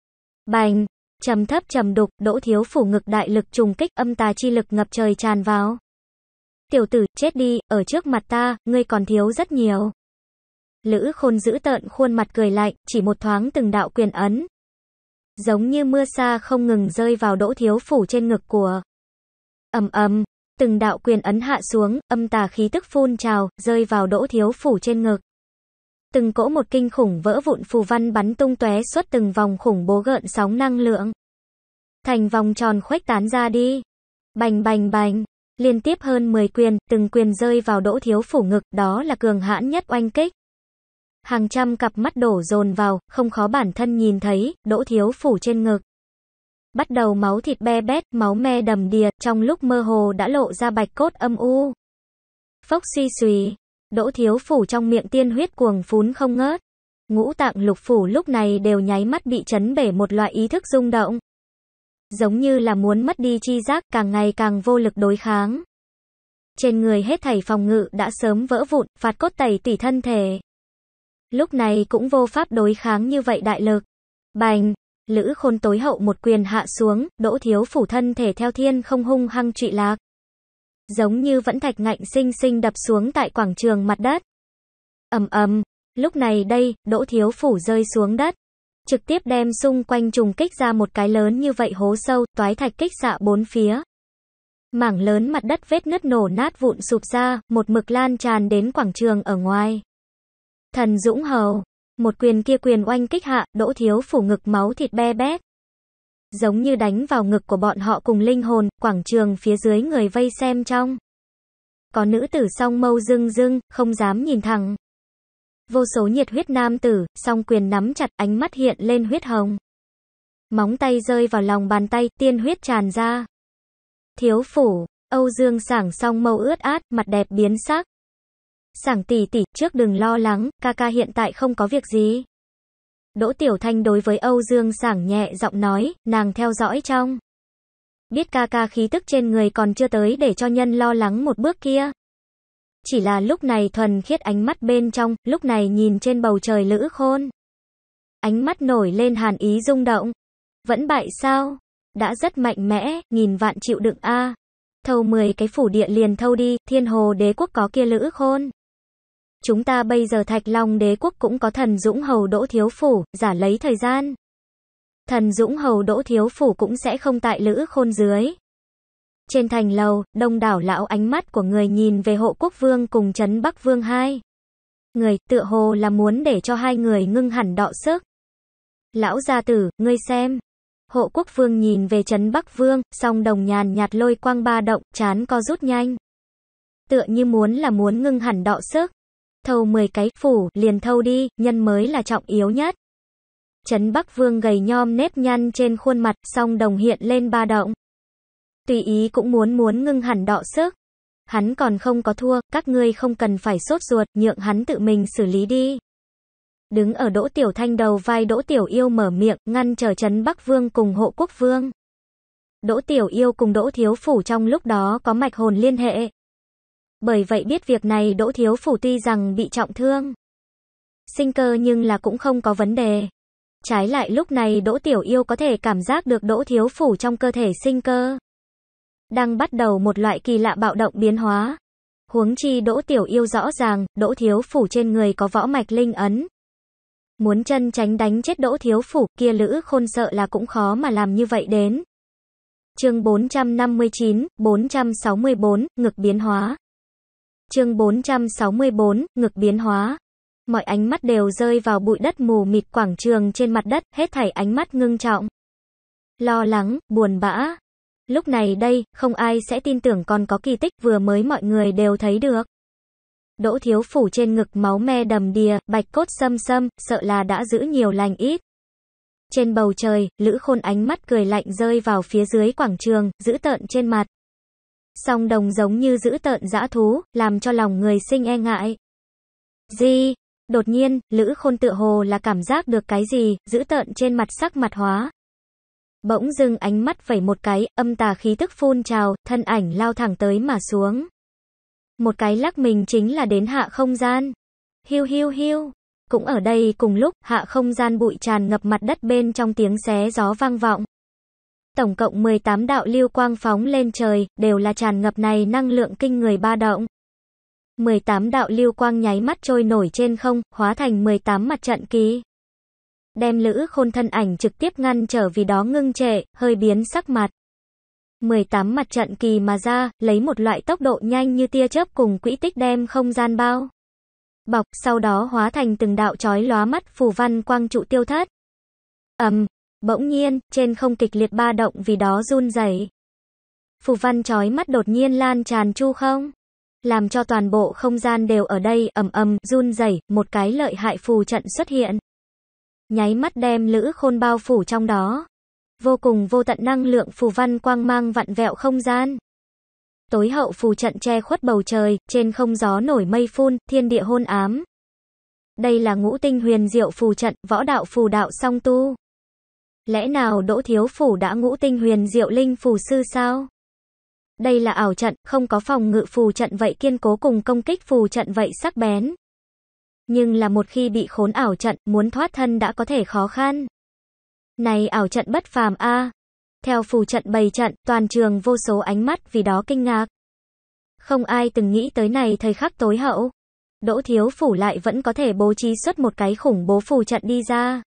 Bành, trầm thấp trầm đục, đỗ thiếu phủ ngực đại lực trùng kích âm tà chi lực ngập trời tràn vào tiểu tử, chết đi, ở trước mặt ta, ngươi còn thiếu rất nhiều. Lữ khôn giữ tợn khuôn mặt cười lạnh, chỉ một thoáng từng đạo quyền ấn. Giống như mưa xa không ngừng rơi vào đỗ thiếu phủ trên ngực của. ầm ầm từng đạo quyền ấn hạ xuống, âm tà khí tức phun trào, rơi vào đỗ thiếu phủ trên ngực. Từng cỗ một kinh khủng vỡ vụn phù văn bắn tung tóe xuất từng vòng khủng bố gợn sóng năng lượng. Thành vòng tròn khuếch tán ra đi. Bành bành bành liên tiếp hơn 10 quyền, từng quyền rơi vào đỗ thiếu phủ ngực, đó là cường hãn nhất oanh kích. Hàng trăm cặp mắt đổ dồn vào, không khó bản thân nhìn thấy, đỗ thiếu phủ trên ngực. Bắt đầu máu thịt be bét, máu me đầm đìa, trong lúc mơ hồ đã lộ ra bạch cốt âm u. Phốc suy suy, đỗ thiếu phủ trong miệng tiên huyết cuồng phún không ngớt. Ngũ tạng lục phủ lúc này đều nháy mắt bị chấn bể một loại ý thức rung động giống như là muốn mất đi chi giác càng ngày càng vô lực đối kháng. Trên người hết thảy phòng ngự đã sớm vỡ vụn, phạt cốt tẩy tỉ thân thể. Lúc này cũng vô pháp đối kháng như vậy đại lực. Bành, lữ khôn tối hậu một quyền hạ xuống, đỗ thiếu phủ thân thể theo thiên không hung hăng trụy lạc. Giống như vẫn thạch ngạnh sinh sinh đập xuống tại quảng trường mặt đất. ầm ầm, lúc này đây, đỗ thiếu phủ rơi xuống đất trực tiếp đem xung quanh trùng kích ra một cái lớn như vậy hố sâu, toái thạch kích xạ bốn phía. Mảng lớn mặt đất vết nứt nổ nát vụn sụp ra, một mực lan tràn đến quảng trường ở ngoài. Thần Dũng Hầu, một quyền kia quyền oanh kích hạ, đỗ thiếu phủ ngực máu thịt be bét. Giống như đánh vào ngực của bọn họ cùng linh hồn, quảng trường phía dưới người vây xem trong. Có nữ tử song mâu dưng dưng, không dám nhìn thẳng. Vô số nhiệt huyết nam tử, song quyền nắm chặt ánh mắt hiện lên huyết hồng. Móng tay rơi vào lòng bàn tay, tiên huyết tràn ra. Thiếu phủ, Âu Dương sảng song mâu ướt át, mặt đẹp biến sắc. Sảng tỷ tỷ, trước đừng lo lắng, ca ca hiện tại không có việc gì. Đỗ Tiểu Thanh đối với Âu Dương sảng nhẹ giọng nói, nàng theo dõi trong. Biết ca ca khí tức trên người còn chưa tới để cho nhân lo lắng một bước kia. Chỉ là lúc này thuần khiết ánh mắt bên trong, lúc này nhìn trên bầu trời lữ khôn. Ánh mắt nổi lên hàn ý rung động. Vẫn bại sao? Đã rất mạnh mẽ, nghìn vạn chịu đựng a Thâu 10 cái phủ địa liền thâu đi, thiên hồ đế quốc có kia lữ khôn. Chúng ta bây giờ thạch long đế quốc cũng có thần dũng hầu đỗ thiếu phủ, giả lấy thời gian thần dũng hầu đỗ thiếu phủ cũng sẽ không tại lữ khôn dưới. Trên thành lầu, đông đảo lão ánh mắt của người nhìn về hộ quốc vương cùng chấn bắc vương hai. Người tựa hồ là muốn để cho hai người ngưng hẳn đọ sức. Lão gia tử, ngươi xem. Hộ quốc vương nhìn về chấn bắc vương, song đồng nhàn nhạt lôi quang ba động, chán co rút nhanh. Tựa như muốn là muốn ngưng hẳn đọ sức. Thâu 10 cái phủ, liền thâu đi, nhân mới là trọng yếu nhất. chấn Bắc Vương gầy nhom nếp nhăn trên khuôn mặt, song đồng hiện lên ba động tùy ý cũng muốn muốn ngưng hẳn đọ sức. Hắn còn không có thua, các ngươi không cần phải sốt ruột, nhượng hắn tự mình xử lý đi. Đứng ở Đỗ Tiểu Thanh đầu vai Đỗ Tiểu Yêu mở miệng, ngăn trở chấn Bắc Vương cùng Hộ Quốc Vương. Đỗ Tiểu Yêu cùng Đỗ Thiếu Phủ trong lúc đó có mạch hồn liên hệ. Bởi vậy biết việc này Đỗ Thiếu Phủ tuy rằng bị trọng thương. Sinh cơ nhưng là cũng không có vấn đề. Trái lại lúc này Đỗ Tiểu Yêu có thể cảm giác được Đỗ Thiếu Phủ trong cơ thể sinh cơ đang bắt đầu một loại kỳ lạ bạo động biến hóa. Huống chi Đỗ Tiểu Yêu rõ ràng, Đỗ Thiếu Phủ trên người có võ mạch linh ấn. Muốn chân tránh đánh chết Đỗ Thiếu Phủ, kia Lữ Khôn sợ là cũng khó mà làm như vậy đến. Chương 459, 464, ngực biến hóa. Chương 464, ngực biến hóa. Mọi ánh mắt đều rơi vào bụi đất mù mịt quảng trường trên mặt đất, hết thảy ánh mắt ngưng trọng. Lo lắng, buồn bã, Lúc này đây, không ai sẽ tin tưởng còn có kỳ tích vừa mới mọi người đều thấy được. Đỗ thiếu phủ trên ngực máu me đầm đìa, bạch cốt xâm xâm, sợ là đã giữ nhiều lành ít. Trên bầu trời, lữ khôn ánh mắt cười lạnh rơi vào phía dưới quảng trường, giữ tợn trên mặt. Song đồng giống như giữ tợn dã thú, làm cho lòng người sinh e ngại. Gì? Đột nhiên, lữ khôn tựa hồ là cảm giác được cái gì, giữ tợn trên mặt sắc mặt hóa, Bỗng dưng ánh mắt vẩy một cái, âm tà khí tức phun trào, thân ảnh lao thẳng tới mà xuống. Một cái lắc mình chính là đến hạ không gian. Hiu hiu hiu. Cũng ở đây cùng lúc, hạ không gian bụi tràn ngập mặt đất bên trong tiếng xé gió vang vọng. Tổng cộng 18 đạo lưu quang phóng lên trời, đều là tràn ngập này năng lượng kinh người ba động. 18 đạo lưu quang nháy mắt trôi nổi trên không, hóa thành 18 mặt trận ký đem lữ khôn thân ảnh trực tiếp ngăn trở vì đó ngưng trệ, hơi biến sắc mặt. 18 mặt trận kỳ mà ra, lấy một loại tốc độ nhanh như tia chớp cùng quỹ tích đem không gian bao. Bọc, sau đó hóa thành từng đạo chói lóa mắt phù văn quang trụ tiêu thất. ầm bỗng nhiên, trên không kịch liệt ba động vì đó run rẩy Phù văn chói mắt đột nhiên lan tràn chu không. Làm cho toàn bộ không gian đều ở đây ầm ầm run rẩy một cái lợi hại phù trận xuất hiện nháy mắt đem lữ khôn bao phủ trong đó. Vô cùng vô tận năng lượng phù văn quang mang vặn vẹo không gian. Tối hậu phù trận che khuất bầu trời, trên không gió nổi mây phun, thiên địa hôn ám. Đây là ngũ tinh huyền diệu phù trận, võ đạo phù đạo song tu. Lẽ nào Đỗ Thiếu Phủ đã ngũ tinh huyền diệu linh phù sư sao? Đây là ảo trận, không có phòng ngự phù trận vậy kiên cố cùng công kích phù trận vậy sắc bén nhưng là một khi bị khốn ảo trận, muốn thoát thân đã có thể khó khăn. Này ảo trận bất phàm a. Theo phù trận bày trận, toàn trường vô số ánh mắt vì đó kinh ngạc. Không ai từng nghĩ tới này thời khắc tối hậu. Đỗ Thiếu Phủ lại vẫn có thể bố trí xuất một cái khủng bố phù trận đi ra.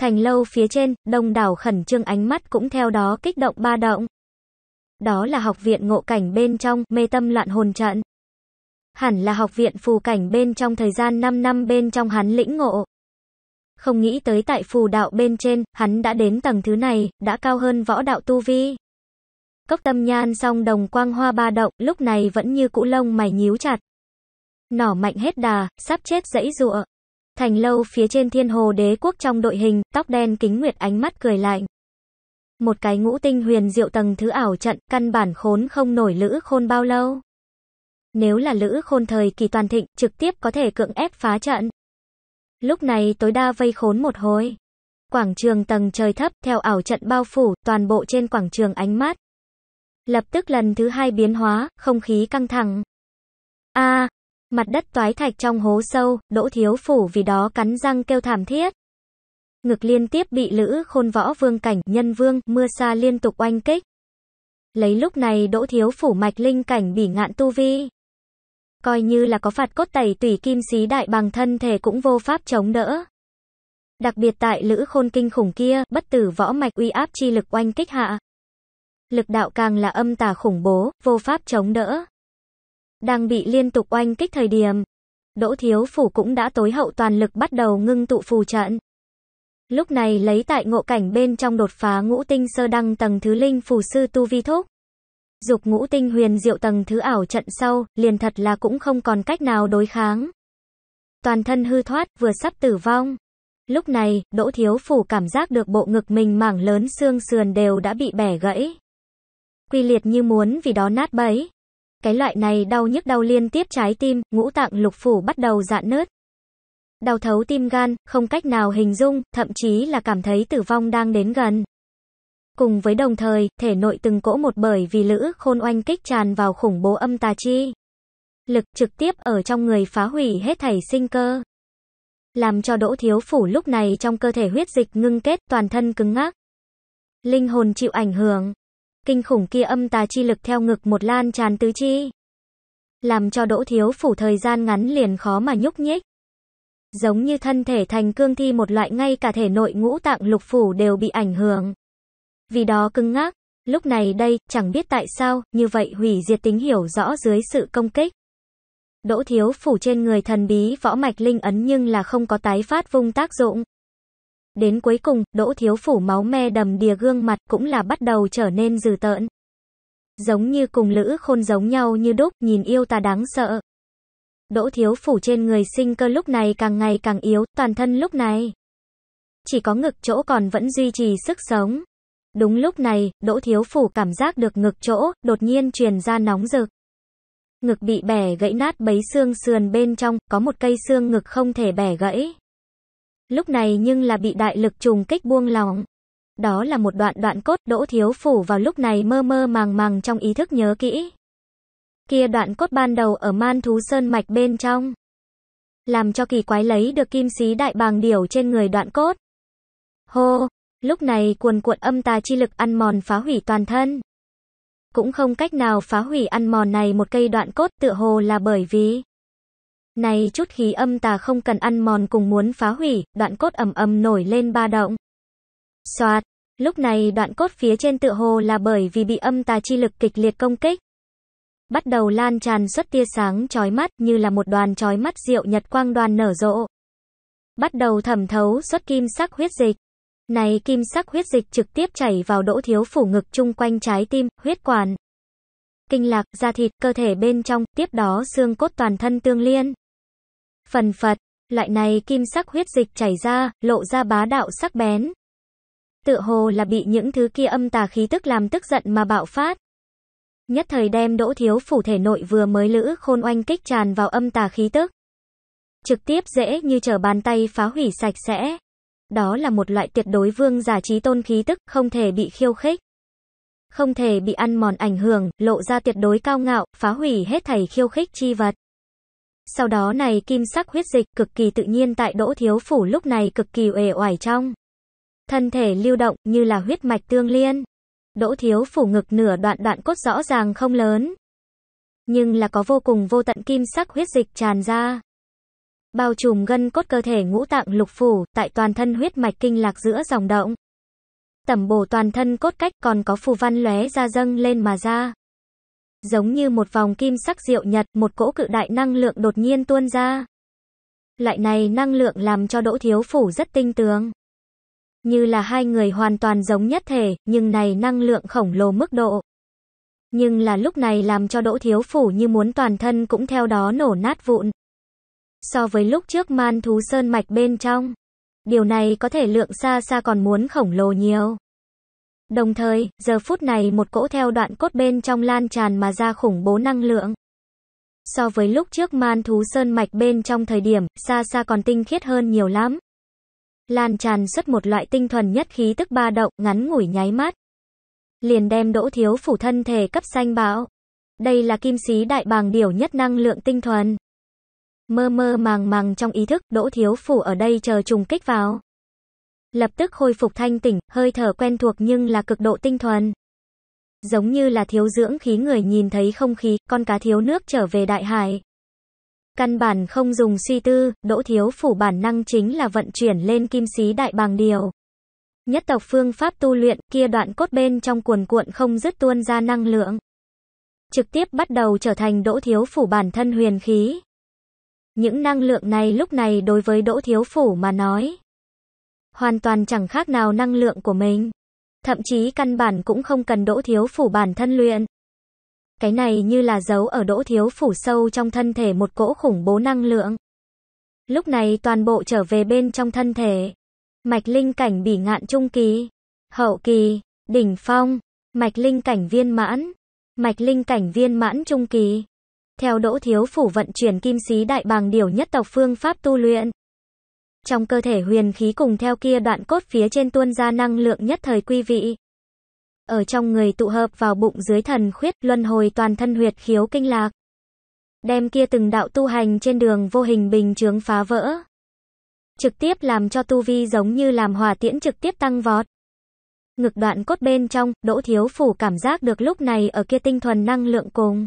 Thành lâu phía trên, đông đảo khẩn trương ánh mắt cũng theo đó kích động ba động. Đó là học viện ngộ cảnh bên trong, mê tâm loạn hồn trận hẳn là học viện phù cảnh bên trong thời gian 5 năm bên trong hắn lĩnh ngộ. Không nghĩ tới tại phù đạo bên trên, hắn đã đến tầng thứ này, đã cao hơn võ đạo tu vi. Cốc tâm nhan song đồng quang hoa ba động, lúc này vẫn như cũ lông mày nhíu chặt. Nỏ mạnh hết đà, sắp chết dãy rụa. Thành lâu phía trên thiên hồ đế quốc trong đội hình, tóc đen kính nguyệt ánh mắt cười lạnh. Một cái ngũ tinh huyền diệu tầng thứ ảo trận, căn bản khốn không nổi lữ khôn bao lâu. Nếu là Lữ Khôn thời kỳ toàn thịnh, trực tiếp có thể cưỡng ép phá trận. Lúc này tối đa vây khốn một hồi. Quảng trường tầng trời thấp, theo ảo trận bao phủ, toàn bộ trên quảng trường ánh mát. Lập tức lần thứ hai biến hóa, không khí căng thẳng. a mặt đất toái thạch trong hố sâu, đỗ thiếu phủ vì đó cắn răng kêu thảm thiết. Ngực liên tiếp bị lữ khôn võ vương cảnh, nhân vương, mưa xa liên tục oanh kích. Lấy lúc này đỗ thiếu phủ mạch linh cảnh bỉ ngạn tu vi coi như là có phạt cốt tẩy tủy kim xí đại bằng thân thể cũng vô pháp chống đỡ. Đặc biệt tại lữ khôn kinh khủng kia, bất tử võ mạch uy áp chi lực oanh kích hạ. Lực đạo càng là âm tà khủng bố, vô pháp chống đỡ. Đang bị liên tục oanh kích thời điểm. Đỗ thiếu phủ cũng đã tối hậu toàn lực bắt đầu ngưng tụ phù trận. Lúc này lấy tại ngộ cảnh bên trong đột phá ngũ tinh sơ đăng tầng thứ linh phù sư tu vi thúc dục ngũ tinh huyền diệu tầng thứ ảo trận sau, liền thật là cũng không còn cách nào đối kháng. Toàn thân hư thoát, vừa sắp tử vong. Lúc này, Đỗ Thiếu Phủ cảm giác được bộ ngực mình mảng lớn xương sườn đều đã bị bẻ gãy. Quy liệt như muốn vì đó nát bấy. Cái loại này đau nhức đau liên tiếp trái tim, ngũ tạng lục phủ bắt đầu dạn nứt. Đau thấu tim gan, không cách nào hình dung, thậm chí là cảm thấy tử vong đang đến gần. Cùng với đồng thời, thể nội từng cỗ một bởi vì lữ khôn oanh kích tràn vào khủng bố âm tà chi. Lực trực tiếp ở trong người phá hủy hết thảy sinh cơ. Làm cho đỗ thiếu phủ lúc này trong cơ thể huyết dịch ngưng kết toàn thân cứng ngắc. Linh hồn chịu ảnh hưởng. Kinh khủng kia âm tà chi lực theo ngực một lan tràn tứ chi. Làm cho đỗ thiếu phủ thời gian ngắn liền khó mà nhúc nhích giống như thân thể thành cương thi một loại ngay cả thể nội ngũ tạng lục phủ đều bị ảnh hưởng vì đó cứng ngác Lúc này đây, chẳng biết tại sao, như vậy hủy diệt tính hiểu rõ dưới sự công kích. Đỗ thiếu phủ trên người thần bí võ mạch linh ấn nhưng là không có tái phát vung tác dụng. Đến cuối cùng, đỗ thiếu phủ máu me đầm đìa gương mặt cũng là bắt đầu trở nên dừ tợn. Giống như cùng lữ khôn giống nhau như đúc, nhìn yêu ta đáng sợ. Đỗ thiếu phủ trên người sinh cơ lúc này càng ngày càng yếu, toàn thân lúc này. Chỉ có ngực chỗ còn vẫn duy trì sức sống. Đúng lúc này, Đỗ Thiếu Phủ cảm giác được ngực chỗ, đột nhiên truyền ra nóng rực. Ngực bị bẻ gãy nát bấy xương sườn bên trong, có một cây xương ngực không thể bẻ gãy. Lúc này nhưng là bị đại lực trùng kích buông lỏng Đó là một đoạn đoạn cốt, Đỗ Thiếu Phủ vào lúc này mơ mơ màng màng trong ý thức nhớ kỹ. Kia đoạn cốt ban đầu ở man thú sơn mạch bên trong. Làm cho kỳ quái lấy được kim xí đại bàng điểu trên người đoạn cốt. Hô, Lúc này cuồn cuộn âm tà chi lực ăn mòn phá hủy toàn thân. Cũng không cách nào phá hủy ăn mòn này một cây đoạn cốt tựa hồ là bởi vì này chút khí âm tà không cần ăn mòn cùng muốn phá hủy, đoạn cốt ầm ầm nổi lên ba động. Xoạt, lúc này đoạn cốt phía trên tựa hồ là bởi vì bị âm tà chi lực kịch liệt công kích. Bắt đầu lan tràn xuất tia sáng chói mắt như là một đoàn chói mắt rượu nhật quang đoàn nở rộ. Bắt đầu thẩm thấu xuất kim sắc huyết dịch. Này kim sắc huyết dịch trực tiếp chảy vào đỗ thiếu phủ ngực chung quanh trái tim, huyết quản. Kinh lạc, da thịt, cơ thể bên trong, tiếp đó xương cốt toàn thân tương liên. Phần phật, loại này kim sắc huyết dịch chảy ra, lộ ra bá đạo sắc bén. Tựa hồ là bị những thứ kia âm tà khí tức làm tức giận mà bạo phát. Nhất thời đem đỗ thiếu phủ thể nội vừa mới lữ khôn oanh kích tràn vào âm tà khí tức. Trực tiếp dễ như trở bàn tay phá hủy sạch sẽ đó là một loại tuyệt đối vương giả trí tôn khí tức, không thể bị khiêu khích. Không thể bị ăn mòn ảnh hưởng, lộ ra tuyệt đối cao ngạo, phá hủy hết thảy khiêu khích chi vật. Sau đó này kim sắc huyết dịch cực kỳ tự nhiên tại đỗ thiếu phủ lúc này cực kỳ uể oải trong. Thân thể lưu động như là huyết mạch tương liên. Đỗ thiếu phủ ngực nửa đoạn đoạn cốt rõ ràng không lớn. Nhưng là có vô cùng vô tận kim sắc huyết dịch tràn ra bao trùm gân cốt cơ thể ngũ tạng lục phủ, tại toàn thân huyết mạch kinh lạc giữa dòng động. Tẩm bổ toàn thân cốt cách còn có phù văn lóe ra dâng lên mà ra. Giống như một vòng kim sắc diệu nhật, một cỗ cự đại năng lượng đột nhiên tuôn ra. Lại này năng lượng làm cho Đỗ Thiếu Phủ rất tinh tướng. Như là hai người hoàn toàn giống nhất thể, nhưng này năng lượng khổng lồ mức độ. Nhưng là lúc này làm cho Đỗ Thiếu Phủ như muốn toàn thân cũng theo đó nổ nát vụn so với lúc trước man thú sơn mạch bên trong. Điều này có thể lượng xa xa còn muốn khổng lồ nhiều. Đồng thời, giờ phút này một cỗ theo đoạn cốt bên trong lan tràn mà ra khủng bố năng lượng. So với lúc trước man thú sơn mạch bên trong thời điểm, xa xa còn tinh khiết hơn nhiều lắm. Lan tràn xuất một loại tinh thuần nhất khí tức ba động, ngắn ngủi nháy mắt. Liền đem đỗ thiếu phủ thân thể cấp xanh bão. Đây là kim sĩ đại bàng điểu nhất năng lượng tinh thuần. Mơ mơ màng màng trong ý thức, Đỗ Thiếu Phủ ở đây chờ trùng kích vào. Lập tức hồi phục thanh tỉnh, hơi thở quen thuộc nhưng là cực độ tinh thuần. Giống như là thiếu dưỡng khí người nhìn thấy không khí, con cá thiếu nước trở về đại hải. Căn bản không dùng suy tư, Đỗ Thiếu Phủ bản năng chính là vận chuyển lên kim sĩ đại bàng điều. Nhất tộc phương pháp tu luyện, kia đoạn cốt bên trong cuồn cuộn không dứt tuôn ra năng lượng. Trực tiếp bắt đầu trở thành Đỗ Thiếu Phủ bản thân huyền khí. Những năng lượng này lúc này đối với Đỗ Thiếu Phủ mà nói, hoàn toàn chẳng khác nào năng lượng của mình. Thậm chí căn bản cũng không cần Đỗ Thiếu Phủ bản thân luyện. Cái này như là giấu ở Đỗ Thiếu Phủ sâu trong thân thể một cỗ khủng bố năng lượng. Lúc này toàn bộ trở về bên trong thân thể. Mạch linh cảnh bỉ ngạn trung kỳ, hậu kỳ, đỉnh phong, mạch linh cảnh viên mãn, mạch linh cảnh viên mãn trung kỳ. Theo Đỗ Thiếu Phủ vận chuyển kim sĩ đại bàng điều nhất tộc phương pháp tu luyện. Trong cơ thể huyền khí cùng theo kia đoạn cốt phía trên tuôn ra năng lượng nhất thời quy vị. Ở trong người tụ hợp vào bụng dưới thần khuyết luân hồi toàn thân huyệt khiếu kinh lạc. Đem kia từng đạo tu hành trên đường vô hình bình chướng phá vỡ. Trực tiếp làm cho tu vi giống như làm hòa tiễn trực tiếp tăng vọt. Ngực đoạn cốt bên trong, Đỗ Thiếu Phủ cảm giác được lúc này ở kia tinh thuần năng lượng cùng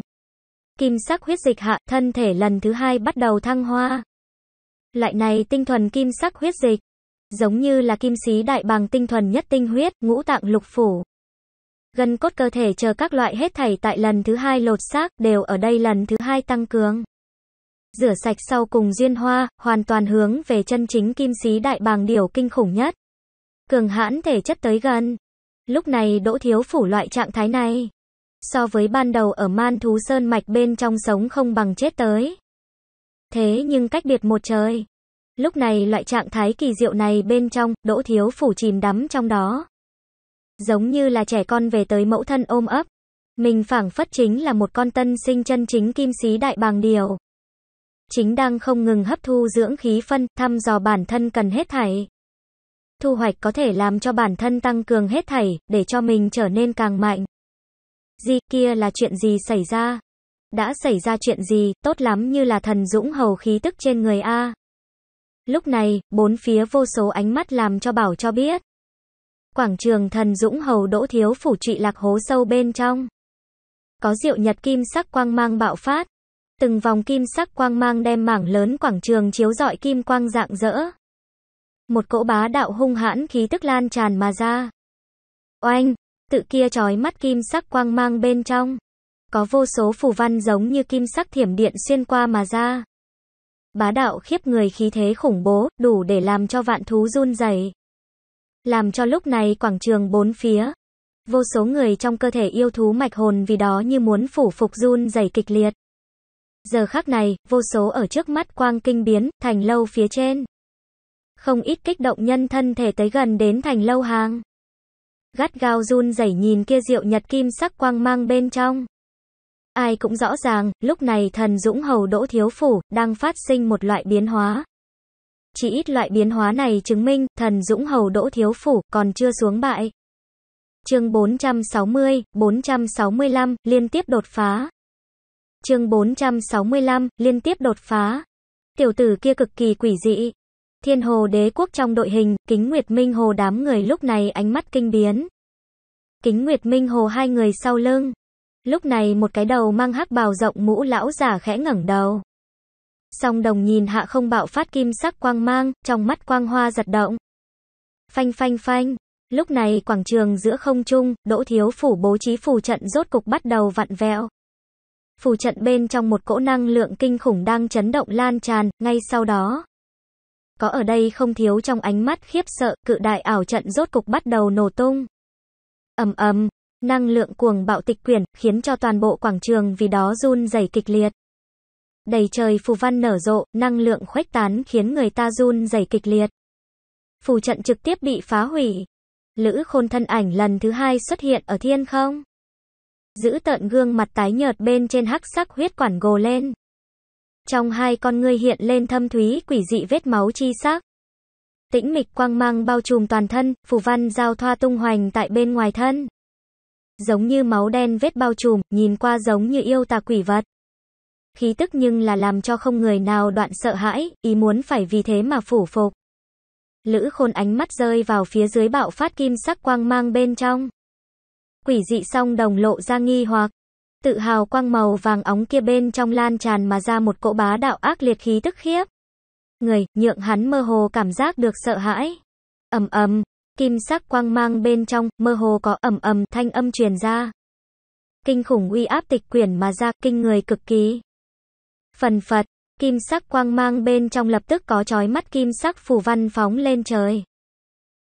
kim sắc huyết dịch hạ, thân thể lần thứ hai bắt đầu thăng hoa. Lại này tinh thuần kim sắc huyết dịch, giống như là kim sĩ đại bàng tinh thuần nhất tinh huyết, ngũ tạng lục phủ. gần cốt cơ thể chờ các loại hết thảy tại lần thứ hai lột xác, đều ở đây lần thứ hai tăng cường. Rửa sạch sau cùng duyên hoa, hoàn toàn hướng về chân chính kim sĩ đại bàng điều kinh khủng nhất. Cường hãn thể chất tới gần. Lúc này đỗ thiếu phủ loại trạng thái này. So với ban đầu ở man thú sơn mạch bên trong sống không bằng chết tới. Thế nhưng cách biệt một trời. Lúc này loại trạng thái kỳ diệu này bên trong, đỗ thiếu phủ chìm đắm trong đó. Giống như là trẻ con về tới mẫu thân ôm ấp. Mình phảng phất chính là một con tân sinh chân chính kim sĩ đại bàng điều. Chính đang không ngừng hấp thu dưỡng khí phân, thăm dò bản thân cần hết thảy. Thu hoạch có thể làm cho bản thân tăng cường hết thảy, để cho mình trở nên càng mạnh. Gì kia là chuyện gì xảy ra? Đã xảy ra chuyện gì, tốt lắm như là thần dũng hầu khí tức trên người A. Lúc này, bốn phía vô số ánh mắt làm cho bảo cho biết. Quảng trường thần dũng hầu đỗ thiếu phủ trị lạc hố sâu bên trong. Có diệu nhật kim sắc quang mang bạo phát. Từng vòng kim sắc quang mang đem mảng lớn quảng trường chiếu dọi kim quang dạng dỡ. Một cỗ bá đạo hung hãn khí tức lan tràn mà ra. Oanh, tự kia trói mắt kim sắc quang mang bên trong. Có vô số phù văn giống như kim sắc thiểm điện xuyên qua mà ra. Bá đạo khiếp người khí thế khủng bố, đủ để làm cho vạn thú run rẩy. Làm cho lúc này quảng trường bốn phía, vô số người trong cơ thể yêu thú mạch hồn vì đó như muốn phủ phục run rẩy kịch liệt. Giờ khắc này, vô số ở trước mắt quang kinh biến, thành lâu phía trên. Không ít kích động nhân thân thể tới gần đến thành lâu hàng gắt gao run rẩy nhìn kia rượu nhật kim sắc quang mang bên trong. Ai cũng rõ ràng, lúc này thần Dũng Hầu Đỗ Thiếu Phủ đang phát sinh một loại biến hóa. Chỉ ít loại biến hóa này chứng minh thần Dũng Hầu Đỗ Thiếu Phủ còn chưa xuống bại. Chương 460, 465, liên tiếp đột phá. Chương 465, liên tiếp đột phá. Tiểu tử kia cực kỳ quỷ dị, Thiên Hồ Đế quốc trong đội hình, Kính Nguyệt Minh Hồ đám người lúc này ánh mắt kinh biến. Kính Nguyệt Minh Hồ hai người sau lưng. Lúc này một cái đầu mang hắc bào rộng mũ lão giả khẽ ngẩng đầu. Song đồng nhìn hạ không bạo phát kim sắc quang mang, trong mắt quang hoa giật động. Phanh phanh phanh, lúc này quảng trường giữa không trung, đỗ thiếu phủ bố trí phù trận rốt cục bắt đầu vặn vẹo. Phù trận bên trong một cỗ năng lượng kinh khủng đang chấn động lan tràn, ngay sau đó, có ở đây không thiếu trong ánh mắt khiếp sợ, cự đại ảo trận rốt cục bắt đầu nổ tung. Ầm ầm, năng lượng cuồng bạo tịch quyển khiến cho toàn bộ quảng trường vì đó run rẩy kịch liệt. Đầy trời phù văn nở rộ, năng lượng khuếch tán khiến người ta run rẩy kịch liệt. Phù trận trực tiếp bị phá hủy. Lữ Khôn thân ảnh lần thứ hai xuất hiện ở thiên không giữ tợn gương mặt tái nhợt bên trên hắc sắc huyết quản gồ lên trong hai con ngươi hiện lên thâm thúy quỷ dị vết máu chi sắc. Tĩnh mịch quang mang bao trùm toàn thân, phù văn giao thoa tung hoành tại bên ngoài thân. Giống như máu đen vết bao trùm, nhìn qua giống như yêu tà quỷ vật. Khí tức nhưng là làm cho không người nào đoạn sợ hãi, ý muốn phải vì thế mà phủ phục. Lữ khôn ánh mắt rơi vào phía dưới bạo phát kim sắc quang mang bên trong. Quỷ dị song đồng lộ ra nghi hoặc. Tự hào quang màu vàng óng kia bên trong lan tràn mà ra một cỗ bá đạo ác liệt khí tức khiếp. Người, nhượng hắn mơ hồ cảm giác được sợ hãi. ầm ầm, kim sắc quang mang bên trong, mơ hồ có ầm ầm thanh âm truyền ra. Kinh khủng uy áp tịch quyển mà ra, kinh người cực kỳ. Phần phật, kim sắc quang mang bên trong lập tức có chói mắt kim sắc phù văn phóng lên trời.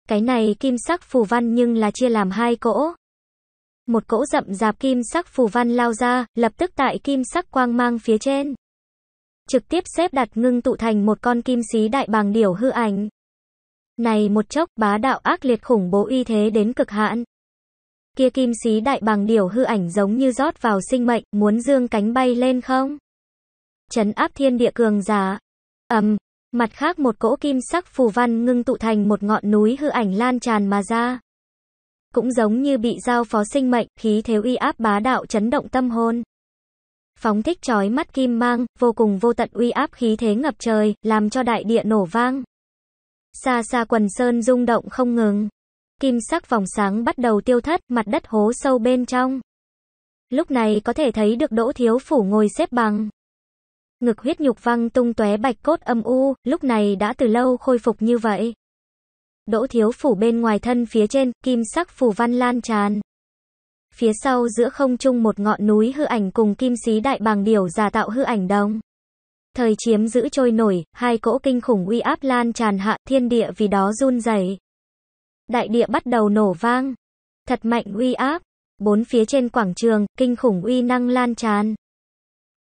Cái này kim sắc phù văn nhưng là chia làm hai cỗ một cỗ rậm rạp kim sắc phù văn lao ra, lập tức tại kim sắc quang mang phía trên. Trực tiếp xếp đặt ngưng tụ thành một con kim xí đại bàng điểu hư ảnh. Này một chốc bá đạo ác liệt khủng bố uy thế đến cực hạn. Kia kim xí đại bàng điểu hư ảnh giống như rót vào sinh mệnh, muốn dương cánh bay lên không? Chấn áp thiên địa cường giả. ầm um, mặt khác một cỗ kim sắc phù văn ngưng tụ thành một ngọn núi hư ảnh lan tràn mà ra cũng giống như bị giao phó sinh mệnh, khí thế uy áp bá đạo chấn động tâm hồn. Phóng thích chói mắt kim mang, vô cùng vô tận uy áp khí thế ngập trời, làm cho đại địa nổ vang. Xa xa quần sơn rung động không ngừng. Kim sắc vòng sáng bắt đầu tiêu thất, mặt đất hố sâu bên trong. Lúc này có thể thấy được Đỗ Thiếu Phủ ngồi xếp bằng. Ngực huyết nhục văng tung tóe bạch cốt âm u, lúc này đã từ lâu khôi phục như vậy. Đỗ Thiếu Phủ bên ngoài thân phía trên, kim sắc phủ văn lan tràn. Phía sau giữa không trung một ngọn núi hư ảnh cùng kim sĩ đại bàng điểu giả tạo hư ảnh đông Thời chiếm giữ trôi nổi, hai cỗ kinh khủng uy áp lan tràn hạ thiên địa vì đó run dày Đại địa bắt đầu nổ vang. Thật mạnh uy áp. Bốn phía trên quảng trường, kinh khủng uy năng lan tràn.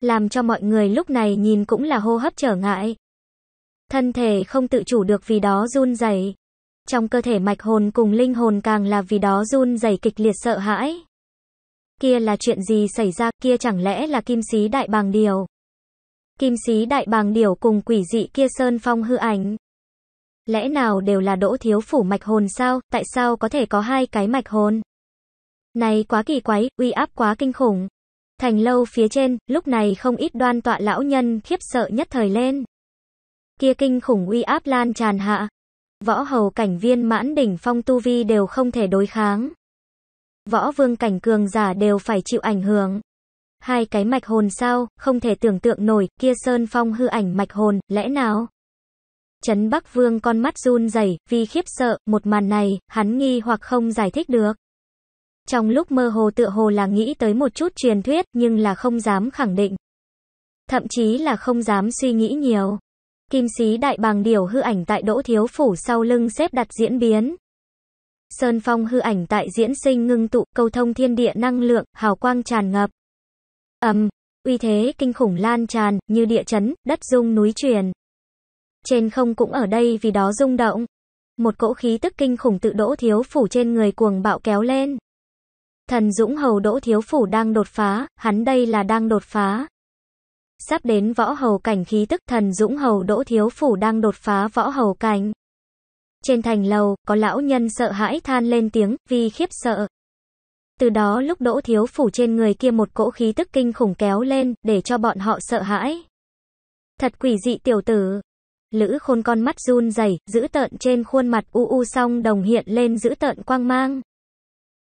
Làm cho mọi người lúc này nhìn cũng là hô hấp trở ngại. Thân thể không tự chủ được vì đó run dày trong cơ thể mạch hồn cùng linh hồn càng là vì đó run rẩy kịch liệt sợ hãi. Kia là chuyện gì xảy ra, kia chẳng lẽ là kim sĩ đại bàng điều. Kim sĩ đại bàng điều cùng quỷ dị kia sơn phong hư ảnh. Lẽ nào đều là đỗ thiếu phủ mạch hồn sao, tại sao có thể có hai cái mạch hồn? Này quá kỳ quái, uy áp quá kinh khủng. Thành lâu phía trên, lúc này không ít đoan tọa lão nhân khiếp sợ nhất thời lên. Kia kinh khủng uy áp lan tràn hạ, Võ hầu cảnh viên mãn đỉnh phong tu vi đều không thể đối kháng. Võ vương cảnh cường giả đều phải chịu ảnh hưởng. Hai cái mạch hồn sao, không thể tưởng tượng nổi, kia sơn phong hư ảnh mạch hồn, lẽ nào? Trấn Bắc Vương con mắt run rẩy vì khiếp sợ, một màn này, hắn nghi hoặc không giải thích được. Trong lúc mơ hồ tựa hồ là nghĩ tới một chút truyền thuyết, nhưng là không dám khẳng định. Thậm chí là không dám suy nghĩ nhiều. Kim sĩ đại bàng điểu hư ảnh tại đỗ thiếu phủ sau lưng xếp đặt diễn biến. Sơn phong hư ảnh tại diễn sinh ngưng tụ, câu thông thiên địa năng lượng, hào quang tràn ngập. Ầm, uy thế kinh khủng lan tràn, như địa chấn, đất rung núi chuyển. Trên không cũng ở đây vì đó rung động. Một cỗ khí tức kinh khủng tự đỗ thiếu phủ trên người cuồng bạo kéo lên. Thần Dũng Hầu Đỗ Thiếu Phủ đang đột phá, hắn đây là đang đột phá sắp đến võ hầu cảnh khí tức thần dũng hầu đỗ thiếu phủ đang đột phá võ hầu cảnh. Trên thành lầu, có lão nhân sợ hãi than lên tiếng, vì khiếp sợ. Từ đó lúc đỗ thiếu phủ trên người kia một cỗ khí tức kinh khủng kéo lên, để cho bọn họ sợ hãi. Thật quỷ dị tiểu tử. Lữ khôn con mắt run rẩy giữ tợn trên khuôn mặt u u song đồng hiện lên giữ tợn quang mang.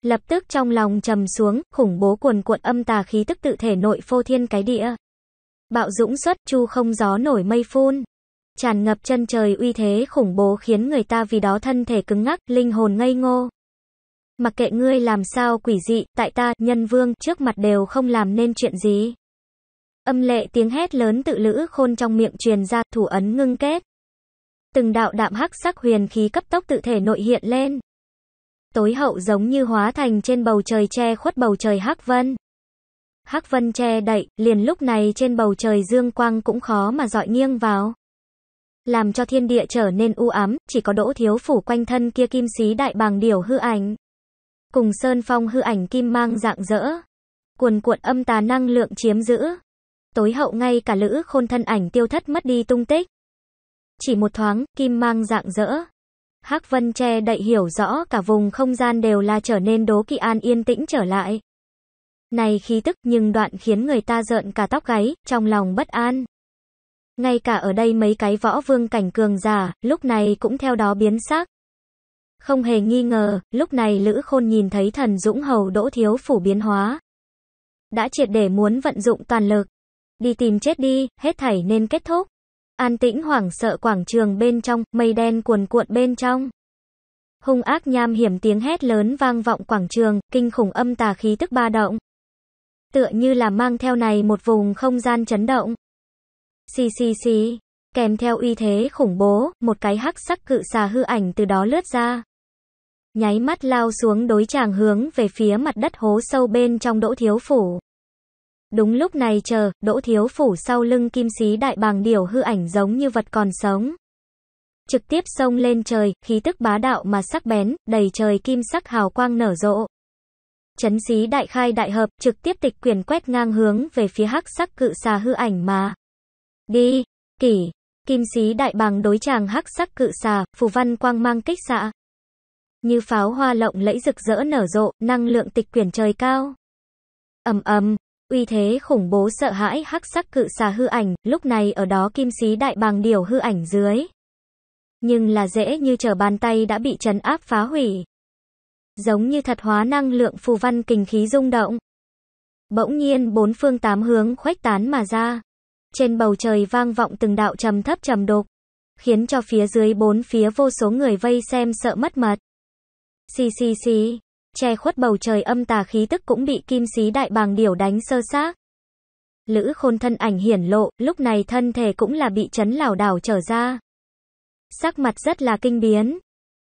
Lập tức trong lòng trầm xuống, khủng bố cuồn cuộn âm tà khí tức tự thể nội phô thiên cái địa. Bạo dũng xuất, chu không gió nổi mây phun. Tràn ngập chân trời uy thế khủng bố khiến người ta vì đó thân thể cứng ngắc, linh hồn ngây ngô. Mặc kệ ngươi làm sao quỷ dị, tại ta, nhân vương, trước mặt đều không làm nên chuyện gì. Âm lệ tiếng hét lớn tự lữ khôn trong miệng truyền ra, thủ ấn ngưng kết. Từng đạo đạm hắc sắc huyền khí cấp tốc tự thể nội hiện lên. Tối hậu giống như hóa thành trên bầu trời che khuất bầu trời hắc vân. Hắc vân che đậy, liền lúc này trên bầu trời dương quang cũng khó mà dọi nghiêng vào. Làm cho thiên địa trở nên u ám, chỉ có đỗ thiếu phủ quanh thân kia kim xí đại bàng điểu hư ảnh. Cùng sơn phong hư ảnh kim mang dạng dỡ. Cuồn cuộn âm tà năng lượng chiếm giữ. Tối hậu ngay cả lữ khôn thân ảnh tiêu thất mất đi tung tích. Chỉ một thoáng, kim mang dạng dỡ. Hắc Vân che đậy hiểu rõ cả vùng không gian đều là trở nên đố kỵ an yên tĩnh trở lại này khí tức nhưng đoạn khiến người ta rợn cả tóc gáy, trong lòng bất an. Ngay cả ở đây mấy cái võ vương cảnh cường giả, lúc này cũng theo đó biến sắc. Không hề nghi ngờ, lúc này Lữ Khôn nhìn thấy thần Dũng Hầu Đỗ Thiếu Phủ biến hóa. Đã triệt để muốn vận dụng toàn lực. Đi tìm chết đi, hết thảy nên kết thúc. An tĩnh hoảng sợ quảng trường bên trong, mây đen cuồn cuộn bên trong. Hung ác nham hiểm tiếng hét lớn vang vọng quảng trường, kinh khủng âm tà khí tức ba động tựa như là mang theo này một vùng không gian chấn động. Xì xì xì, kèm theo uy thế khủng bố, một cái hắc sắc cự xà hư ảnh từ đó lướt ra. Nháy mắt lao xuống đối chàng hướng về phía mặt đất hố sâu bên trong đỗ thiếu phủ. Đúng lúc này chờ, đỗ thiếu phủ sau lưng kim xí đại bàng điểu hư ảnh giống như vật còn sống. Trực tiếp sông lên trời, khí tức bá đạo mà sắc bén, đầy trời kim sắc hào quang nở rộ. Chấn xí đại khai đại hợp, trực tiếp tịch quyền quét ngang hướng về phía hắc sắc cự xà hư ảnh mà. Đi, kỷ, kim xí đại bằng đối chàng hắc sắc cự xà, phù văn quang mang kích xạ. Như pháo hoa lộng lẫy rực rỡ nở rộ, năng lượng tịch quyền trời cao. ầm ầm, uy thế khủng bố sợ hãi hắc sắc cự xà hư ảnh, lúc này ở đó kim xí đại bằng điều hư ảnh dưới. Nhưng là dễ như trở bàn tay đã bị trấn áp phá hủy giống như thật hóa năng lượng phù văn kình khí rung động. Bỗng nhiên bốn phương tám hướng khuếch tán mà ra. Trên bầu trời vang vọng từng đạo trầm thấp trầm đục, khiến cho phía dưới bốn phía vô số người vây xem sợ mất mật. Xì xì xì, che khuất bầu trời âm tà khí tức cũng bị kim xí đại bàng điểu đánh sơ xác. Lữ khôn thân ảnh hiển lộ, lúc này thân thể cũng là bị chấn lảo đảo trở ra. Sắc mặt rất là kinh biến.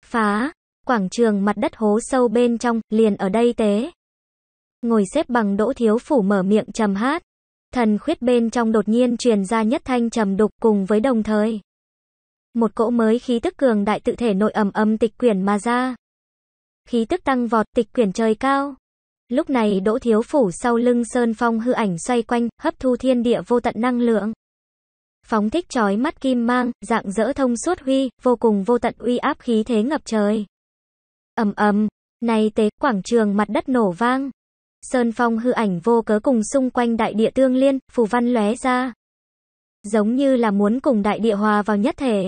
Phá, quảng trường mặt đất hố sâu bên trong, liền ở đây tế. Ngồi xếp bằng đỗ thiếu phủ mở miệng trầm hát. Thần khuyết bên trong đột nhiên truyền ra nhất thanh trầm đục cùng với đồng thời. Một cỗ mới khí tức cường đại tự thể nội ẩm âm tịch quyển mà ra. Khí tức tăng vọt tịch quyển trời cao. Lúc này đỗ thiếu phủ sau lưng sơn phong hư ảnh xoay quanh, hấp thu thiên địa vô tận năng lượng phóng thích chói mắt kim mang, dạng dỡ thông suốt huy, vô cùng vô tận uy áp khí thế ngập trời ầm ầm, nay tế quảng trường mặt đất nổ vang. Sơn phong hư ảnh vô cớ cùng xung quanh đại địa tương liên, phù văn lóe ra. Giống như là muốn cùng đại địa hòa vào nhất thể.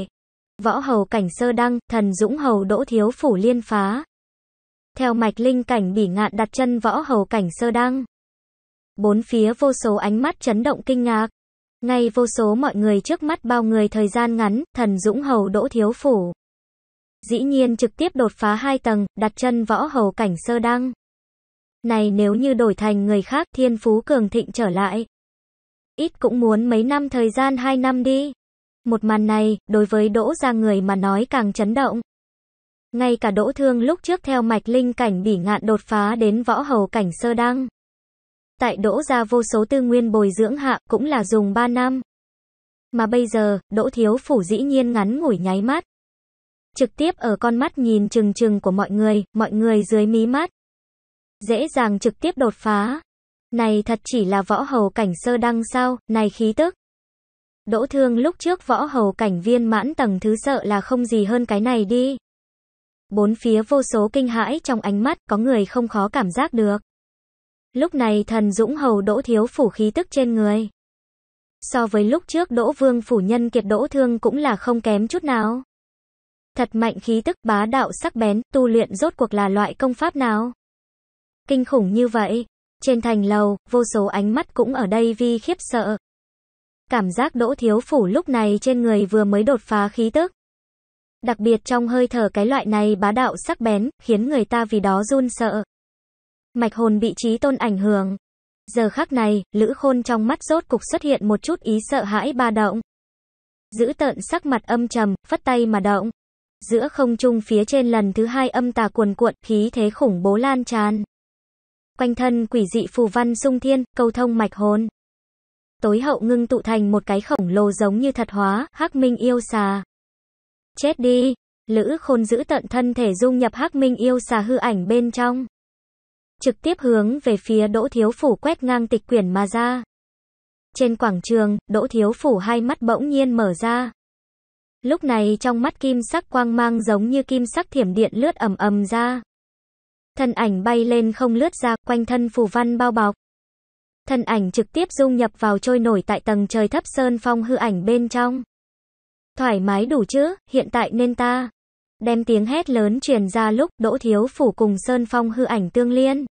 Võ hầu cảnh sơ đăng, thần dũng hầu đỗ thiếu phủ liên phá. Theo mạch linh cảnh bỉ ngạn đặt chân võ hầu cảnh sơ đăng. Bốn phía vô số ánh mắt chấn động kinh ngạc. Ngay vô số mọi người trước mắt bao người thời gian ngắn, thần dũng hầu đỗ thiếu phủ. Dĩ nhiên trực tiếp đột phá hai tầng, đặt chân võ hầu cảnh sơ đăng. Này nếu như đổi thành người khác thiên phú cường thịnh trở lại. Ít cũng muốn mấy năm thời gian hai năm đi. Một màn này, đối với đỗ ra người mà nói càng chấn động. Ngay cả đỗ thương lúc trước theo mạch linh cảnh bỉ ngạn đột phá đến võ hầu cảnh sơ đăng. Tại đỗ ra vô số tư nguyên bồi dưỡng hạ cũng là dùng ba năm. Mà bây giờ, đỗ thiếu phủ dĩ nhiên ngắn ngủi nháy mắt, trực tiếp ở con mắt nhìn chừng chừng của mọi người, mọi người dưới mí mắt. Dễ dàng trực tiếp đột phá. Này thật chỉ là võ hầu cảnh sơ đăng sao, này khí tức. Đỗ thương lúc trước võ hầu cảnh viên mãn tầng thứ sợ là không gì hơn cái này đi. Bốn phía vô số kinh hãi trong ánh mắt có người không khó cảm giác được. Lúc này thần dũng hầu đỗ thiếu phủ khí tức trên người. So với lúc trước đỗ vương phủ nhân kiệt đỗ thương cũng là không kém chút nào. Thật mạnh khí tức bá đạo sắc bén, tu luyện rốt cuộc là loại công pháp nào? Kinh khủng như vậy, trên thành lầu, vô số ánh mắt cũng ở đây vi khiếp sợ. Cảm giác đỗ thiếu phủ lúc này trên người vừa mới đột phá khí tức. Đặc biệt trong hơi thở cái loại này bá đạo sắc bén, khiến người ta vì đó run sợ. Mạch hồn bị trí tôn ảnh hưởng. Giờ khắc này, lữ khôn trong mắt rốt cục xuất hiện một chút ý sợ hãi ba động. Giữ tợn sắc mặt âm trầm, phất tay mà động giữa không trung phía trên lần thứ hai âm tà cuồn cuộn, khí thế khủng bố lan tràn. Quanh thân quỷ dị phù văn sung thiên, câu thông mạch hồn. Tối hậu ngưng tụ thành một cái khổng lồ giống như thật hóa, hắc minh yêu xà. Chết đi! Lữ khôn giữ tận thân thể dung nhập hắc minh yêu xà hư ảnh bên trong. Trực tiếp hướng về phía đỗ thiếu phủ quét ngang tịch quyển mà ra. Trên quảng trường, đỗ thiếu phủ hai mắt bỗng nhiên mở ra. Lúc này trong mắt kim sắc quang mang giống như kim sắc thiểm điện lướt ầm ầm ra. Thân ảnh bay lên không lướt ra, quanh thân phù văn bao bọc. Thân ảnh trực tiếp dung nhập vào trôi nổi tại tầng trời thấp sơn phong hư ảnh bên trong. Thoải mái đủ chứ, hiện tại nên ta. Đem tiếng hét lớn truyền ra lúc đỗ thiếu phủ cùng sơn phong hư ảnh tương liên.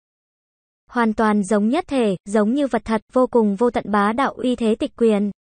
Hoàn toàn giống nhất thể, giống như vật thật, vô cùng vô tận bá đạo uy thế tịch quyền.